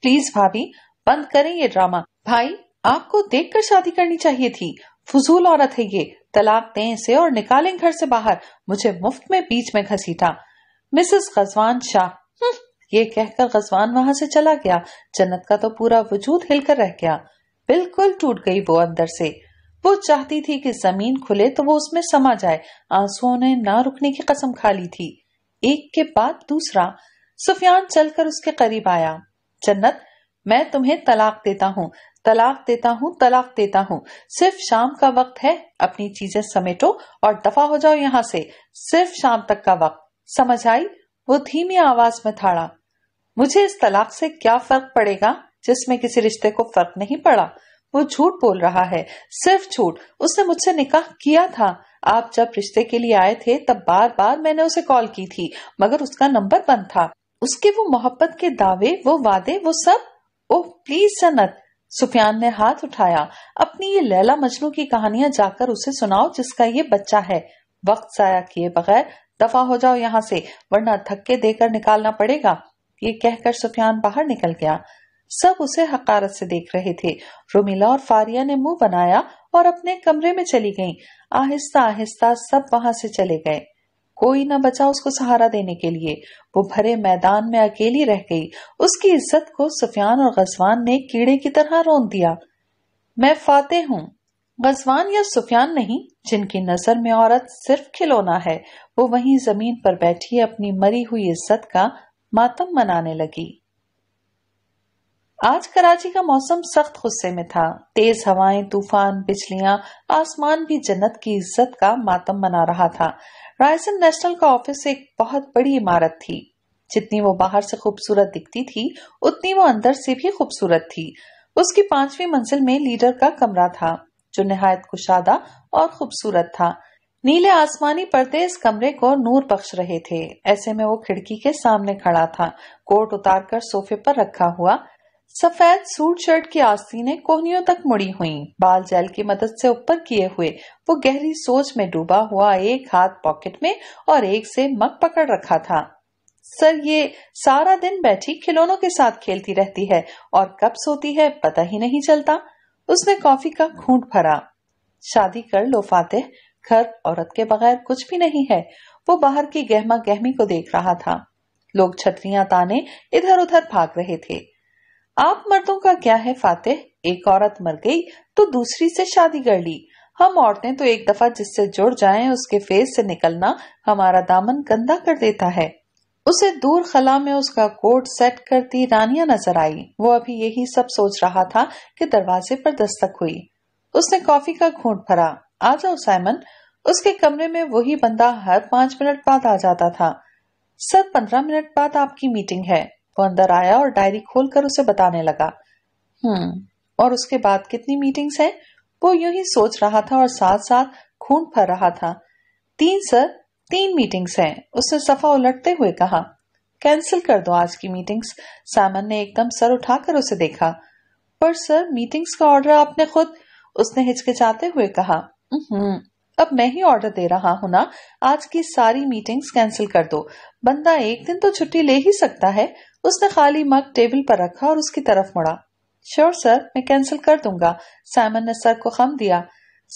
प्लीज भाभी बंद करें ये ड्रामा भाई आपको देखकर शादी करनी चाहिए थी फजूल औरत है ये तलाक दें इसे और निकालें घर से बाहर मुझे मुफ्त में बीच में घसीटा मिसेस गजवान शाह हम्म, ये कहकर गजवान वहां से चला गया जन्नत का तो पूरा वजूद हिलकर रह गया बिल्कुल टूट गई वो अंदर से वो चाहती थी कि जमीन खुले तो वो उसमें समा जाए आंसुओं ने ना रुकने की कसम खा ली थी एक के बाद दूसरा सुफियान चलकर उसके करीब आया जन्नत मैं तुम्हें तलाक देता हूँ तलाक देता हूँ तलाक देता हूँ सिर्फ शाम का वक्त है अपनी चीजें समेटो और दफा हो जाओ यहाँ से सिर्फ शाम तक का वक्त समझ आई वो धीमी आवाज में थाड़ा मुझे इस तलाक से क्या फर्क पड़ेगा जिसमें किसी रिश्ते को फर्क नहीं पड़ा वो झूठ बोल रहा है सिर्फ झूठ उसने मुझसे निकाह किया था आप जब रिश्ते के लिए आए थे तब बार बार मैंने उसे कॉल की थी मगर उसका नंबर बंद था उसके वो मोहब्बत के दावे वो वादे वो सब ओह प्लीज सनत सुफियान ने हाथ उठाया अपनी ये लैला मजनू की कहानियां जाकर उसे सुनाओ जिसका ये बच्चा है वक्त जाया किए बगैर दफा हो जाओ यहाँ से वरना धक्के देकर निकालना पड़ेगा ये कहकर सुफियान बाहर निकल गया सब उसे हकारत से देख रहे थे रोमिला और फारिया ने मुंह बनाया और अपने कमरे में चली गईं। आहिस्ता आहिस्ता सब वहां से चले गए कोई न बचा उसको सहारा देने के लिए वो भरे मैदान में अकेली रह गई उसकी इज्जत को सुफियान और गजवान ने कीड़े की तरह रोन दिया मैं फाते हूँ गजवान या सुफियान नहीं जिनकी नजर में औरत सिर्फ खिलौना है वो वहीं जमीन पर बैठी अपनी मरी हुई इज्जत का मातम मनाने लगी आज कराची का मौसम सख्त गुस्से में था तेज हवाएं तूफान बिजलियां आसमान भी जन्नत की इज्जत का मातम मना रहा था रायसन नेशनल का ऑफिस एक बहुत बड़ी इमारत थी जितनी वो बाहर से खूबसूरत दिखती थी उतनी वो अंदर से भी खूबसूरत थी उसकी पांचवी मंजिल में लीडर का कमरा था जो नहायत कुशादा और खूबसूरत था नीले आसमानी पर्दे इस कमरे को नूर बख्श रहे थे ऐसे में वो खिड़की के सामने खड़ा था कोट उतारकर सोफे पर रखा हुआ सफेद सूट शर्ट की आस्तीनें कोहनियों तक मुड़ी हुईं, बाल जैल की मदद से ऊपर किए हुए वो गहरी सोच में डूबा हुआ एक हाथ पॉकेट में और एक से मग पकड़ रखा था सर ये सारा दिन बैठी खिलौनों के साथ खेलती रहती है और कब सोती है पता ही नहीं चलता उसने कॉफी का घूंट भरा शादी कर लो फाते घर औरत के बगैर कुछ भी नहीं है वो बाहर की गहमा गहमी को देख रहा था लोग छतरियां ताने इधर उधर भाग रहे थे आप मर्दों का क्या है फातेह एक औरत मर गई तो दूसरी से शादी कर ली हम औरतें तो एक दफा जिससे जुड़ जाएं उसके फेस से निकलना हमारा दामन गंदा कर देता है उसे दूर खला में उसका कोट सेट करती रानिया नजर आई वो अभी यही सब सोच रहा था कि दरवाजे पर दस्तक हुई उसने कॉफी का घूट भरा आ जाओ साइमन उसके कमरे में वही बंदा हर पांच मिनट बाद आ जाता था सर पंद्रह मिनट बाद आपकी मीटिंग है वो अंदर आया और डायरी खोलकर उसे बताने लगा हम्म और उसके बाद कितनी मीटिंग्स हैं वो यूं ही सोच रहा था और साथ साथ खून भर रहा था तीन सर तीन मीटिंग्स हैं उसने सफा उलटते हुए कहा कैंसिल कर दो आज की मीटिंग्स सामन ने एकदम सर उठाकर उसे देखा पर सर मीटिंग्स का ऑर्डर आपने खुद उसने हिचकिचाते हुए कहा अब मैं ही ऑर्डर दे रहा हूं ना आज की सारी मीटिंग्स कैंसिल कर दो बंदा एक दिन तो छुट्टी ले ही सकता है उसने खाली मग टेबल पर रखा और उसकी तरफ मुड़ा श्योर सर मैं कैंसिल कर दूंगा साइमन ने सर को खम दिया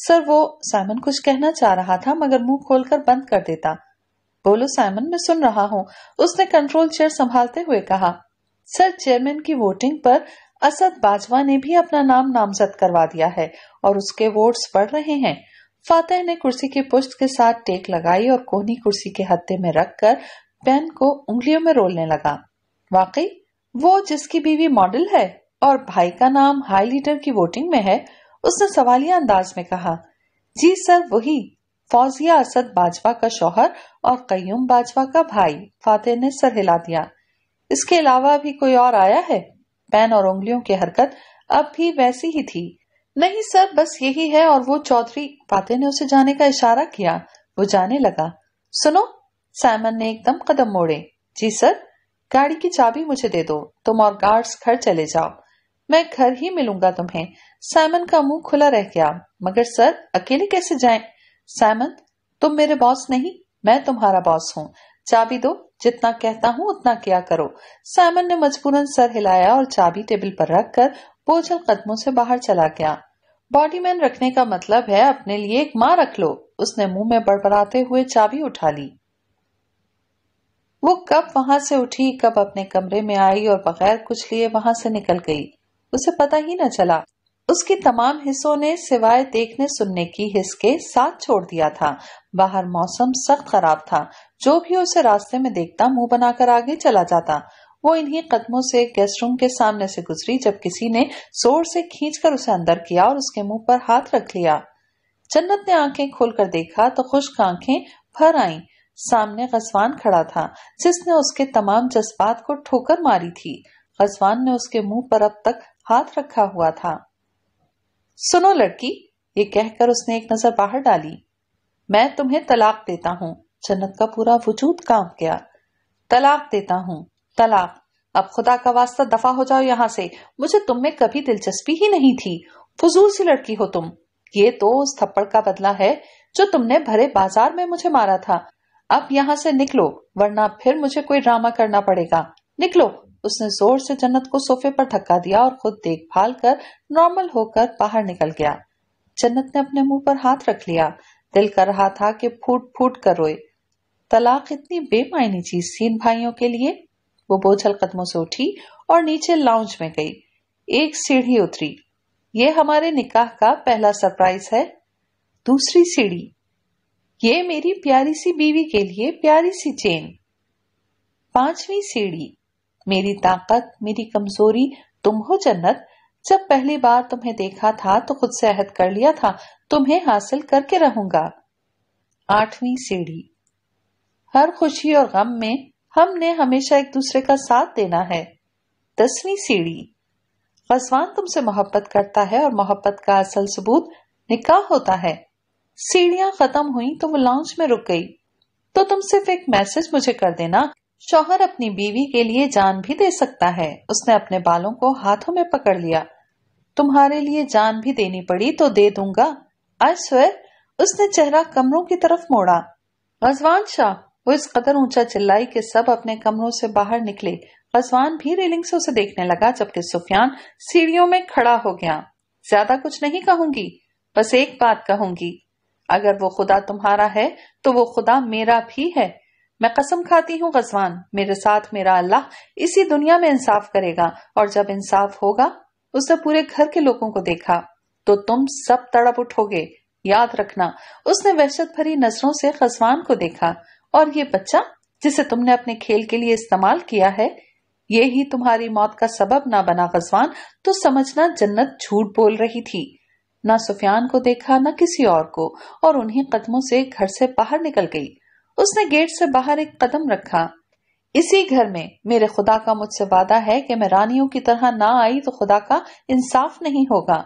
सर वो साइमन कुछ कहना चाह रहा था मगर मुंह खोलकर बंद कर देता बोलो साइमन मैं सुन रहा हूँ उसने कंट्रोल चेयर संभालते हुए कहा सर चेयरमैन की वोटिंग पर असद बाजवा ने भी अपना नाम नामजद करवा दिया है और उसके वोट्स बढ़ रहे हैं फातह ने कुर्सी के पुष्ट के साथ टेक लगाई और कोहनी कुर्सी के हत्थे में रखकर पेन को उंगलियों में रोलने लगा वाकई वो जिसकी बीवी मॉडल है और भाई का नाम हाई लीडर की वोटिंग में है उसने सवालिया अंदाज में कहा जी सर वही फौजिया असद बाजवा का शोहर और कयूम बाजवा का भाई फातेह ने सर हिला दिया इसके अलावा भी कोई और आया है पैन और उंगलियों की हरकत अब भी वैसी ही थी नहीं सर बस यही है और वो चौधरी फातेह ने उसे जाने का इशारा किया वो जाने लगा सुनो सैमन ने एकदम कदम मोड़े जी सर गाड़ी की चाबी मुझे दे दो तुम और गार्ड्स घर चले जाओ मैं घर ही मिलूंगा तुम्हें साइमन का मुंह खुला रह गया मगर सर अकेले कैसे जाएं? साइमन तुम मेरे बॉस नहीं मैं तुम्हारा बॉस हूँ चाबी दो जितना कहता हूँ उतना किया करो साइमन ने मजबूरन सर हिलाया और चाबी टेबल पर रखकर बोझल कदमों से बाहर चला गया बॉडीमैन रखने का मतलब है अपने लिए एक माँ रख लो उसने मुंह में बड़बड़ाते हुए चाबी उठा ली वो कब वहां से उठी कब अपने कमरे में आई और बगैर कुछ लिए वहां से निकल गई उसे पता ही न चला उसके तमाम हिस्सों ने सिवाय देखने सुनने की हिस्स के साथ छोड़ दिया था बाहर मौसम सख्त खराब था जो भी उसे रास्ते में देखता मुंह बनाकर आगे चला जाता वो इन्हीं कदमों से गेस्ट रूम के सामने से गुजरी जब किसी ने जोर से खींचकर उसे अंदर किया और उसके मुंह पर हाथ रख लिया जन्नत ने आंखें खोलकर देखा तो खुश्क आंखें भर आईं सामने गजवान खड़ा था जिसने उसके तमाम जज्बात को ठोकर मारी थी गजवान ने उसके मुंह पर अब तक हाथ रखा हुआ था सुनो लड़की ये कहकर उसने एक नजर बाहर डाली मैं तुम्हें तलाक देता हूँ जन्नत का पूरा वजूद कांप गया तलाक देता हूँ तलाक अब खुदा का वास्ता दफा हो जाओ यहाँ से मुझे तुम में कभी दिलचस्पी ही नहीं थी फजूल सी लड़की हो तुम ये तो उस थप्पड़ का बदला है जो तुमने भरे बाजार में मुझे मारा था अब यहाँ से निकलो वरना फिर मुझे कोई ड्रामा करना पड़ेगा निकलो उसने जोर से जन्नत को सोफे पर धक्का दिया और खुद देखभाल कर नॉर्मल होकर बाहर निकल गया जन्नत ने अपने मुंह पर हाथ रख लिया दिल कर रहा था कि फूट फूट कर रोए तलाक इतनी बेमायनी चीज थी इन भाइयों के लिए वो बोझल कदमों से उठी और नीचे लाउंज में गई एक सीढ़ी उतरी ये हमारे निकाह का पहला सरप्राइज है दूसरी सीढ़ी ये मेरी प्यारी सी बीवी के लिए प्यारी सी चेन पांचवी सीढ़ी मेरी ताकत मेरी कमजोरी तुम हो जन्नत जब पहली बार तुम्हें देखा था तो खुद से अहद कर लिया था तुम्हें हासिल करके रहूंगा आठवीं सीढ़ी हर खुशी और गम में हमने हमेशा एक दूसरे का साथ देना है दसवीं सीढ़ी गजवान तुमसे मोहब्बत करता है और मोहब्बत का असल सबूत निकाह होता है सीढ़ियां खत्म हुई तो वो लॉन्च में रुक गई तो तुम सिर्फ एक मैसेज मुझे कर देना शोहर अपनी बीवी के लिए जान भी दे सकता है उसने अपने बालों को हाथों में पकड़ लिया तुम्हारे लिए जान भी देनी पड़ी तो दे दूंगा अश्वर उसने चेहरा कमरों की तरफ मोड़ा रजवान शाह वो इस कदर ऊंचा चिल्लाई के सब अपने कमरों से बाहर निकले रजवान भी रेलिंग से उसे देखने लगा जबकि सुफियान सीढ़ियों में खड़ा हो गया ज्यादा कुछ नहीं कहूंगी बस एक बात कहूंगी अगर वो खुदा तुम्हारा है तो वो खुदा मेरा भी है मैं कसम खाती हूँ गजवान मेरे साथ मेरा अल्लाह इसी दुनिया में इंसाफ करेगा और जब इंसाफ होगा उसने पूरे घर के लोगों को देखा तो तुम सब तड़प उठोगे याद रखना उसने वहशत भरी नजरों से गजवान को देखा और ये बच्चा जिसे तुमने अपने खेल के लिए इस्तेमाल किया है ये ही तुम्हारी मौत का सबब ना बना गजवान तो समझना जन्नत झूठ बोल रही थी न सुफियान को देखा न किसी और को और उन्हीं कदमों से घर से बाहर निकल गई उसने गेट से बाहर एक कदम रखा इसी घर में मेरे खुदा का मुझसे वादा है कि मैं रानियों की तरह ना आई तो खुदा का इंसाफ नहीं होगा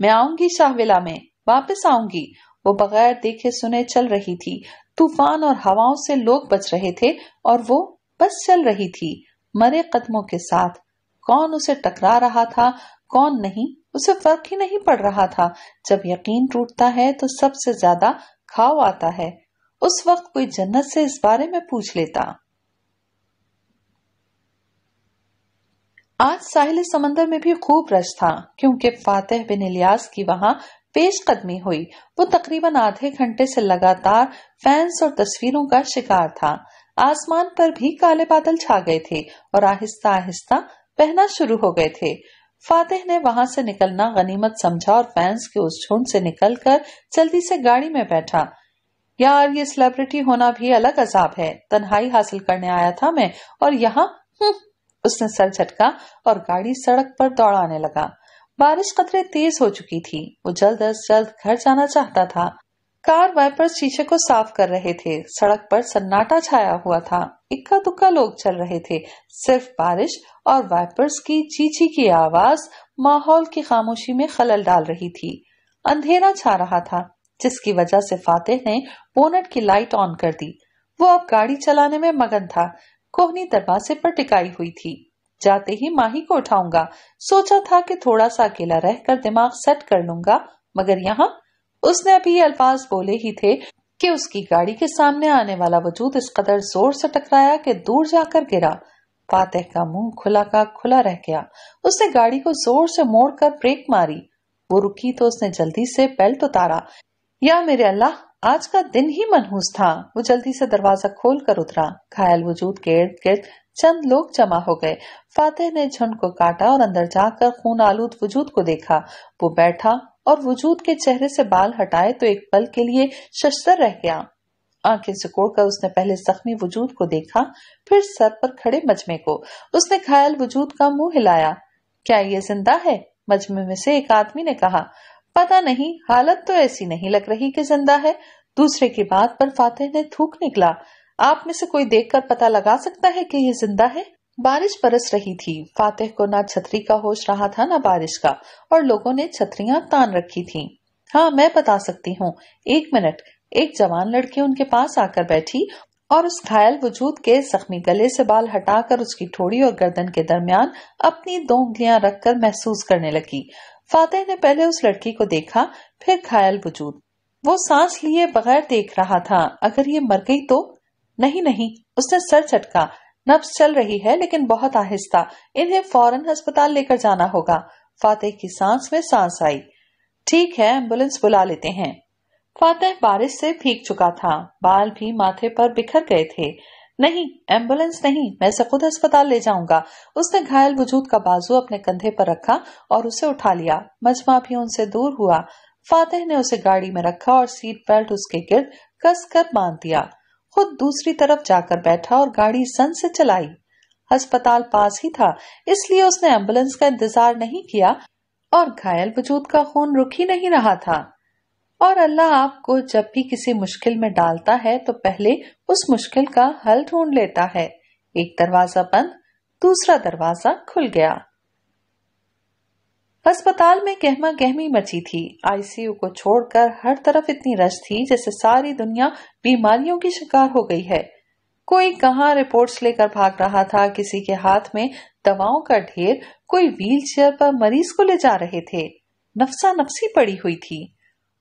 मैं आऊंगी शाहविला में वापस आऊंगी वो बगैर देखे सुने चल रही थी तूफान और हवाओं से लोग बच रहे थे और वो बस चल रही थी मरे कदमों के साथ कौन उसे टकरा रहा था कौन नहीं उसे फर्क ही नहीं पड़ रहा था जब यकीन टूटता है तो सबसे ज्यादा खाव आता है उस वक्त कोई जन्नत से इस बारे में पूछ लेता आज साहिल समंदर में भी खूब रश था क्योंकि फातेह बिन इलियास की वहां पेश कदमी हुई वो तकरीबन आधे घंटे से लगातार फैंस और तस्वीरों का शिकार था आसमान पर भी काले बादल छा गए थे और आहिस्ता आहिस्ता बहना शुरू हो गए थे फातेह ने वहां से निकलना गनीमत समझा और फैंस के उस झुंड से निकलकर जल्दी से गाड़ी में बैठा यार ये सेलिब्रिटी होना भी अलग अजाब है तन्हाई हासिल करने आया था मैं और यहाँ हम्म, उसने सर झटका और गाड़ी सड़क पर दौड़ाने लगा बारिश कतरे तेज हो चुकी थी वो जल्द अज जल्द घर जाना चाहता था कार वाइपर शीशे को साफ कर रहे थे सड़क पर सन्नाटा छाया हुआ था इक्का दुक्का लोग चल रहे थे सिर्फ बारिश और वाइपर्स की चीची की आवाज माहौल की खामोशी में खलल डाल रही थी अंधेरा छा रहा था जिसकी वजह से फातेह ने बोनट की लाइट ऑन कर दी वो अब गाड़ी चलाने में मगन था कोहनी दरवाजे पर टिकाई हुई थी जाते ही माही को उठाऊंगा सोचा था कि थोड़ा सा अकेला रहकर दिमाग सेट कर लूंगा मगर यहाँ उसने अभी ये अल्फाज बोले ही थे कि उसकी गाड़ी के सामने आने वाला वजूद इस कदर जोर से टकराया कि दूर जाकर गिरा फातेह का मुंह खुला का खुला रह गया उसने गाड़ी को जोर से मोड़कर ब्रेक मारी वो रुकी तो उसने जल्दी से बेल्ट उतारा या मेरे अल्लाह आज का दिन ही मनहूस था वो जल्दी से दरवाजा खोल कर उतरा घायल वजूद के इर्द गिर्द चंद लोग जमा हो गए फातेह ने झुंड को काटा और अंदर जाकर खून आलूद वजूद को देखा वो बैठा और वजूद के चेहरे से बाल हटाए तो एक पल के लिए शस्तर रह गया आंखें सिकोड़कर उसने पहले जख्मी वजूद को देखा फिर सर पर खड़े मजमे को उसने घायल वजूद का मुंह हिलाया क्या ये जिंदा है मजमे में से एक आदमी ने कहा पता नहीं हालत तो ऐसी नहीं लग रही कि जिंदा है दूसरे की बात पर फातेह ने थूक निकला आप में से कोई देखकर पता लगा सकता है कि ये जिंदा है बारिश बरस रही थी फातेह को ना छतरी का होश रहा था ना बारिश का और लोगों ने छतरियां तान रखी थी हाँ मैं बता सकती हूँ एक मिनट एक जवान लड़की उनके पास आकर बैठी और उस घायल वजूद के जख्मी गले से बाल हटाकर उसकी ठोड़ी और गर्दन के दरमियान अपनी दो उंगलियां रखकर महसूस करने लगी फातेह ने पहले उस लड़की को देखा फिर घायल वजूद वो सांस लिए बगैर देख रहा था अगर ये मर गई तो नहीं नहीं उसने सर चटका नब्स चल रही है लेकिन बहुत आहिस्ता इन्हें फौरन अस्पताल लेकर जाना होगा फातेह की सांस में सांस आई ठीक है एम्बुलेंस बुला लेते हैं फातेह बारिश से भीग चुका था बाल भी माथे पर बिखर गए थे नहीं एम्बुलेंस नहीं मैं से खुद अस्पताल ले जाऊंगा उसने घायल वजूद का बाजू अपने कंधे पर रखा और उसे उठा लिया मजमा भी उनसे दूर हुआ फातेह ने उसे गाड़ी में रखा और सीट बेल्ट उसके गिर्द कर बांध दिया खुद दूसरी तरफ जाकर बैठा और गाड़ी सन से चलाई अस्पताल पास ही था इसलिए उसने एम्बुलेंस का इंतजार नहीं किया और घायल वजूद का खून रुक ही नहीं रहा था और अल्लाह आपको जब भी किसी मुश्किल में डालता है तो पहले उस मुश्किल का हल ढूंढ लेता है एक दरवाजा बंद दूसरा दरवाजा खुल गया अस्पताल में गहमा गहमी मची थी आईसीयू को छोड़कर हर तरफ इतनी रश थी जैसे सारी दुनिया बीमारियों की शिकार हो गई है कोई कहाँ रिपोर्ट्स लेकर भाग रहा था किसी के हाथ में दवाओं का ढेर कोई व्हीलचेयर पर मरीज को ले जा रहे थे नफसा नफसी पड़ी हुई थी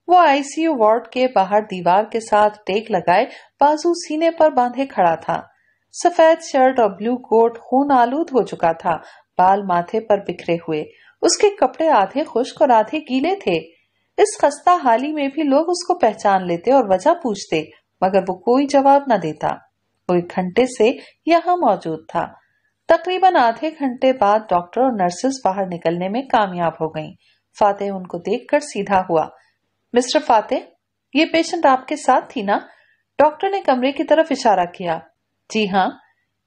वो आईसीयू वार्ड के बाहर दीवार के साथ टेक लगाए बाजू सीने पर बांधे खड़ा था सफेद शर्ट और ब्लू कोट खून आलूद हो चुका था बाल माथे पर बिखरे हुए उसके कपड़े आधे खुश्क और आधे गीले थे इस खस्ता हाली में भी लोग उसको पहचान लेते और वजह पूछते मगर वो कोई जवाब न देता वो एक घंटे से यहाँ मौजूद था तकरीबन आधे घंटे बाद डॉक्टर और नर्सेस बाहर निकलने में कामयाब हो गईं। फातेह उनको देखकर सीधा हुआ मिस्टर फातेह ये पेशेंट आपके साथ थी ना डॉक्टर ने कमरे की तरफ इशारा किया जी हाँ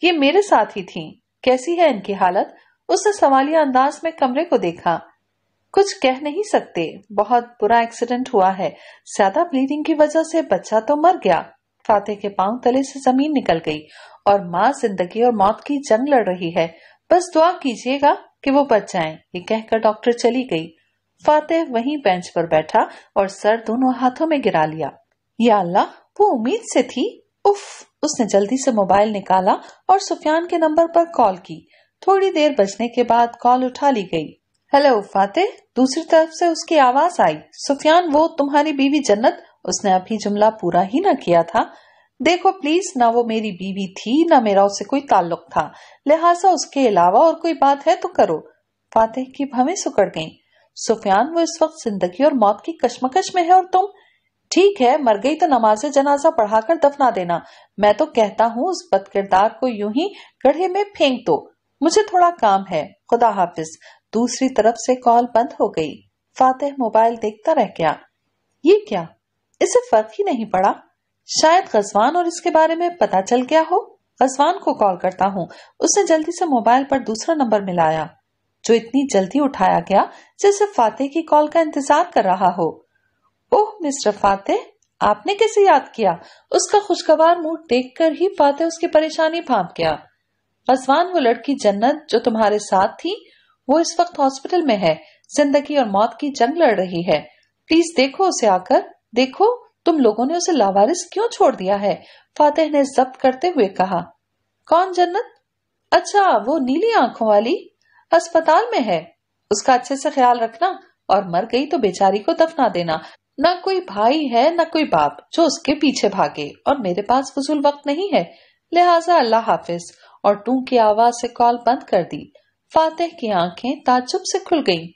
ये मेरे साथ ही थी कैसी है इनकी हालत उसने सवालिया अंदाज में कमरे को देखा कुछ कह नहीं सकते बहुत बुरा एक्सीडेंट हुआ है ज्यादा ब्लीडिंग की वजह से बच्चा तो मर गया फातेह के पांव तले से जमीन निकल गई और माँ जिंदगी और मौत की जंग लड़ रही है बस दुआ कीजिएगा कि वो बच जाए ये कहकर डॉक्टर चली गई फाते वहीं बेंच पर बैठा और सर दोनों हाथों में गिरा लिया या अल्लाह वो उम्मीद से थी उफ उसने जल्दी से मोबाइल निकाला और सुफियान के नंबर पर कॉल की थोड़ी देर बजने के बाद कॉल उठा ली गई हेलो फातेह दूसरी तरफ से उसकी आवाज आई सुफियान वो तुम्हारी बीवी जन्नत उसने अभी जुमला पूरा ही ना किया था देखो प्लीज ना वो मेरी बीवी थी ना मेरा उससे कोई ताल्लुक था लिहाजा उसके अलावा और कोई बात है तो करो फातेह की भवें सुकड़ गईं। सुफियान वो इस वक्त जिंदगी और मौत की कश्मकश में है और तुम ठीक है मर गई तो नमाज जनाजा पढ़ाकर दफना देना मैं तो कहता हूँ उस बदकिरदार को यूं ही गढ़े में फेंक दो मुझे थोड़ा काम है खुदा हाफिज दूसरी तरफ से कॉल बंद हो गई फातेह मोबाइल देखता रह गया ये क्या इसे फर्क ही नहीं पड़ा शायद गजवान और इसके बारे में पता चल गया हो गजवान को कॉल करता हूँ उसने जल्दी से मोबाइल पर दूसरा नंबर मिलाया जो इतनी जल्दी उठाया गया जैसे फातेह की कॉल का इंतजार कर रहा हो ओह मिस्टर फातेह आपने कैसे याद किया उसका खुशगवार मुंह देखकर ही फातेह उसकी परेशानी भाप गया रसवान वो लड़की जन्नत जो तुम्हारे साथ थी वो इस वक्त हॉस्पिटल में है जिंदगी और मौत की जंग लड़ रही है प्लीज देखो उसे आकर देखो तुम लोगों ने उसे लावारिस क्यों छोड़ दिया है फातेह ने जब्त करते हुए कहा कौन जन्नत अच्छा वो नीली आंखों वाली अस्पताल में है उसका अच्छे से ख्याल रखना और मर गई तो बेचारी को दफना देना न कोई भाई है न कोई बाप जो उसके पीछे भागे और मेरे पास फजूल वक्त नहीं है लिहाजा अल्लाह हाफिज और टू की आवाज से कॉल बंद कर दी फातेह की आंखें ताजुब से खुल गईं।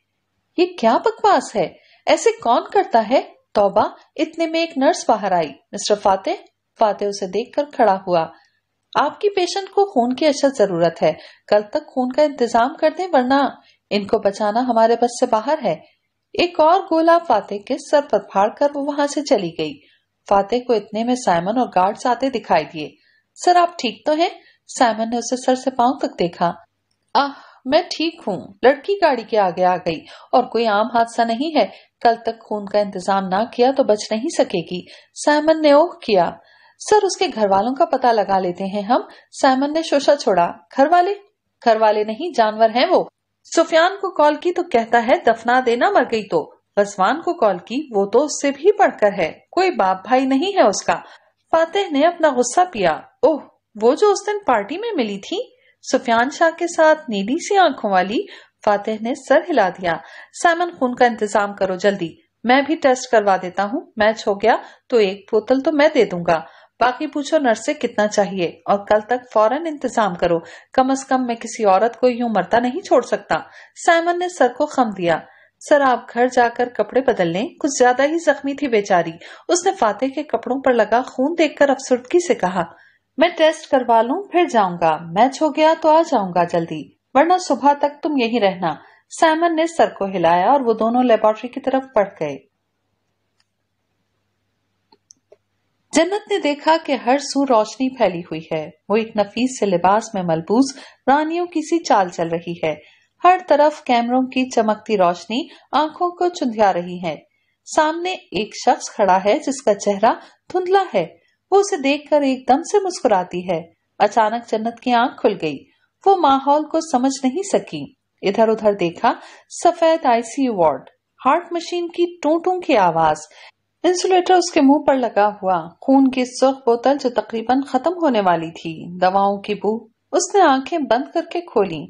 ये क्या बकवास है ऐसे कौन करता है तोबा इतने में एक नर्स बाहर आई मिस्टर फातेह फातेह उसे देखकर खड़ा हुआ आपकी पेशेंट को खून की अशद जरूरत है कल तक खून का इंतजाम कर दें वरना इनको बचाना हमारे बस से बाहर है एक और गोला फातेह के सर पर फाड़ कर वो वहां से चली गई फातेह को इतने में साइमन और गार्ड्स आते दिखाई दिए सर आप ठीक तो हैं साइमन ने उसे सर से पांव तक देखा आह मैं ठीक हूँ लड़की गाड़ी के आगे आ गई और कोई आम हादसा नहीं है कल तक खून का इंतजाम ना किया तो बच नहीं सकेगी साइमन ने ओह किया सर उसके घर वालों का पता लगा लेते हैं हम सैमन ने शोशा छोड़ा घर वाले घर वाले नहीं जानवर हैं वो सुफियान को कॉल की तो कहता है दफना देना मर गई तो रजवान को कॉल की वो तो उससे भी पढ़कर है कोई बाप भाई नहीं है उसका फातेह ने अपना गुस्सा पिया ओह वो जो उस दिन पार्टी में मिली थी सुफियान शाह के साथ नीली सी आंखों वाली फातेह ने सर हिला दिया सैमन खून का इंतजाम करो जल्दी मैं भी टेस्ट करवा देता हूँ मैच हो गया तो एक बोतल तो मैं दे दूंगा बाकी पूछो नर्स से कितना चाहिए और कल तक फौरन इंतजाम करो कम अज कम मैं किसी औरत को यूं मरता नहीं छोड़ सकता साइमन ने सर को खम दिया सर आप घर जाकर कपड़े बदल लें कुछ ज्यादा ही जख्मी थी बेचारी उसने फातेह के कपड़ों पर लगा खून देखकर अफसुर्दगी से कहा मैं टेस्ट करवा लू फिर जाऊंगा मैच हो गया तो आ जाऊंगा जल्दी वरना सुबह तक तुम यहीं रहना सैमन ने सर को हिलाया और वो दोनों लेबोरेटरी की तरफ बढ़ गए जन्नत ने देखा कि हर सू रोशनी फैली हुई है वो एक नफीस से लिबास में मलबूस रानियों की सी चाल चल रही है हर तरफ कैमरों की चमकती रोशनी आंखों को चुंधिया रही है सामने एक शख्स खड़ा है जिसका चेहरा धुंधला है वो उसे देखकर एकदम से मुस्कुराती है अचानक जन्नत की आंख खुल गई वो माहौल को समझ नहीं सकी इधर उधर देखा सफेद आईसीयू वार्ड हार्ट मशीन की टू टू की आवाज इंसुलेटर उसके मुंह पर लगा हुआ खून की सुख बोतल जो तकरीबन खत्म होने वाली थी दवाओं की बू उसने आंखें बंद करके खोली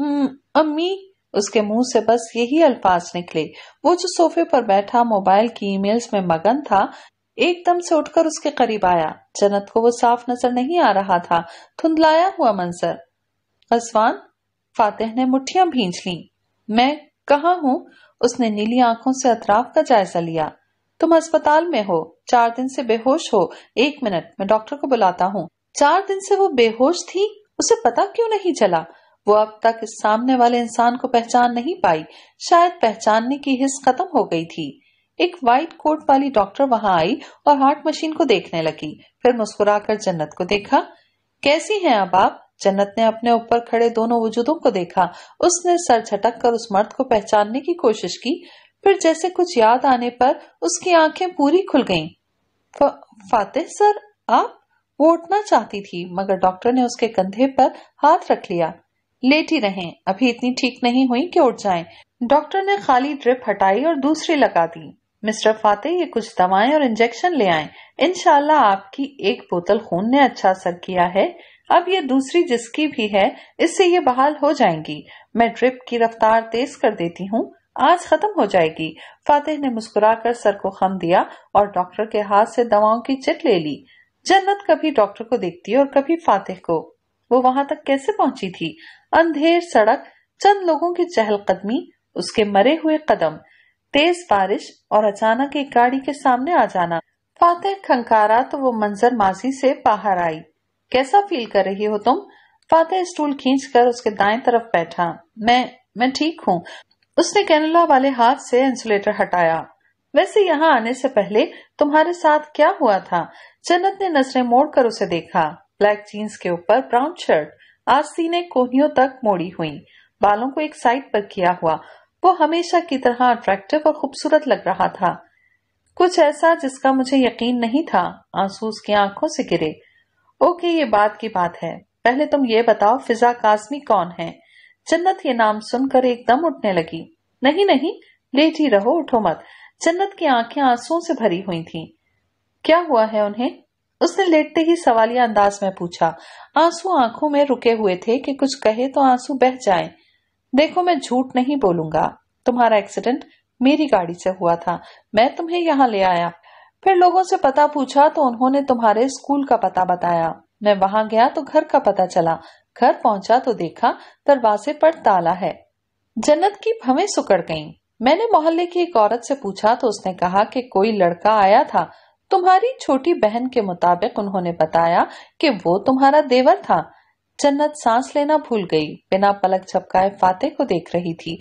हम्म, अम्मी उसके मुंह से बस यही अल्फाज निकले वो जो सोफे पर बैठा मोबाइल की ईमेल्स में मगन था एकदम से उठकर उसके करीब आया जन्नत को वो साफ नजर नहीं आ रहा था धुंधलाया हुआ मंजर गजवान फातेह ने मुठ्ठियां भींच ली मैं कहा हूं उसने नीली आंखों से अतराफ का जायजा लिया तुम अस्पताल में हो चार दिन से बेहोश हो एक मिनट मैं डॉक्टर को बुलाता हूँ चार दिन से वो बेहोश थी उसे पता क्यों नहीं चला वो अब तक इस सामने वाले इंसान को पहचान नहीं पाई शायद पहचानने की हिस्स खत्म हो गई थी एक व्हाइट कोट वाली डॉक्टर वहां आई और हार्ट मशीन को देखने लगी फिर मुस्कुराकर जन्नत को देखा कैसी हैं अब आप जन्नत ने अपने ऊपर खड़े दोनों वजूदों को देखा उसने सर झटक कर उस मर्द को पहचानने की कोशिश की फिर जैसे कुछ याद आने पर उसकी आंखें पूरी खुल गईं। फातेह सर आप वो उठना चाहती थी मगर डॉक्टर ने उसके कंधे पर हाथ रख लिया लेटी रहें अभी इतनी ठीक नहीं हुई कि उठ जाएं। डॉक्टर ने खाली ड्रिप हटाई और दूसरी लगा दी मिस्टर फातेह ये कुछ दवाएं और इंजेक्शन ले आए इनशाला आपकी एक बोतल खून ने अच्छा असर किया है अब ये दूसरी जिसकी भी है इससे ये बहाल हो जाएंगी मैं ड्रिप की रफ्तार तेज कर देती हूँ आज खत्म हो जाएगी फातेह ने मुस्कुराकर सर को खम दिया और डॉक्टर के हाथ से दवाओं की चिट ले ली जन्नत कभी डॉक्टर को देखती और कभी फातेह को वो वहां तक कैसे पहुंची थी अंधेर सड़क चंद लोगों की चहलकदमी उसके मरे हुए कदम तेज बारिश और अचानक एक गाड़ी के सामने आ जाना फाते खंकारा तो वो मंजर माजी से बाहर आई कैसा फील कर रही हो तुम फातह स्टूल खींच कर उसके दाएं तरफ बैठा मैं मैं ठीक हूँ उसने कैनला वाले हाथ से इंसुलेटर हटाया वैसे यहाँ आने से पहले तुम्हारे साथ क्या हुआ था जन्नत ने नजरें मोड़कर उसे देखा ब्लैक जीन्स के ऊपर ब्राउन शर्ट आज सीने कोहनियों तक मोड़ी हुई बालों को एक साइड पर किया हुआ वो हमेशा की तरह अट्रैक्टिव और खूबसूरत लग रहा था कुछ ऐसा जिसका मुझे यकीन नहीं था आंसू उसकी आंखों से गिरे ओके ये बात की बात है पहले तुम ये बताओ फिजा कासमी कौन है जन्नत ये नाम सुनकर एकदम उठने लगी नहीं नहीं लेटी रहो उठो मत जन्नत की आंखें आंसू से भरी हुई थीं। क्या हुआ है उन्हें उसने लेटते ही सवालिया अंदाज में पूछा आंसू आंखों में रुके हुए थे कि कुछ कहे तो आंसू बह जाएं। देखो मैं झूठ नहीं बोलूंगा तुम्हारा एक्सीडेंट मेरी गाड़ी से हुआ था मैं तुम्हें यहाँ ले आया फिर लोगों से पता पूछा तो उन्होंने तुम्हारे स्कूल का पता बताया मैं वहाँ गया तो घर का पता चला घर पहुँचा तो देखा दरवाजे पर ताला है जन्नत की भवे सुकड़ गयी मैंने मोहल्ले की एक औरत से पूछा तो उसने कहा कि कोई लड़का आया था तुम्हारी छोटी बहन के मुताबिक उन्होंने बताया कि वो तुम्हारा देवर था जन्नत सांस लेना भूल गई बिना पलक झपकाए फाते को देख रही थी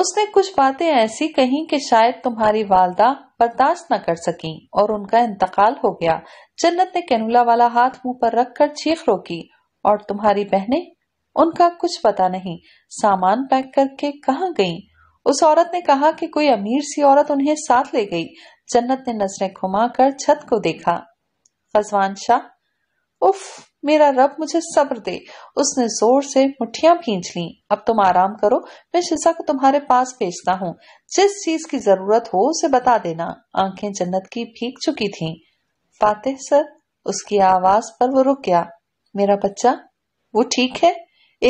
उसने कुछ बातें ऐसी कही कि शायद तुम्हारी वालदा बर्दाश्त न कर सकी और उनका इंतकाल हो गया जन्नत ने कैनुला वाला हाथ मुंह पर रखकर चीख रोकी और तुम्हारी बहनें उनका कुछ पता नहीं सामान पैक करके कहा गई उस औरत ने कहा कि कोई अमीर सी औरत उन्हें साथ ले गई जन्नत ने नजरें घुमाकर छत को देखा फजवान शाह उफ मेरा रब मुझे सब्र दे उसने जोर से मुठिया खींच ली अब तुम आराम करो मैं शीशा को तुम्हारे पास भेजता हूँ जिस चीज की जरूरत हो उसे बता देना आंखें जन्नत की भीग चुकी थीं। फातेह सर उसकी आवाज पर वो रुक गया मेरा बच्चा वो ठीक है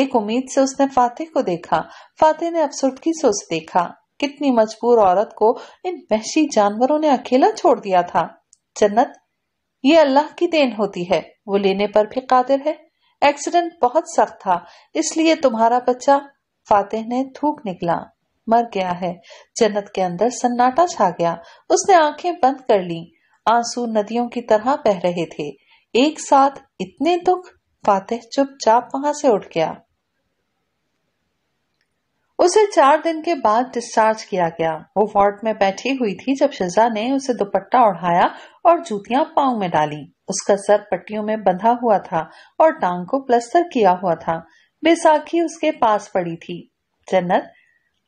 एक उम्मीद से उसने फातेह को देखा फातेह ने अबसुर्दगी से उसे देखा कितनी मजबूर औरत को इन महसी जानवरों ने अकेला छोड़ दिया था जन्नत ये अल्लाह की देन होती है वो लेने पर भी कादिर है एक्सीडेंट बहुत सख्त था इसलिए तुम्हारा बच्चा फातेह ने थूक निकला मर गया है जन्नत के अंदर सन्नाटा छा गया उसने आंखें बंद कर ली आंसू नदियों की तरह बह रहे थे एक साथ इतने दुख फातेह चुपचाप वहां से उठ गया उसे चार दिन के बाद डिस्चार्ज किया गया वो वार्ड में बैठी हुई थी जब शजा ने उसे दुपट्टा ओढ़ाया और जूतियां पांव में डाली उसका सर पट्टियों में बंधा हुआ था और टांग को प्लस्तर किया हुआ था बैसाखी उसके पास पड़ी थी जन्नत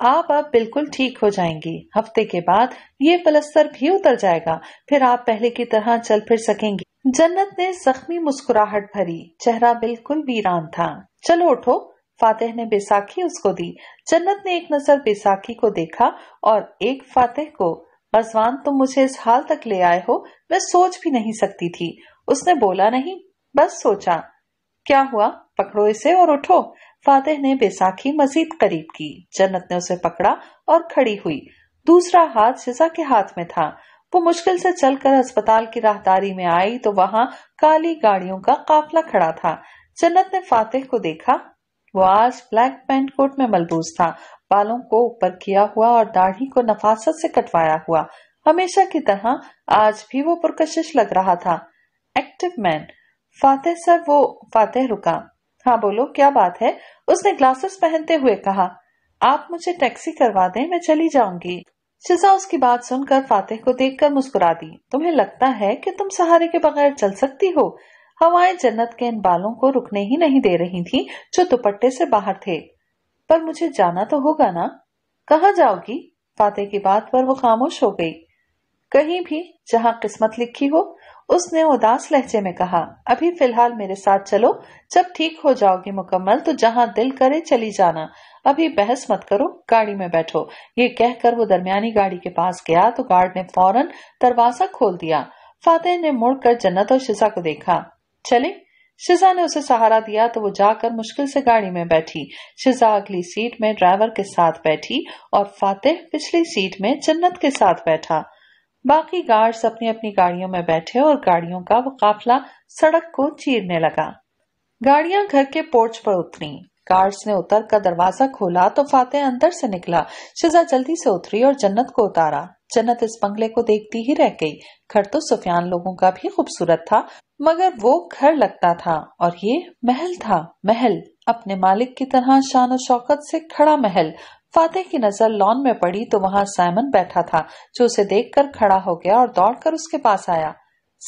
आप अब बिल्कुल ठीक हो जाएंगी हफ्ते के बाद ये प्लस्तर भी उतर जाएगा फिर आप पहले की तरह चल फिर सकेंगी जन्नत ने जख्मी मुस्कुराहट भरी चेहरा बिल्कुल वीरान था चलो उठो फातेह ने बैसाखी उसको दी जन्नत ने एक नजर बैसाखी को देखा और एक फातेह को रजवान तुम मुझे इस हाल तक ले आए हो मैं सोच भी नहीं सकती थी उसने बोला नहीं बस सोचा क्या हुआ पकड़ो इसे और उठो फातेह ने बेसाखी मजीद करीब की जन्नत ने उसे पकड़ा और खड़ी हुई दूसरा हाथ शिजा के हाथ में था वो मुश्किल से चलकर अस्पताल की राहदारी में आई तो वहाँ काली गाड़ियों का काफला खड़ा था जन्नत ने फातेह को देखा वो आज ब्लैक पैंट कोट में मलबूस था बालों को ऊपर किया हुआ और दाढ़ी को नफासत से कटवाया हुआ हमेशा की तरह आज भी वो पुरकशिश लग रहा था एक्टिव मैन फातेह सर वो फातेह रुका हाँ बोलो क्या बात है उसने ग्लासेस पहनते हुए कहा आप मुझे टैक्सी करवा दें मैं चली जाऊंगी शिजा उसकी बात सुनकर फातेह को देखकर मुस्कुरा दी तुम्हें लगता है कि तुम सहारे के बगैर चल सकती हो हवाएं जन्नत के इन बालों को रुकने ही नहीं दे रही थी जो दुपट्टे से बाहर थे पर मुझे जाना तो होगा ना कहा जाओगी फाते की बात पर वो खामोश हो गई कहीं भी जहां किस्मत लिखी हो उसने उदास लहजे में कहा अभी फिलहाल मेरे साथ चलो जब ठीक हो जाओगी मुकम्मल तो जहां दिल करे चली जाना अभी बहस मत करो गाड़ी में बैठो ये कहकर वो दरमियानी गाड़ी के पास गया तो गार्ड ने फौरन दरवाजा खोल दिया फातेह ने मुड़कर जन्नत और शिजा को देखा चले शिजा ने उसे सहारा दिया तो वो जाकर मुश्किल से गाड़ी में बैठी शिजा अगली सीट में ड्राइवर के साथ बैठी और फातेह पिछली सीट में जन्नत के साथ बैठा बाकी गार्ड्स अपनी अपनी गाड़ियों में बैठे और गाड़ियों का वो काफिला सड़क को चीरने लगा गाड़ियां घर के पोर्च पर उतरी गार्ड्स ने उतर कर दरवाजा खोला तो फातेह अंदर से निकला शिजा जल्दी से उतरी और जन्नत को उतारा जन्नत इस बंगले को देखती ही रह गई घर तो सुफियान लोगों का भी खूबसूरत था मगर वो घर लगता था और ये महल था महल अपने मालिक की तरह शान शौकत से खड़ा महल फातेह की नजर लॉन में पड़ी तो वहां साइमन बैठा था जो उसे देखकर खड़ा हो गया और दौड़कर उसके पास आया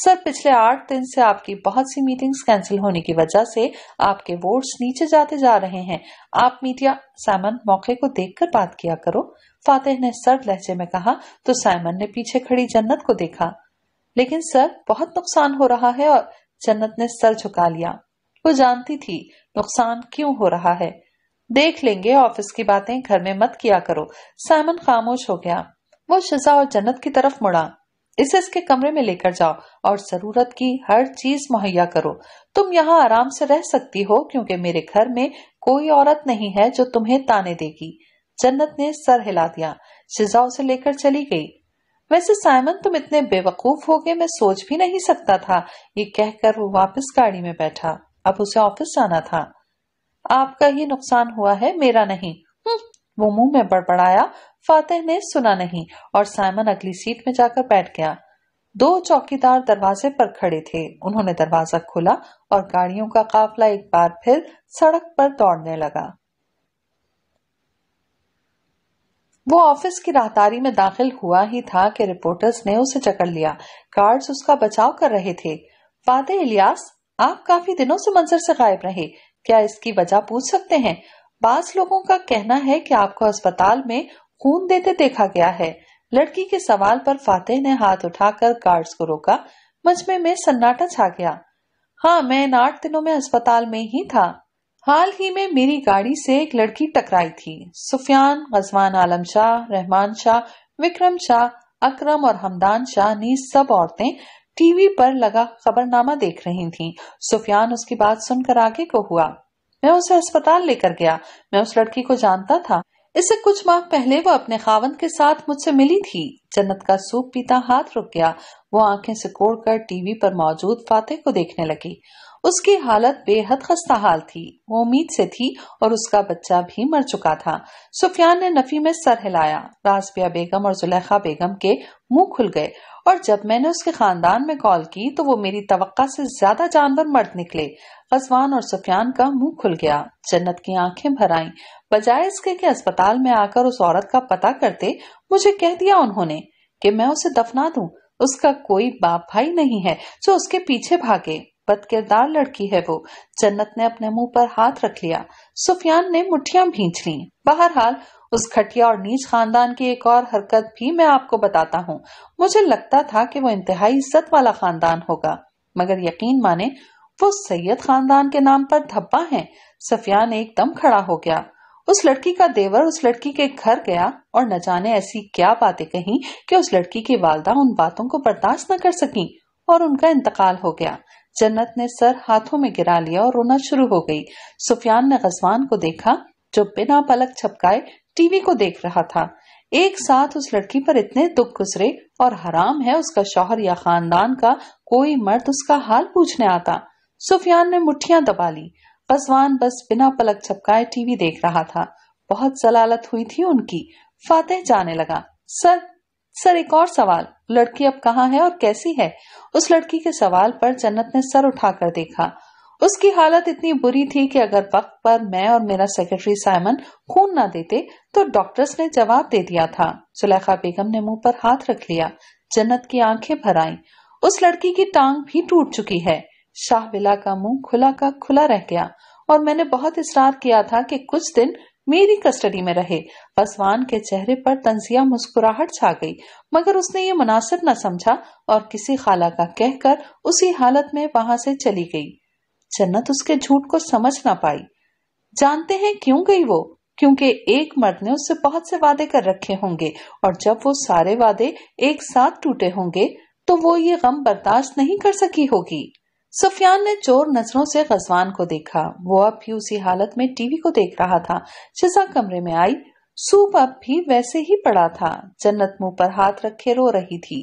सर पिछले आठ दिन से आपकी बहुत सी मीटिंग्स कैंसिल होने की वजह से आपके वोट्स नीचे जाते जा रहे हैं आप मीडिया साइमन मौके को देखकर बात किया करो फातेह ने सर लहजे में कहा तो साइमन ने पीछे खड़ी जन्नत को देखा लेकिन सर बहुत नुकसान हो रहा है और जन्नत ने सर झुका लिया वो जानती थी नुकसान क्यों हो रहा है देख लेंगे ऑफिस की बातें घर में मत किया करो सैमन खामोश हो गया वो शिजा और जन्नत की तरफ मुड़ा इसे इसके कमरे में लेकर जाओ और जरूरत की हर चीज मुहैया करो तुम यहाँ आराम से रह सकती हो क्योंकि मेरे घर में कोई औरत नहीं है जो तुम्हें ताने देगी जन्नत ने सर हिला दिया शिजा उसे लेकर चली गई वैसे साइमन तुम इतने बेवकूफ हो गए मैं सोच भी नहीं सकता था ये कहकर वो वापस गाड़ी में बैठा अब उसे ऑफिस जाना था आपका ही नुकसान हुआ है मेरा नहीं हम्म, वो मुंह में बड़बड़ाया फातेह ने सुना नहीं और साइमन अगली सीट में जाकर बैठ गया दो चौकीदार दरवाजे पर खड़े थे उन्होंने दरवाजा खोला और गाड़ियों का काफिला एक बार फिर सड़क पर दौड़ने लगा वो ऑफिस की राहदारी में दाखिल हुआ ही था कि रिपोर्टर्स ने उसे जकड़ लिया गार्ड्स उसका बचाव कर रहे थे फाते इलियास आप काफी दिनों से मंजर से गायब रहे क्या इसकी वजह पूछ सकते हैं बास लोगों का कहना है कि आपको अस्पताल में खून देते देखा गया है लड़की के सवाल पर फाते ने हाथ उठाकर गार्ड्स को रोका मजमे में सन्नाटा छा गया हाँ मैं इन आठ दिनों में अस्पताल में ही था हाल ही में मेरी गाड़ी से एक लड़की टकराई थी सुफियान गजवान आलम शाह रहमान शाह विक्रम शाह अकरम और हमदान शाह ने सब औरतें टीवी पर लगा खबरनामा देख रही थीं। सुफियान उसकी बात सुनकर आगे को हुआ मैं उसे अस्पताल लेकर गया मैं उस लड़की को जानता था इससे कुछ माह पहले वो अपने खावन के साथ मुझसे मिली थी जन्नत का सूप पीता हाथ रुक गया वो आंखें सिकोड़ कर टीवी पर मौजूद फातेह को देखने लगी उसकी हालत बेहद खस्ता हाल थी वो उम्मीद से थी और उसका बच्चा भी मर चुका था सुफियान ने नफी में सर हिलाया राजबिया बेगम और जुलेखा बेगम के मुंह खुल गए और जब मैंने उसके खानदान में कॉल की तो वो मेरी तवक्का से ज्यादा जानवर मर्द निकले गजवान और सुफियान का मुंह खुल गया जन्नत की आंखें भर आई बजाय इसके कि अस्पताल में आकर उस औरत का पता करते मुझे कह दिया उन्होंने कि मैं उसे दफना दूं उसका कोई बाप भाई नहीं है जो उसके पीछे भागे बदकिरदार लड़की है वो जन्नत ने अपने मुंह पर हाथ रख लिया सुफियान ने मुठिया भींच ली बहरहाल उस खटिया और नीच खानदान की एक और हरकत भी मैं आपको बताता हूँ मुझे लगता था कि वो इंतहाई इज्जत वाला खानदान होगा मगर यकीन माने वो सैयद खानदान के नाम पर धब्बा है सफियान एकदम खड़ा हो गया उस लड़की का देवर उस लड़की के घर गया और न जाने ऐसी क्या बातें कही कि उस लड़की की वालदा उन बातों को बर्दाश्त न कर सकी और उनका इंतकाल हो गया जन्नत ने सर हाथों में गिरा लिया और रोना शुरू हो गई सुफियान ने गजवान को देखा जो बिना पलक छपकाए टीवी को देख रहा था एक साथ उस लड़की पर इतने दुख गुजरे और हराम है उसका शोहर या खानदान का कोई मर्द उसका हाल पूछने आता सुफियान ने मुठिया दबा ली गजवान बस बिना पलक छपकाए टीवी देख रहा था बहुत जलालत हुई थी उनकी फातेह जाने लगा सर सर एक और सवाल लड़की अब कहाँ है और कैसी है उस लड़की के सवाल पर जन्नत ने सर उठाकर देखा उसकी हालत इतनी बुरी थी कि अगर वक्त पर मैं और मेरा सेक्रेटरी साइमन खून ना देते तो डॉक्टर्स ने जवाब दे दिया था सुलेखा बेगम ने मुंह पर हाथ रख लिया जन्नत की आंखें भर आईं उस लड़की की टांग भी टूट चुकी है शाह बिला का मुंह खुला का खुला रह गया और मैंने बहुत इसरार किया था कि कुछ दिन मेरी कस्टडी में रहे पसवान के चेहरे पर तंजिया मुस्कुराहट छा गई मगर उसने ये मुनासिब न समझा और किसी खाला का कहकर उसी हालत में वहां से चली गई जन्नत उसके झूठ को समझ ना पाई जानते हैं क्यों गई वो क्योंकि एक मर्द ने उससे बहुत से वादे कर रखे होंगे और जब वो सारे वादे एक साथ टूटे होंगे तो वो ये गम बर्दाश्त नहीं कर सकी होगी सुफियान ने चोर नजरों से गजवान को देखा वो अब भी उसी हालत में टीवी को देख रहा था शिजा कमरे में आई सूप अब भी वैसे ही पड़ा था जन्नत मुंह पर हाथ रखे रो रही थी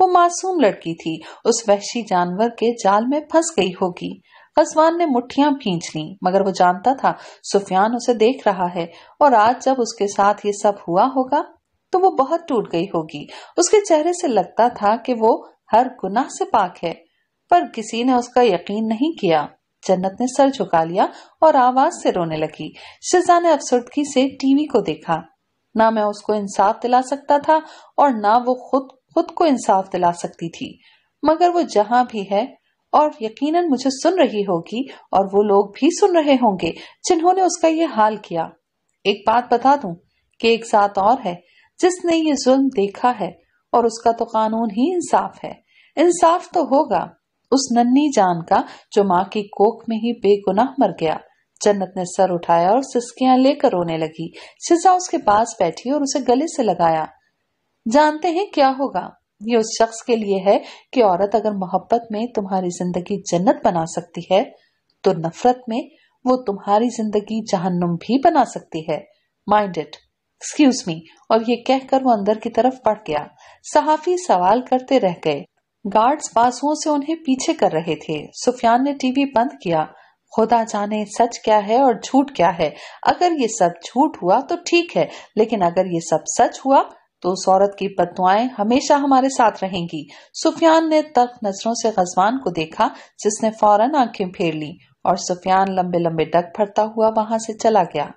वो मासूम लड़की थी उस वहशी जानवर के जाल में फंस गई होगी गजवान ने मुठ्ठियां खींच ली मगर वो जानता था सुफियान उसे देख रहा है और आज जब उसके साथ ये सब हुआ होगा तो वो बहुत टूट गई होगी उसके चेहरे से लगता था कि वो हर गुनाह से पाक है पर किसी ने उसका यकीन नहीं किया जन्नत ने सर झुका लिया और आवाज से रोने लगी शिजा ने अफसुर्दगी से टीवी को देखा ना मैं उसको इंसाफ दिला सकता था और ना वो खुद खुद को इंसाफ दिला सकती थी मगर वो जहां भी है और यकीनन मुझे सुन रही होगी और वो लोग भी सुन रहे होंगे जिन्होंने उसका ये हाल किया एक बात बता दू कि एक साथ और है जिसने ये जुल्म देखा है और उसका तो कानून ही इंसाफ है इंसाफ तो होगा उस नन्ही जान का जो माँ की कोख में ही बेगुनाह मर गया जन्नत ने सर उठाया और सिस्कियां लेकर रोने लगी शिजा उसके पास बैठी और उसे गले से लगाया जानते हैं क्या होगा ये उस शख्स के लिए है कि औरत अगर मोहब्बत में तुम्हारी जिंदगी जन्नत बना सकती है तो नफरत में वो तुम्हारी जिंदगी जहन्नुम भी बना सकती है माइंड इट एक्सक्यूज मी और ये कहकर वो अंदर की तरफ बढ़ गया सहाफी सवाल करते रह गए गार्ड्स बाजुओं से उन्हें पीछे कर रहे थे सुफियान ने टीवी बंद किया खुदा जाने सच क्या है और झूठ क्या है अगर ये सब झूठ हुआ तो ठीक है लेकिन अगर ये सब सच हुआ तो उस औरत की बदवाएं हमेशा हमारे साथ रहेंगी सुफियान ने तख नजरों से गजवान को देखा जिसने फौरन आंखें फेर ली और सुफियान लंबे लंबे डग भरता हुआ वहां से चला गया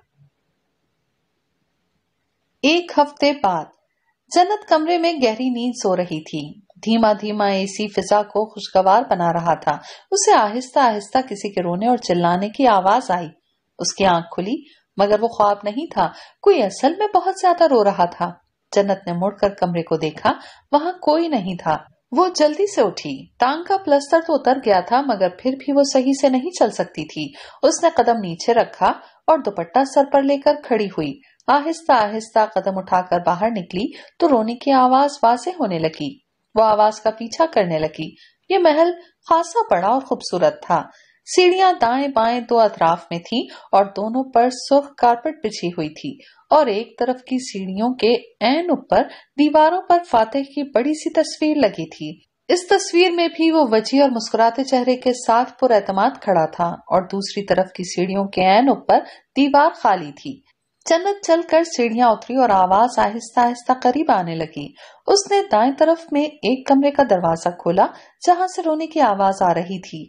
एक हफ्ते बाद जन्नत कमरे में गहरी नींद सो रही थी धीमा धीमा ऐसी फिजा को खुशगवार बना रहा था उसे आहिस्ता आहिस्ता किसी के रोने और चिल्लाने की आवाज आई उसकी आंख खुली मगर वो ख्वाब नहीं था कोई असल में बहुत ज्यादा रो रहा था जन्नत ने मुड़कर कमरे को देखा वहां कोई नहीं था वो जल्दी से उठी टांग का प्लस्तर तो उतर गया था मगर फिर भी वो सही से नहीं चल सकती थी उसने कदम नीचे रखा और दुपट्टा सर पर लेकर खड़ी हुई आहिस्ता आहिस्ता कदम उठाकर बाहर निकली तो रोने की आवाज वाजे होने लगी वह आवाज का पीछा करने लगी ये महल खासा बड़ा और खूबसूरत था सीढ़ियां दाएं बाएं दो अतराफ में थी और दोनों पर सुख कारपेट बिछी हुई थी और एक तरफ की सीढ़ियों के एन ऊपर दीवारों पर फातेह की बड़ी सी तस्वीर लगी थी इस तस्वीर में भी वो वजी और मुस्कुराते चेहरे के साथ पुरमाद खड़ा था और दूसरी तरफ की सीढ़ियों के एन ऊपर दीवार खाली थी चल चलकर सीढ़ियां उतरी और आवाज आहिस्ता आहिस्ता करीब आने लगी उसने दाएं तरफ में एक कमरे का दरवाजा खोला जहां से रोने की आवाज आ रही थी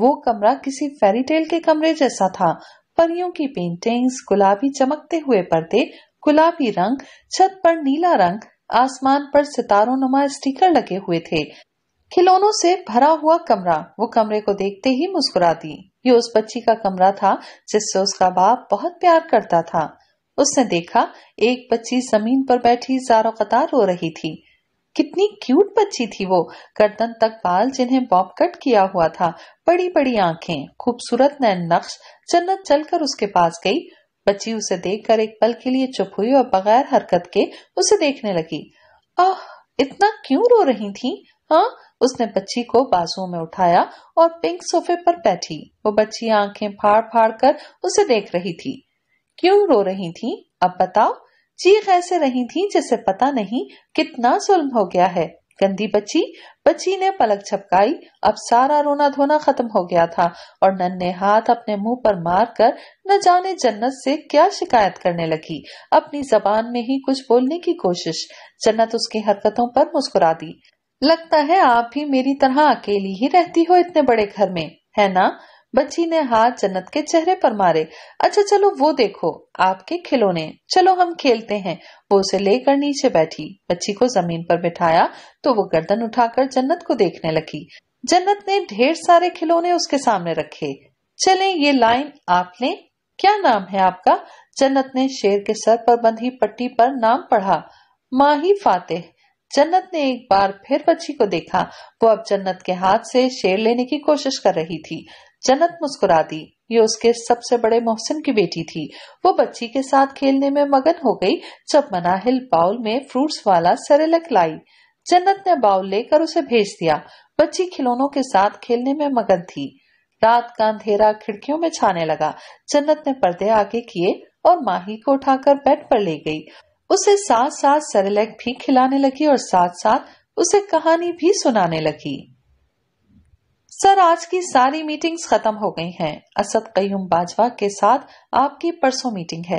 वो कमरा किसी फेरी टेल के कमरे जैसा था परियों की पेंटिंग्स गुलाबी चमकते हुए पर्दे गुलाबी रंग छत पर नीला रंग आसमान पर सितारों नुमा स्टीकर लगे हुए थे खिलौनों से भरा हुआ कमरा वो कमरे को देखते ही मुस्कुरा दी ये उस बच्ची का कमरा था जिससे उसका बाप बहुत प्यार करता था उसने देखा एक बच्ची जमीन पर बैठी जारो कतार रो रही थी कितनी क्यूट बच्ची थी वो गर्दन तक बाल जिन्हें बॉब कट किया हुआ था बड़ी बड़ी आंखें खूबसूरत नैन नक्श जन्नत चलकर उसके पास गई बच्ची उसे देखकर एक पल के लिए चुप हुई और बगैर हरकत के उसे देखने लगी आह इतना क्यों रो रही थी हाँ उसने बच्ची को बाजुओं में उठाया और पिंक सोफे पर बैठी वो बच्ची आंखें फाड़ फाड़ कर उसे देख रही थी क्यों रो रही थी अब बताओ चीख ऐसे रही थी जैसे पता नहीं कितना जुल्म हो गया है गंदी बच्ची बच्ची ने पलक छपकाई अब सारा रोना धोना खत्म हो गया था और नन्हे हाथ अपने मुंह पर मार कर न जाने जन्नत से क्या शिकायत करने लगी अपनी जबान में ही कुछ बोलने की कोशिश जन्नत उसकी हरकतों पर मुस्कुरा दी लगता है आप भी मेरी तरह अकेली ही रहती हो इतने बड़े घर में है ना बच्ची ने हाथ जन्नत के चेहरे पर मारे अच्छा चलो वो देखो आपके खिलौने चलो हम खेलते हैं वो उसे लेकर नीचे बैठी बच्ची को जमीन पर बिठाया तो वो गर्दन उठाकर जन्नत को देखने लगी जन्नत ने ढेर सारे खिलौने उसके सामने रखे चले ये लाइन आप ले क्या नाम है आपका जन्नत ने शेर के सर पर बंधी पट्टी पर नाम पढ़ा माही फातेह जन्नत ने एक बार फिर बच्ची को देखा वो अब जन्नत के हाथ से शेर लेने की कोशिश कर रही थी जन्नत मुस्कुरा दी ये उसके सबसे बड़े मोहसिन की बेटी थी वो बच्ची के साथ खेलने में मगन हो गई जब मनाहिल बाउल में फ्रूट्स वाला सरेलक लाई जन्नत ने बाउल लेकर उसे भेज दिया बच्ची खिलौनों के साथ खेलने में मगन थी रात का अंधेरा खिड़कियों में छाने लगा जन्नत ने पर्दे आगे किए और माही को उठाकर बेड पर ले गई उसे साथ साथ सरेलेक भी खिलाने लगी और साथ साथ उसे कहानी भी सुनाने लगी सर आज की सारी मीटिंग्स खत्म हो गई हैं असद कयूम बाजवा के साथ आपकी परसों मीटिंग है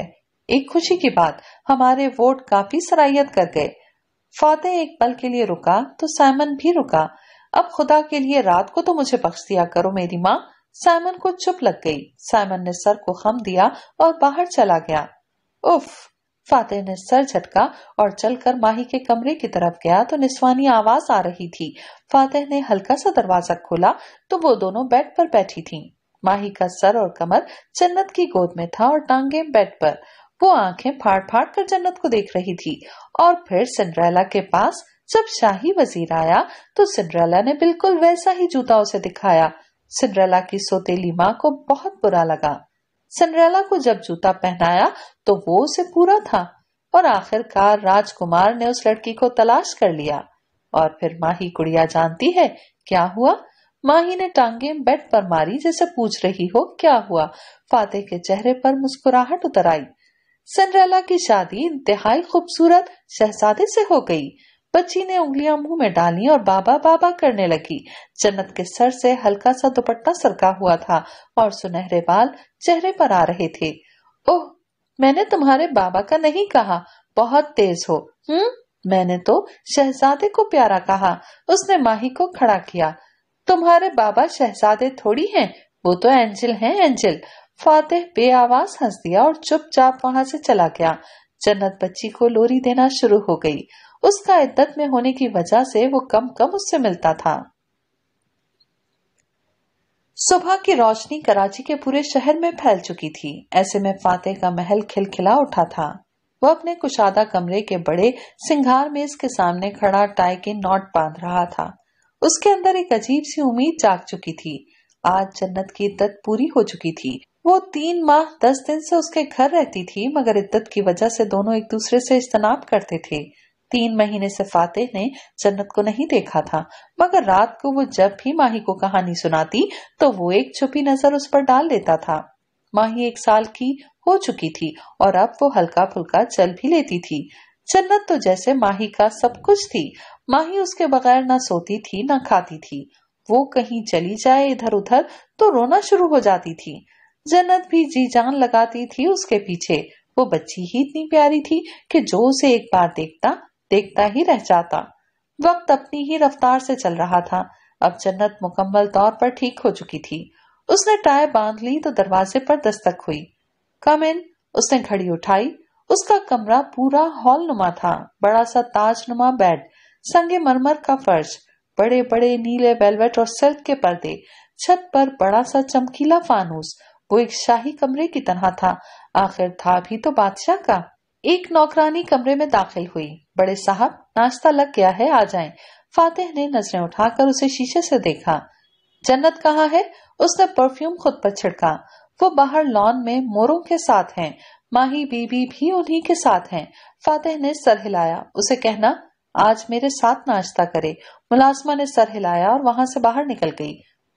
एक खुशी की बात हमारे वोट काफी सराहियत कर गए फाते एक पल के लिए रुका तो सैमन भी रुका अब खुदा के लिए रात को तो मुझे बख्श दिया करो मेरी माँ सैमन को चुप लग गई सैमन ने सर को खम दिया और बाहर चला गया उफ फातेह ने सर झटका और चलकर माही के कमरे की तरफ गया तो निस्वानी आवाज आ रही थी फातेह ने हल्का सा दरवाजा खोला तो वो दोनों बेड पर बैठी थीं। माही का सर और कमर जन्नत की गोद में था और टांगे बेड पर वो आंखें फाड़ फाड़ कर जन्नत को देख रही थी और फिर सिंड्रेला के पास जब शाही वजीर आया तो सिंड्रेला ने बिल्कुल वैसा ही जूता उसे दिखाया सिंड्रेला की सोतेली माँ को बहुत बुरा लगा सिंड्रेला को जब जूता पहनाया तो वो उसे पूरा था और आखिरकार राजकुमार ने उस लड़की को तलाश कर लिया और फिर माही गुड़िया जानती है क्या हुआ माही ने टांगे बेड पर मारी जैसे पूछ रही हो क्या हुआ फाते के चेहरे पर मुस्कुराहट उतर आई सिंड्रेला की शादी इंतहाई खूबसूरत शहजादे से हो गई बच्ची ने उंगलियां मुंह में डाली और बाबा बाबा करने लगी जन्नत के सर से हल्का सा दुपट्टा सरका हुआ था और सुनहरे बाल चेहरे पर आ रहे थे ओह मैंने तुम्हारे बाबा का नहीं कहा बहुत तेज हो हम्म मैंने तो शहजादे को प्यारा कहा उसने माही को खड़ा किया तुम्हारे बाबा शहजादे थोड़ी हैं वो तो एंजिल हैं एंजिल फातेह आवाज हंस दिया और चुपचाप वहां से चला गया जन्नत बच्ची को लोरी देना शुरू हो गई उसका इद्दत में होने की वजह से वो कम कम उससे मिलता था सुबह की रोशनी कराची के पूरे शहर में फैल चुकी थी ऐसे में फाते का महल खिलखिला उठा था वह अपने कुशादा कमरे के बड़े सिंगार मेज के सामने खड़ा टाई के नॉट बांध रहा था उसके अंदर एक अजीब सी उम्मीद जाग चुकी थी आज जन्नत की इद्दत पूरी हो चुकी थी वो तीन माह दस दिन से उसके घर रहती थी मगर इद्दत की वजह से दोनों एक दूसरे से इज्तनाब करते थे तीन महीने से फातेह ने जन्नत को नहीं देखा था मगर रात को वो जब भी माही को कहानी सुनाती तो वो एक छुपी नजर उस पर डाल लेता था माही एक साल की हो चुकी थी और अब वो हल्का फुल्का चल भी लेती थी जन्नत तो जैसे माही का सब कुछ थी माही उसके बगैर ना सोती थी ना खाती थी वो कहीं चली जाए इधर उधर तो रोना शुरू हो जाती थी जन्नत भी जी जान लगाती थी उसके पीछे वो बच्ची ही इतनी प्यारी थी कि जो उसे एक बार देखता देखता ही रह जाता वक्त अपनी ही रफ्तार से चल रहा था अब जन्नत मुकम्मल तौर पर ठीक हो चुकी थी उसने टाय बांध ली तो दरवाजे पर दस्तक हुई कम इन उसने घड़ी उठाई उसका कमरा पूरा हॉल नुमा था बड़ा सा ताज नुमा बेड संगे मरमर का फर्श बड़े बड़े नीले वेलवेट और सिल्क के पर्दे छत पर बड़ा सा चमकीला फानूस वो एक शाही कमरे की तरह था आखिर था भी तो बादशाह का एक नौकरानी कमरे में दाखिल हुई बड़े साहब नाश्ता लग गया है आ जाएं। फातेह ने नजरें उठाकर उसे शीशे से देखा जन्नत कहा है उसने परफ्यूम खुद पर छिड़का वो बाहर लॉन में मोरों के साथ हैं माही बीबी भी उन्हीं के साथ हैं फातेह ने सर हिलाया उसे कहना आज मेरे साथ नाश्ता करे मुलाजमा ने सर हिलाया और वहां से बाहर निकल गई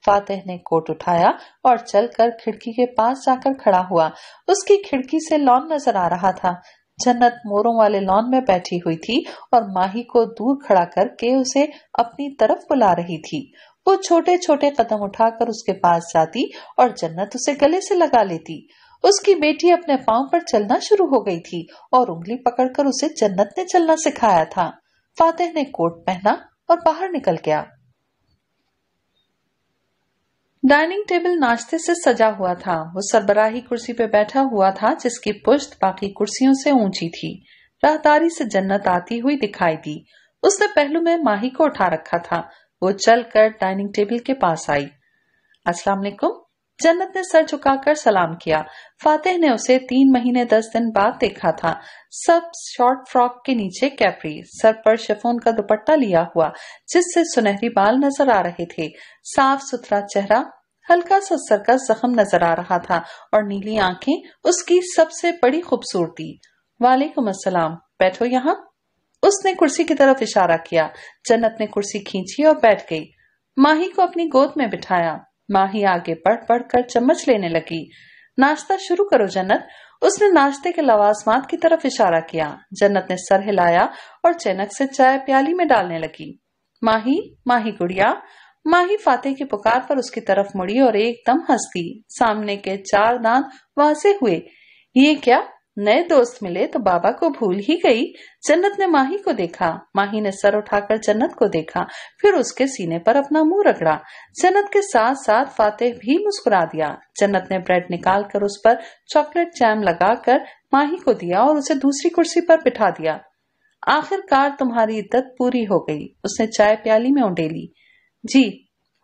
फातेह ने कोट उठाया और चलकर खिड़की के पास जाकर खड़ा हुआ उसकी खिड़की से लॉन नजर आ रहा था जन्नत मोरों वाले लॉन में बैठी हुई थी और माही को दूर खड़ा करके उसे अपनी तरफ बुला रही थी वो छोटे छोटे कदम उठाकर उसके पास जाती और जन्नत उसे गले से लगा लेती उसकी बेटी अपने पांव पर चलना शुरू हो गई थी और उंगली पकड़कर उसे जन्नत ने चलना सिखाया था फातेह ने कोट पहना और बाहर निकल गया डाइनिंग टेबल नाश्ते से सजा हुआ था वो सरबराही कुर्सी पे बैठा हुआ था जिसकी पुश्त बाकी कुर्सियों से ऊंची थी राहदारी से जन्नत आती हुई दिखाई दी उसने पहलू में माही को उठा रखा था वो चलकर डाइनिंग टेबल के पास आई अस्सलाम वालेकुम जन्नत ने सर झुकाकर सलाम किया फातेह ने उसे तीन महीने दस दिन बाद देखा था सब शॉर्ट फ्रॉक के नीचे कैपरी सर पर शेफोन का दुपट्टा लिया हुआ जिससे सुनहरी बाल नजर आ रहे थे साफ सुथरा चेहरा हल्का सा सर का जख्म नजर आ रहा था और नीली आंखें उसकी सबसे बड़ी खूबसूरती वालेकुम असलम बैठो यहाँ उसने कुर्सी की तरफ इशारा किया जन्नत ने कुर्सी खींची और बैठ गई माही को अपनी गोद में बिठाया माही आगे बढ़ बढ़ कर चम्मच लेने लगी नाश्ता शुरू करो जन्नत उसने नाश्ते के लवाजमात की तरफ इशारा किया जन्नत ने सर हिलाया और चैनक से चाय प्याली में डालने लगी माही माही गुड़िया माही फाते की पुकार पर उसकी तरफ मुड़ी और एकदम हंसती सामने के चार दांत वासे हुए ये क्या नए दोस्त मिले तो बाबा को भूल ही गई जन्नत ने माही को देखा माही ने सर उठाकर जन्नत को देखा फिर उसके सीने पर अपना मुंह रगड़ा जन्नत के साथ साथ फातेह भी मुस्कुरा दिया जन्नत ने ब्रेड निकाल कर उस पर चॉकलेट जैम लगाकर माही को दिया और उसे दूसरी कुर्सी पर बिठा दिया आखिरकार तुम्हारी इद्दत पूरी हो गई उसने चाय प्याली में उंडेली जी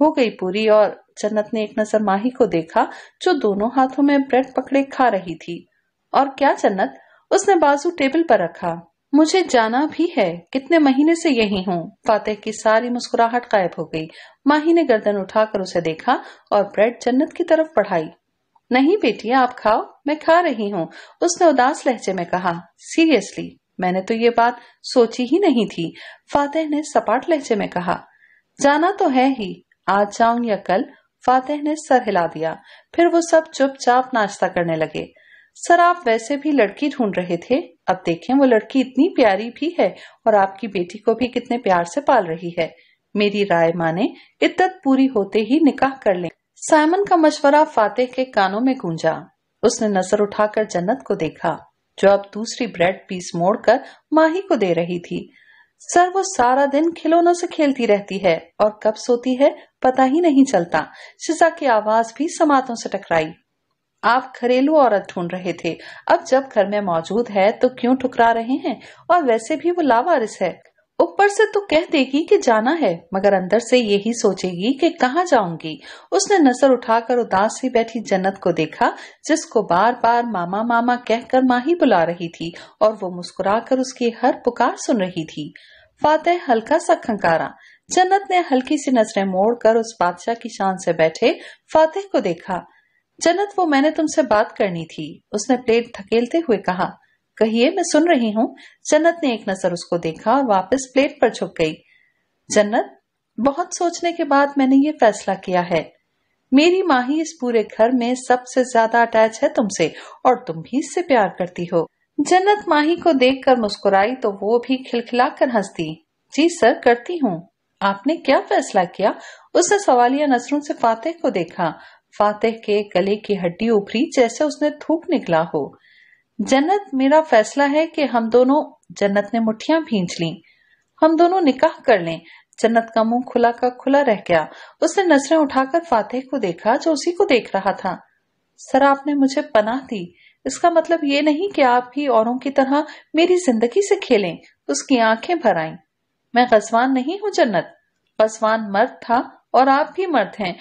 हो गई पूरी और जन्नत ने एक नजर माही को देखा जो दोनों हाथों में ब्रेड पकड़े खा रही थी और क्या जन्नत उसने बाजू टेबल पर रखा मुझे जाना भी है कितने महीने से यही हूँ फातेह की सारी मुस्कुराहट गायब हो गई माही ने गर्दन उठाकर उसे देखा और ब्रेड जन्नत की तरफ बढ़ाई नहीं बेटी आप खाओ मैं खा रही हूँ उसने उदास लहजे में कहा सीरियसली मैंने तो ये बात सोची ही नहीं थी फातेह ने सपाट लहजे में कहा जाना तो है ही आज जाऊं या कल फातेह ने सर हिला दिया फिर वो सब चुपचाप नाश्ता करने लगे सर आप वैसे भी लड़की ढूंढ रहे थे अब देखें वो लड़की इतनी प्यारी भी है और आपकी बेटी को भी कितने प्यार से पाल रही है मेरी राय माने इद्दत पूरी होते ही निकाह कर ले साइमन का मशवरा फातेह के कानों में गूंजा उसने नजर उठाकर जन्नत को देखा जो अब दूसरी ब्रेड पीस मोड़कर माही को दे रही थी सर वो सारा दिन खिलौनों से खेलती रहती है और कब सोती है पता ही नहीं चलता शिजा की आवाज भी समातों से टकराई आप घरेलू औरत ढूंढ रहे थे अब जब घर में मौजूद है तो क्यों ठुकरा रहे हैं और वैसे भी वो लावारिस है ऊपर से तो कह देगी कि जाना है मगर अंदर से यही सोचेगी कि कहाँ जाऊंगी उसने नजर उठाकर उदास ही बैठी जन्नत को देखा जिसको बार बार मामा मामा कहकर माही बुला रही थी और वो मुस्कुराकर उसकी हर पुकार सुन रही थी फातेह हल्का सा खंकारा जन्नत ने हल्की सी नजरें मोड़कर उस बादशाह की शान से बैठे फातेह को देखा जन्नत वो मैंने तुमसे बात करनी थी उसने प्लेट धकेलते हुए कहा कहिए मैं सुन रही हूँ जन्नत ने एक नजर उसको देखा और वापस प्लेट पर झुक गई जन्नत बहुत सोचने के बाद मैंने ये फैसला किया है मेरी माँ ही इस पूरे घर में सबसे ज्यादा अटैच है तुमसे और तुम भी इससे प्यार करती हो जन्नत माही को देखकर मुस्कुराई तो वो भी खिलखिलाकर हंसती जी सर करती हूँ आपने क्या फैसला किया उसने सवालिया नजरों से फातेह को देखा फातेह के गले की हड्डी उभरी जैसे उसने थूक निकला हो जन्नत मेरा फैसला है कि हम दोनों जन्नत ने मुठिया भींच ली हम दोनों निकाह कर लें जन्नत का मुंह खुला का खुला रह गया उसने नजरें उठाकर फातेह को देखा जो उसी को देख रहा था सर आपने मुझे पनाह दी इसका मतलब ये नहीं कि आप भी औरों की तरह मेरी जिंदगी से खेलें उसकी आंखें भर आईं मैं गजवान नहीं हूं जन्नत गजवान मर्द था और आप भी मर्द हैं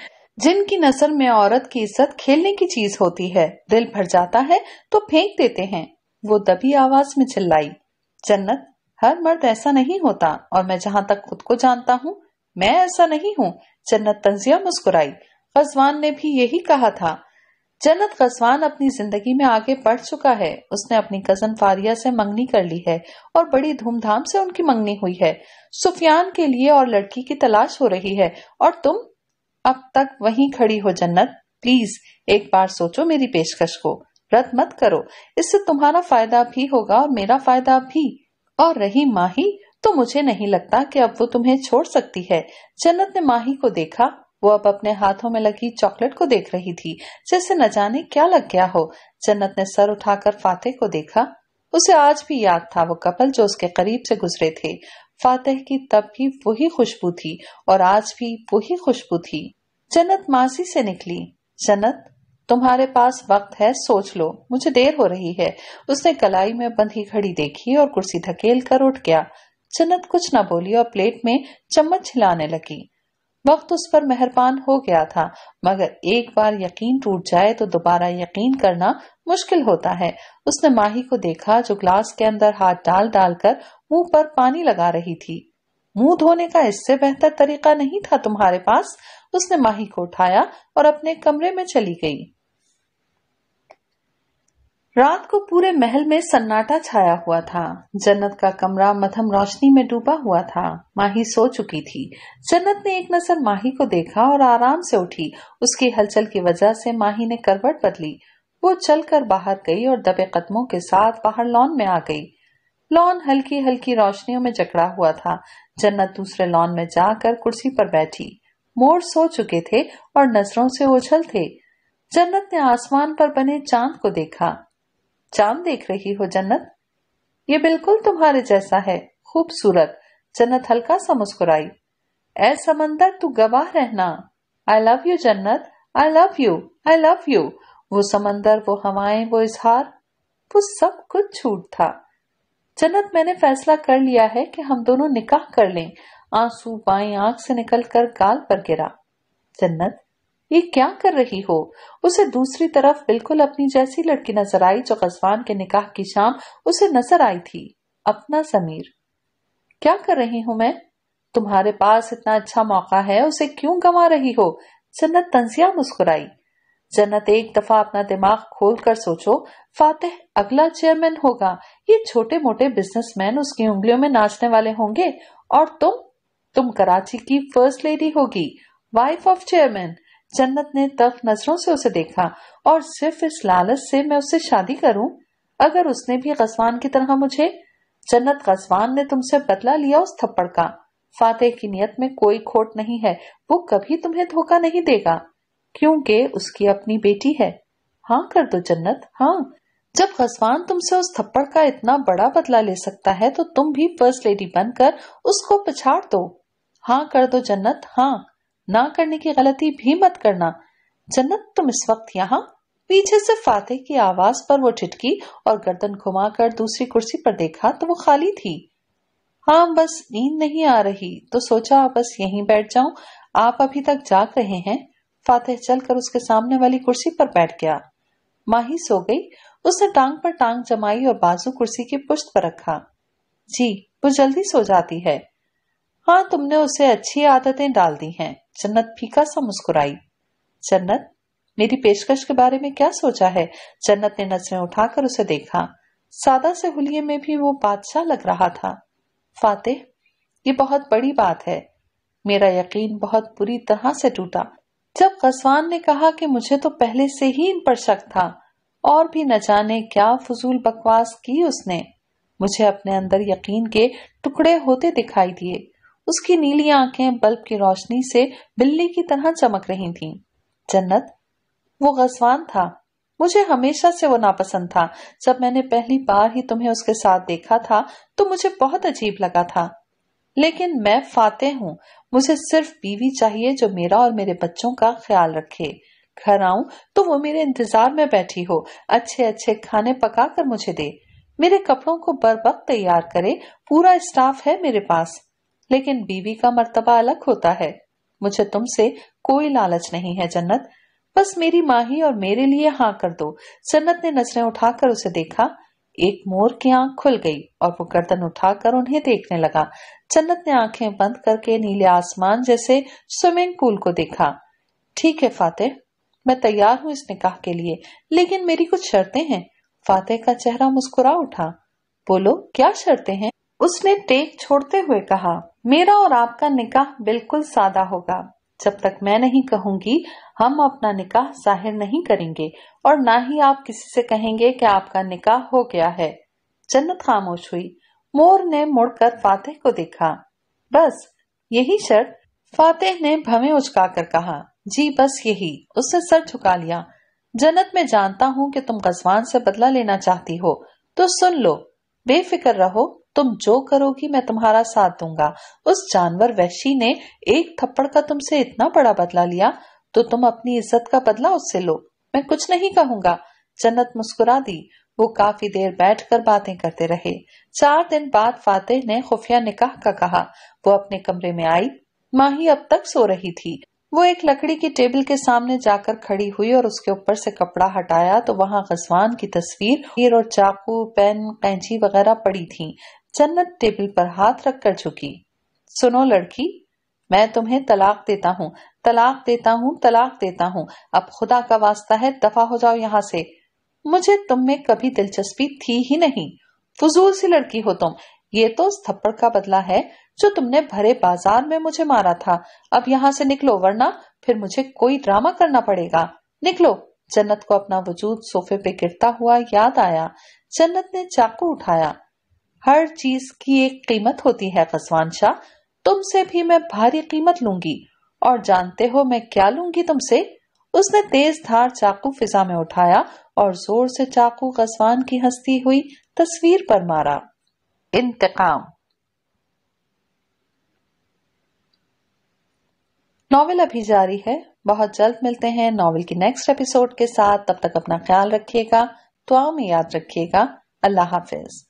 जिनकी नजर में औरत की इज्जत खेलने की चीज होती है दिल भर जाता है तो फेंक देते हैं वो दबी आवाज में चिल्लाई जन्नत हर मर्द ऐसा नहीं होता और मैं जहाँ तक खुद को जानता हूँ मैं ऐसा नहीं हूँ जन्नत तंजिया मुस्कुराई गजवान ने भी यही कहा था जन्नत गजवान अपनी जिंदगी में आगे बढ़ चुका है उसने अपनी कजन फारिया से मंगनी कर ली है और बड़ी धूमधाम से उनकी मंगनी हुई है सुफियान के लिए और लड़की की तलाश हो रही है और तुम अब तक वहीं खड़ी हो जन्नत प्लीज एक बार सोचो मेरी पेशकश को रद्द मत करो इससे तुम्हारा फायदा भी होगा और मेरा फायदा भी और रही माही तो मुझे नहीं लगता कि अब वो तुम्हें छोड़ सकती है जन्नत ने माही को देखा वो अब अपने हाथों में लगी चॉकलेट को देख रही थी जैसे न जाने क्या लग गया हो जन्नत ने सर उठाकर फाते को देखा उसे आज भी याद था वो कपल जो उसके करीब से गुजरे थे फातह की तब भी वही खुशबू थी और आज भी वही खुशबू थी जन्नत मासी से निकली जन्नत तुम्हारे पास वक्त है सोच लो मुझे देर हो रही है उसने कलाई में बंधी घड़ी देखी और कुर्सी धकेल कर उठ गया जन्नत कुछ न बोली और प्लेट में चम्मच हिलाने लगी वक्त उस पर मेहरबान हो गया था मगर एक बार यकीन टूट जाए तो दोबारा यकीन करना मुश्किल होता है उसने माही को देखा जो ग्लास के अंदर हाथ डाल डाल कर मुंह पर पानी लगा रही थी मुंह धोने का इससे बेहतर तरीका नहीं था तुम्हारे पास उसने माही को उठाया और अपने कमरे में चली गई रात को पूरे महल में सन्नाटा छाया हुआ था जन्नत का कमरा मथम रोशनी में डूबा हुआ था माही सो चुकी थी जन्नत ने एक नजर माही को देखा और आराम से उठी उसकी हलचल की वजह से माही ने करवट बदली वो चलकर बाहर गई और दबे कदमों के साथ बाहर लॉन में आ गई लॉन हल्की हल्की रोशनियों में जकड़ा हुआ था जन्नत दूसरे लॉन में जाकर कुर्सी पर बैठी मोर सो चुके थे और नजरों से ओझल थे जन्नत ने आसमान पर बने चांद को देखा चांद देख रही हो जन्नत ये बिल्कुल तुम्हारे जैसा है खूबसूरत जन्नत हल्का सा मुस्कुराई ए समंदर तू गवाह रहना आई love you Jannat I love you I love you वो समंदर वो हवाएं वो इजहार वो सब कुछ छूट था जन्नत मैंने फैसला कर लिया है कि हम दोनों निकाह कर लें आंसू बाई आंख से निकलकर गाल पर गिरा जन्नत ये क्या कर रही हो उसे दूसरी तरफ बिल्कुल अपनी जैसी लड़की नजर आई जो गजवान के निकाह की शाम उसे नजर आई थी अपना समीर क्या कर रही हूं मैं तुम्हारे पास इतना अच्छा मौका है उसे क्यों गंवा रही हो जन्नत तंजिया मुस्कुराई जन्नत एक दफा अपना दिमाग खोल कर सोचो फातेह अगला चेयरमैन होगा ये छोटे मोटे बिजनेसमैन उसकी उंगलियों में नाचने वाले होंगे और तुम तुम कराची की फर्स्ट लेडी होगी वाइफ ऑफ चेयरमैन जन्नत ने तफ नजरों से उसे देखा और सिर्फ इस लालच से मैं उससे शादी करूं अगर उसने भी गसवान की तरह मुझे जन्नत गसवान ने तुमसे बदला लिया उस थप्पड़ का फातेह की नियत में कोई खोट नहीं है वो कभी तुम्हें धोखा नहीं देगा क्योंकि उसकी अपनी बेटी है हाँ कर दो जन्नत हाँ जब गसवान तुमसे उस थप्पड़ का इतना बड़ा बदला ले सकता है तो तुम भी फर्स्ट लेडी बनकर उसको पिछाड़ दो हाँ कर दो जन्नत हाँ ना करने की गलती भी मत करना जन्नत तुम इस वक्त यहाँ पीछे से फाते की आवाज पर वो ठिटकी और गर्दन घुमाकर दूसरी कुर्सी पर देखा तो वो खाली थी हाँ बस नींद नहीं आ रही तो सोचा बस यहीं बैठ जाऊं आप अभी तक जाग रहे हैं फातेह चलकर उसके सामने वाली कुर्सी पर बैठ गया माही सो गई उसने टांग पर टांग जमाई और बाजू कुर्सी की पुश्त पर रखा जी वो जल्दी सो जाती है हाँ तुमने उसे अच्छी आदतें डाल दी हैं जन्नत फीका सा मुस्कुराई जन्नत मेरी पेशकश के बारे में क्या सोचा है जन्नत ने नजरें उठाकर उसे देखा सादा से हुलिये में भी वो बादशाह लग रहा था फातेह ये बहुत बड़ी बात है मेरा यकीन बहुत बुरी तरह से टूटा जब गसवान ने कहा कि मुझे तो पहले से ही इन पर शक था और भी न जाने क्या फजूल बकवास की उसने मुझे अपने अंदर यकीन के टुकड़े होते दिखाई दिए उसकी नीली आंखें बल्ब की रोशनी से बिल्ली की तरह चमक रही थीं। जन्नत वो गजवान था मुझे हमेशा से वो नापसंद था जब मैंने पहली बार ही तुम्हें उसके साथ देखा था तो मुझे बहुत अजीब लगा था लेकिन मैं फाते हूँ मुझे सिर्फ बीवी चाहिए जो मेरा और मेरे बच्चों का ख्याल रखे घर आऊं तो वो मेरे इंतजार में बैठी हो अच्छे अच्छे खाने पका कर मुझे दे मेरे कपड़ों को बर वक्त तैयार करे पूरा स्टाफ है मेरे पास लेकिन बीवी का मर्तबा अलग होता है मुझे तुमसे कोई लालच नहीं है जन्नत बस मेरी माही और मेरे लिए हाँ कर दो जन्नत ने नजरें उठाकर उसे देखा एक मोर की आंख खुल गई और वो गर्दन उठाकर उन्हें देखने लगा जन्नत ने आंखें बंद करके नीले आसमान जैसे स्विमिंग पूल को देखा ठीक है फातेह मैं तैयार हूँ इस निकाह के लिए लेकिन मेरी कुछ शर्तें हैं फातेह का चेहरा मुस्कुरा उठा बोलो क्या शर्तें हैं उसने टेक छोड़ते हुए कहा मेरा और आपका निकाह बिल्कुल सादा होगा जब तक मैं नहीं कहूंगी हम अपना निकाह जाहिर नहीं करेंगे और ना ही आप किसी से कहेंगे कि आपका निकाह हो गया है जन्नत खामोश हुई मोर ने मुड़कर फातेह को देखा बस यही शर्त फातेह ने भवे उचका कर कहा जी बस यही उसने सर झुका लिया जन्नत मैं जानता हूँ कि तुम कसवान से बदला लेना चाहती हो तो सुन लो बेफिक्र रहो तुम जो करोगी मैं तुम्हारा साथ दूंगा उस जानवर वैशी ने एक थप्पड़ का तुमसे इतना बड़ा बदला लिया तो तुम अपनी इज्जत का बदला उससे लो मैं कुछ नहीं कहूंगा जन्नत मुस्कुरा दी वो काफी देर बैठकर बातें करते रहे चार दिन बाद फातेह ने खुफिया निकाह का कहा वो अपने कमरे में आई माही अब तक सो रही थी वो एक लकड़ी की टेबल के सामने जाकर खड़ी हुई और उसके ऊपर से कपड़ा हटाया तो वहाँ गजवान की तस्वीर और चाकू पेन कैंची वगैरह पड़ी थी जन्नत टेबल पर हाथ रखकर झुकी सुनो लड़की मैं तुम्हें तलाक देता हूँ तलाक देता हूँ तलाक देता हूँ अब खुदा का वास्ता है दफा हो जाओ यहाँ से मुझे तुम में कभी दिलचस्पी थी ही नहीं फजूल सी लड़की हो तुम ये तो उस थप्पड़ का बदला है जो तुमने भरे बाजार में मुझे मारा था अब यहाँ से निकलो वरना फिर मुझे कोई ड्रामा करना पड़ेगा निकलो जन्नत को अपना वजूद सोफे पे गिरता हुआ याद आया जन्नत ने चाकू उठाया हर चीज की एक कीमत होती है कसवान शाह तुमसे भी मैं भारी कीमत लूंगी और जानते हो मैं क्या लूंगी तुमसे उसने तेज धार चाकू फिजा में उठाया और जोर से चाकू कसवान की हंसती हुई तस्वीर पर मारा इंतकाम नॉवल अभी जारी है बहुत जल्द मिलते हैं नॉवेल की नेक्स्ट एपिसोड के साथ तब तक अपना ख्याल रखिएगा तो में याद रखिएगा अल्लाह हाफिज़